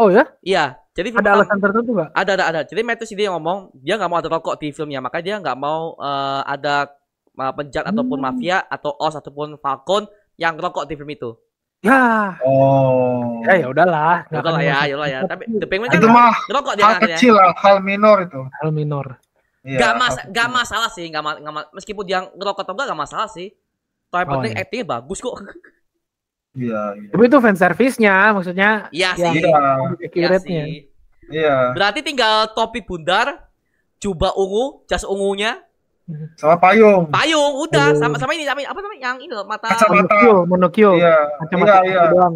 Oh ya? Iya. Jadi ada alasan tertentu nggak? Ada ada ada. Jadi Matthew sendiri yang ngomong dia nggak mau ada rokok di filmnya, makanya dia nggak mau uh, ada uh, eh, penjahat hmm. ataupun mafia atau os ataupun falcon yang rokok di film itu. Ya. Oh. Ya ya udahlah. Ya, ya udahlah ya, ya lah ya. Tapi The Penguin kan itu mah rokok dia hal kecil, hal minor itu. Hal minor. Iya, gak, mas gak masalah sih, gak, ma gak ma meskipun dia ngerokok atau enggak gak masalah sih. Tapi oh, penting iya. actingnya bagus kok. Iya, iya, Tapi itu fan service-nya maksudnya. Iya sih. Iya. Iya, iya Berarti tinggal topi bundar, jubah ungu, jas ungunya. Sama payung. Payung udah sama sama ini sama apa namanya yang ini loh, mata kacamata monokio. Iya. Kacamata iya, gitu iya.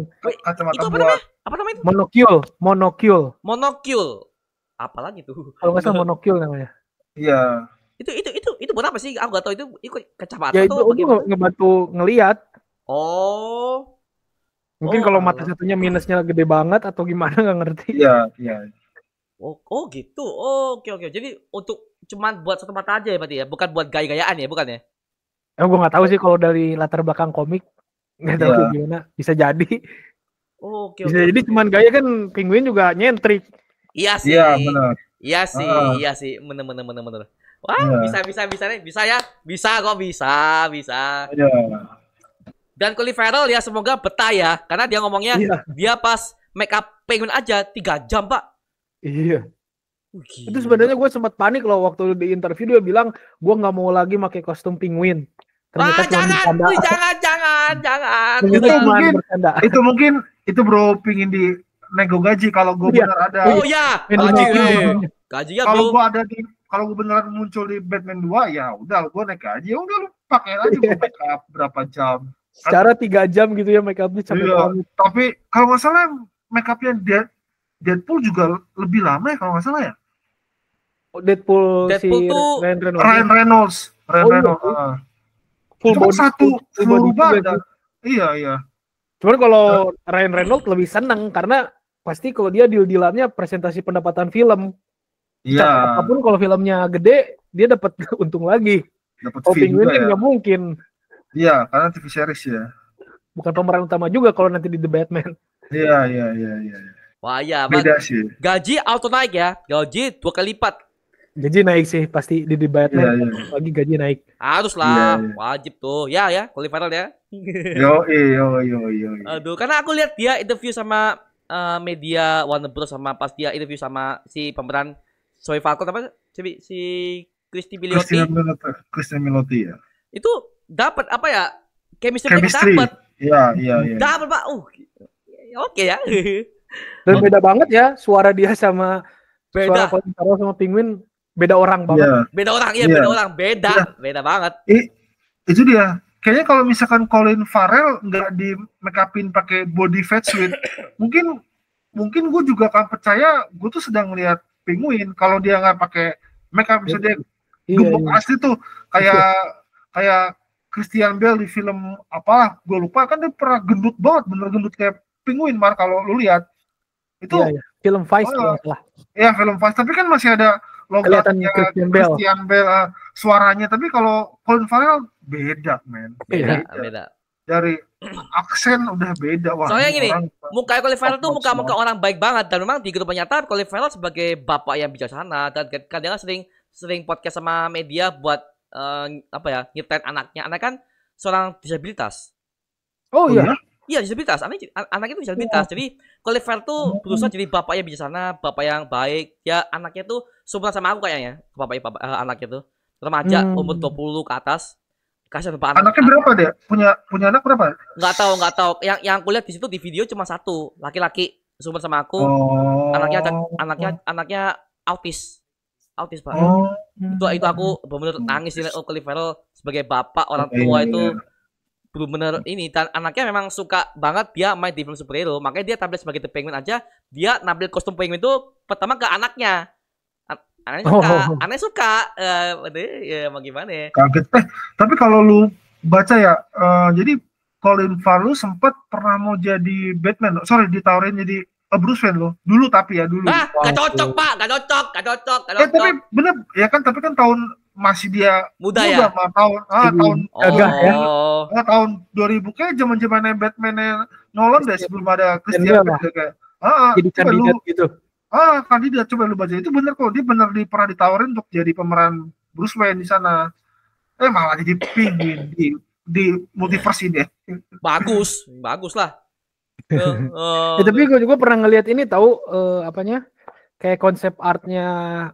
Kacamata itu apa namanya? Apa namanya itu? Monokio, monokio. Monokio. Apalagi itu Kalau nggak salah monokio namanya. Iya. Itu itu itu itu buat apa sih? Aku nggak tahu itu ikut kacamata ya, itu, tuh. itu ngebantu ngelihat. Oh. Mungkin oh, kalau iya. mata satunya minusnya gede banget atau gimana nggak ngerti. Iya, iya. Oh, oh gitu. Oh, oke okay, oke. Okay. Jadi untuk cuman buat satu mata aja ya berarti ya, bukan buat gaya-gayaan ya, bukan ya? Emang eh, gua nggak tahu sih kalau dari latar belakang komik nggak tahu yeah. gimana bisa jadi. Oh, oke okay, okay, jadi okay. cuman gaya kan penguin juga nyentrik. Iya sih. Iya benar. Iya sih, uh. iya sih. Bener bener bener bener. Wah, yeah. bisa bisa bisa nih, bisa ya. Bisa kok bisa, bisa. Yeah. Dan Colin viral ya semoga betah ya, karena dia ngomongnya iya. dia pas make up penguin aja tiga jam pak. Iya. gila. Itu sebenarnya gue sempat panik loh waktu di interview dia bilang gue nggak mau lagi pakai kostum penguin. Ternyata ah, jangan, bercanda. jangan, jangan, jangan. itu mungkin, itu mungkin itu bro pingin di nego gaji kalau gue iya. benar ada. Oh iya, gaji iya, iya. Gaji ya Kalau gue ada di kalau gue beneran muncul di Batman 2 ya udah gue naik gaji ya udah lu pakai aja gue backup berapa jam secara tiga jam gitu ya make upnya capek iya, banget. Tapi kalau nggak salah make upnya Dead, Deadpool juga lebih lama ya kalau nggak salah ya. Deadpool, oh, Deadpool si tuh Ryan Reynolds. Ryan Reynolds. Ryan oh, iya. Reynolds. Iya. Uh. Full Cuma body, satu full body badan. Iya iya. Cuman kalau uh. Ryan Reynolds lebih seneng karena pasti kalau dia deal dealannya presentasi pendapatan film. Iya. Yeah. Apapun kalau filmnya gede dia dapat untung lagi. Dapat film. juga kan ya. mungkin. Iya, karena TV series ya. Bukan pemeran utama juga kalau nanti di The Batman. Iya, iya, iya, iya. iya. Wah, iya, Beda sih. Gaji auto naik ya. Gaji dua kali lipat. Gaji naik sih pasti di The Batman iya, iya. lagi gaji naik. Harus lah, iya, iya. wajib tuh. Ya ya, kalau viral ya. yo, yo, yo, yo. Aduh, karena aku lihat dia interview sama uh, media Warner Bros sama pas dia interview sama si pemeran Soy Falcon apa si si Christy Milioti. Christy Milioti. Christy Milioti ya. Itu dapat apa ya chemistry, chemistry. dapat iya iya iya dapat pak uh oke okay, ya dan beda banget ya suara dia sama beda. suara Kolintaro sama penguin beda orang banget yeah. beda orang iya yeah. beda orang beda yeah. beda banget I, itu dia kayaknya kalau misalkan Colin Farrell nggak di make upin pakai body fat suit mungkin mungkin gue juga akan percaya gue tuh sedang lihat penguin kalau dia nggak pakai make up misalnya dia iya, gemuk yeah, yeah. asli tuh kayak kayak Christian Bale di film apa gue lupa kan dia pernah gendut banget bener gendut kayak penguin mar kalau lu lihat itu iya, iya. film Vice oh, lah ya film Vice tapi kan masih ada logatnya Christian Bale, Christian Bale uh, suaranya tapi kalau Colin Farrell beda men beda, beda. beda. dari aksen udah beda wah soalnya gini muka Colin Farrell tuh muka muka orang baik banget dan memang di grup nyata Colin Farrell sebagai bapak yang bijaksana dan kadang-kadang sering sering podcast sama media buat uh, apa ya nyiptain anaknya anak kan seorang disabilitas oh iya iya disabilitas anak anak itu disabilitas yeah. Oh. jadi Oliver tuh berusaha hmm. jadi bapak yang bijaksana bapak yang baik ya anaknya tuh sumber sama aku kayaknya bapaknya bapak uh, anaknya tuh remaja hmm. umur 20 ke atas kasih bapak anak anaknya berapa dia punya punya anak berapa nggak tahu nggak tahu yang yang kulihat di situ di video cuma satu laki-laki sumber sama aku oh. anaknya anaknya anaknya autis autis pak oh. itu itu aku benar-benar hmm. nangis lihat oh Farrell sebagai bapak orang tua iya, itu belum iya. benar ini dan anaknya memang suka banget dia main di film superhero makanya dia tampil sebagai The Penguin aja dia nampil kostum Penguin itu pertama ke anaknya anaknya suka oh, oh, anaknya suka eh uh, ya mau gimana ya kaget eh tapi kalau lu baca ya uh, jadi Colin Farrell sempat pernah mau jadi Batman sorry ditawarin jadi Bruce Wayne loh. Dulu tapi ya dulu. Ah, gak cocok Pak, gak cocok, gak cocok, gak eh, cocok. Eh, tapi bener ya kan tapi kan tahun masih dia muda, muda ya mah, tahun ah, tahun ya. oh. ya ah, tahun 2000 kayak zaman zamannya Batman yang Nolan deh iya. sebelum ada Christian iya, Bale ya, kayak ah, ah jadi kandidat lu, gitu ah kandidat coba lu baca itu bener kok dia bener di, pernah ditawarin untuk jadi pemeran Bruce Wayne di sana eh malah jadi pingin di di multiverse ini bagus bagus lah Uh, ya, tapi gue juga pernah ngelihat ini tahu uh, eh, apanya kayak konsep artnya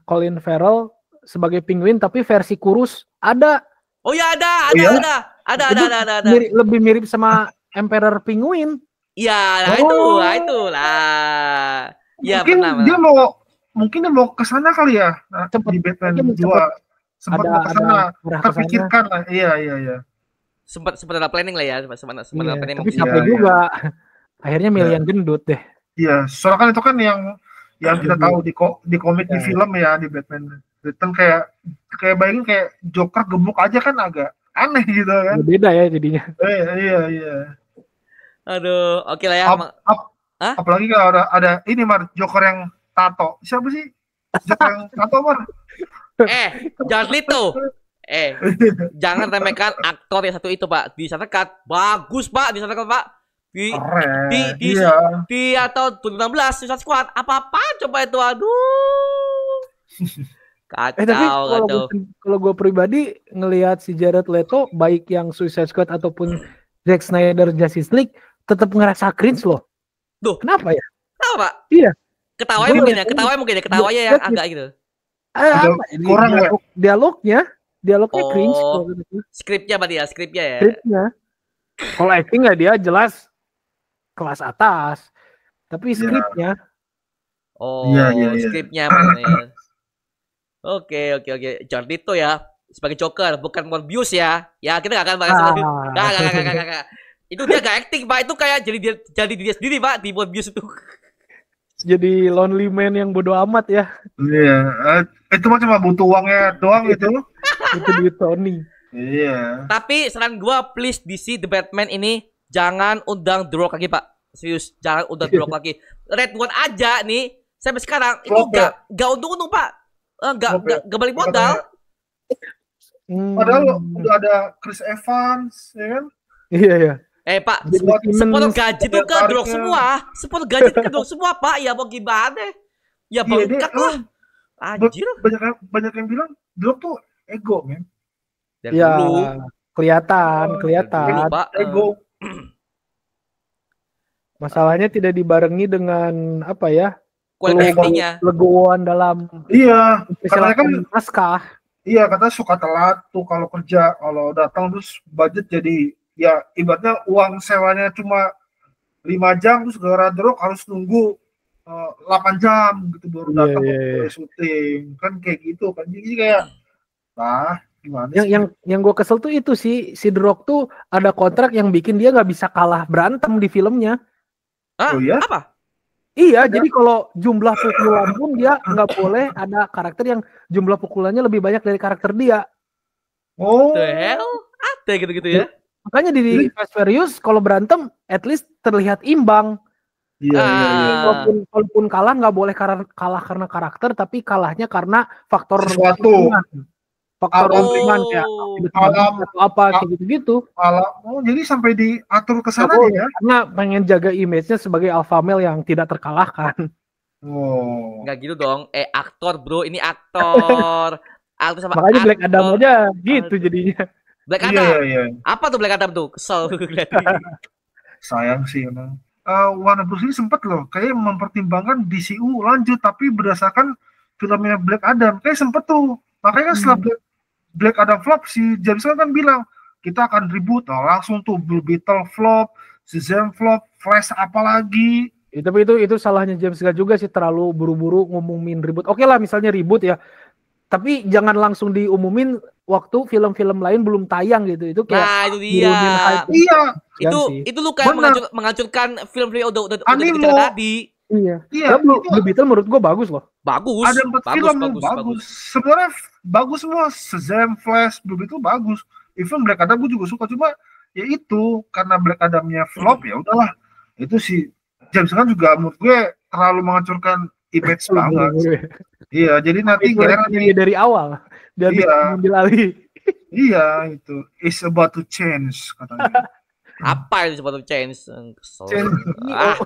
Colin Farrell sebagai penguin tapi versi kurus ada oh ya ada ada oh, ya? ada ada ada, ada, ada, ada. Mirip, lebih mirip sama Emperor Penguin ya lah oh. Nah, itu lah itu lah ya, mungkin pernah, dia mau mungkin dia mau kesana kali ya cepat nah, cepet, di Batman dua sempat mau kesana terpikirkan lah iya iya iya sempat sempat ada planning lah ya sempat sempat, sempat iya, ada planning tapi capek iya, juga iya akhirnya iya. milih yang gendut deh iya soalnya kan itu kan yang yang kita tahu di ko, di komik di iya. film ya di Batman Return kayak kayak bayangin kayak Joker gemuk aja kan agak aneh gitu kan ya beda ya jadinya eh, iya iya aduh oke lah ya apalagi kalau ada, ada ini mar Joker yang tato siapa sih Joker yang tato mar eh jangan itu. eh jangan remehkan aktor yang satu itu pak di sana bagus pak di sana pak di Keren, di di, iya. di atau 2016 Suicide Squad apa apa coba itu aduh kacau eh, tapi kalau Gue, kalau gue pribadi ngelihat si Jared Leto baik yang Suicide Squad ataupun Zack Snyder Justice League tetap ngerasa cringe loh Duh. Kenapa ya? Kenapa? Iya. Ketawanya mungkin ya, ketawanya mungkin ya, ya yang agak gitu. Ah, apa ini? Kurang ya. Dialognya, dialognya oh, cringe. Skripnya berarti ya, skripnya ya. Skripnya. Kalau acting ya dia jelas kelas atas tapi iya. skripnya yeah. oh yeah, yeah, yeah. skripnya ya. oke oke oke Jordi itu ya sebagai Joker bukan Morbius ya ya kita gak akan bahas ah. gak, gak, gak, gak, gak, gak. itu dia gak acting pak itu kayak jadi dia jadi dia sendiri pak di Morbius itu jadi lonely man yang bodoh amat ya. Iya, yeah. itu mah cuma butuh uangnya doang itu. itu duit Tony. Iya. Yeah. Tapi saran gua please DC The Batman ini Jangan undang The Rock lagi, Pak. Serius, jangan undang The Rock lagi. One aja nih sampai sekarang Flop, itu gak, ya? gak untung-untung, Pak. Enggak eh, ya? gak, gak, balik modal. Hmm. Padahal udah ada Chris Evans, ya kan? Iya, iya. Eh Pak, sepuluh gaji tuh ke drop semua. Sepuluh gaji ke drop semua Pak. Ya mau gimana? Ya bengkak iya, lah. Anjir. Banyak banyak yang bilang drop tuh ego, men. Iya. Kelihatan, kelihatan. Pak. Ego. Masalahnya tidak dibarengi dengan apa ya? Kualitasnya. Legoan dalam Iya, karena kan naskah. Iya, kata suka telat tuh kalau kerja, kalau datang terus budget jadi ya ibaratnya uang sewanya cuma lima jam terus gara drop harus nunggu eh, delapan 8 jam gitu baru iya, datang yeah, yeah, yeah. syuting kan kayak gitu kan jadi kayak nah Gimana yang sih? yang yang gue kesel tuh itu sih si The Rock tuh ada kontrak yang bikin dia nggak bisa kalah berantem di filmnya. Hah? Oh iya? Apa? Iya, ada. Iya. jadi kalau jumlah pukulan pun dia nggak boleh ada karakter yang jumlah pukulannya lebih banyak dari karakter dia. Oh. The hell? Ada gitu-gitu ya? Makanya di Fast Furious kalau berantem at least terlihat imbang. Iya, iya, iya. ah. iya, Walaupun, walaupun kalah nggak boleh kalah, kalah karena karakter, tapi kalahnya karena faktor sesuatu. Pukulan faktor oh. sampingan ya alam atau apa kayak gitu-gitu. Oh, jadi sampai diatur ke sana ya. Karena pengen jaga image-nya sebagai alpha male yang tidak terkalahkan. Oh. Enggak gitu dong. Eh aktor, Bro. Ini aktor. Aku sama Makanya aktor. Black Adam aja gitu Aduh. jadinya. Black iya, Adam. yeah, yeah. Apa tuh Black Adam tuh? Kesel Sayang sih emang. Uh, Warner Bros ini sempat loh kayak mempertimbangkan DCU lanjut tapi berdasarkan filmnya Black Adam kayak sempet tuh makanya kan setelah hmm. Black Black Adam flop, si James Gunn kan bilang kita akan ribut. Nah, langsung tuh Blue Beetle flop, Shazam flop, Flash apalagi. Ya, tapi itu itu salahnya James Gunn juga sih terlalu buru-buru ngumumin ribut. Oke okay lah misalnya ribut ya. Tapi jangan langsung diumumin waktu film-film lain belum tayang gitu. Itu kayak Nah, itu dia. Hype. Iya. Itu iya itu lu kayak menghancurkan film-film udah udah, udah tadi. Iya. Iya. Nah, Blue, Blue Beetle menurut gue bagus loh. Bagus. Ada empat bagus, film bagus, bagus. bagus. Sebenarnya bagus semua. Shazam, Flash, Blue Beetle bagus. Even Black Adam gue juga suka cuma ya itu karena Black Adamnya flop hmm. ya udahlah. Itu si James Gunn juga menurut gue terlalu menghancurkan image banget. iya, jadi nanti gue dari, dari awal. Dia iya. ambil alih. iya, itu. It's about to change katanya. Apa itu sebetulnya change? Kesel. Change. Ah.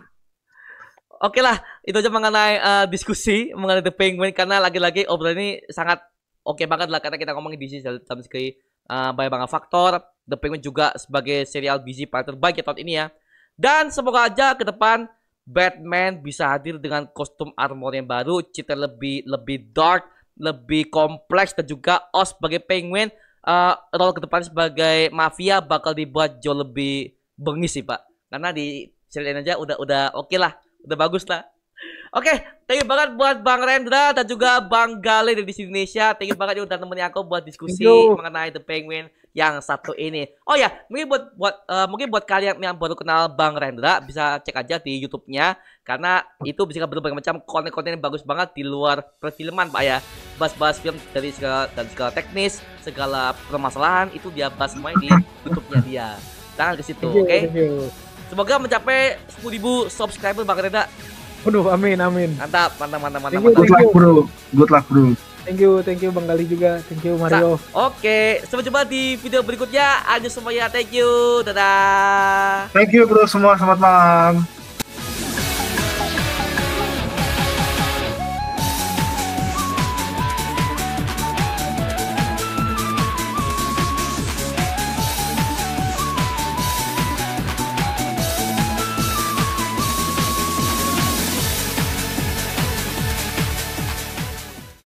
Oke lah, itu aja mengenai uh, diskusi mengenai The Penguin karena lagi-lagi obrolan ini sangat oke okay banget lah karena kita ngomongin DC dalam segi uh, eh, banyak banget faktor. The Penguin juga sebagai serial DC paling terbaik ya tahun ini ya. Dan semoga aja ke depan Batman bisa hadir dengan kostum armor yang baru, cerita lebih lebih dark, lebih kompleks dan juga os sebagai Penguin uh, role ke depan sebagai mafia bakal dibuat jauh lebih bengis sih pak. Karena di serial ini aja udah udah oke okay lah udah bagus lah Oke, okay, thank you banget buat Bang Rendra dan juga Bang Gale dari sini Indonesia. Thank you banget juga ya udah temenin aku buat diskusi mengenai The Penguin yang satu ini. Oh ya, yeah, mungkin buat buat uh, mungkin buat kalian yang baru kenal Bang Rendra bisa cek aja di YouTube-nya karena itu bisa berbagai macam konten-konten yang bagus banget di luar perfilman, Pak ya. Bahas-bahas film dari segala dan segala teknis, segala permasalahan itu dia bahas semua di YouTube-nya dia. Jangan ke situ, oke? Okay? Semoga mencapai 10.000 subscriber Bang Reda. Waduh, amin amin. Mantap, mantap, mantap, mantap. Thank you, mantap. Good luck, bro. Good luck, bro. Thank you, thank you Bang Gali juga. Thank you Mario. Oke, okay. sampai jumpa di video berikutnya. Adios semuanya. Thank you. Dadah. Thank you bro semua. Selamat malam.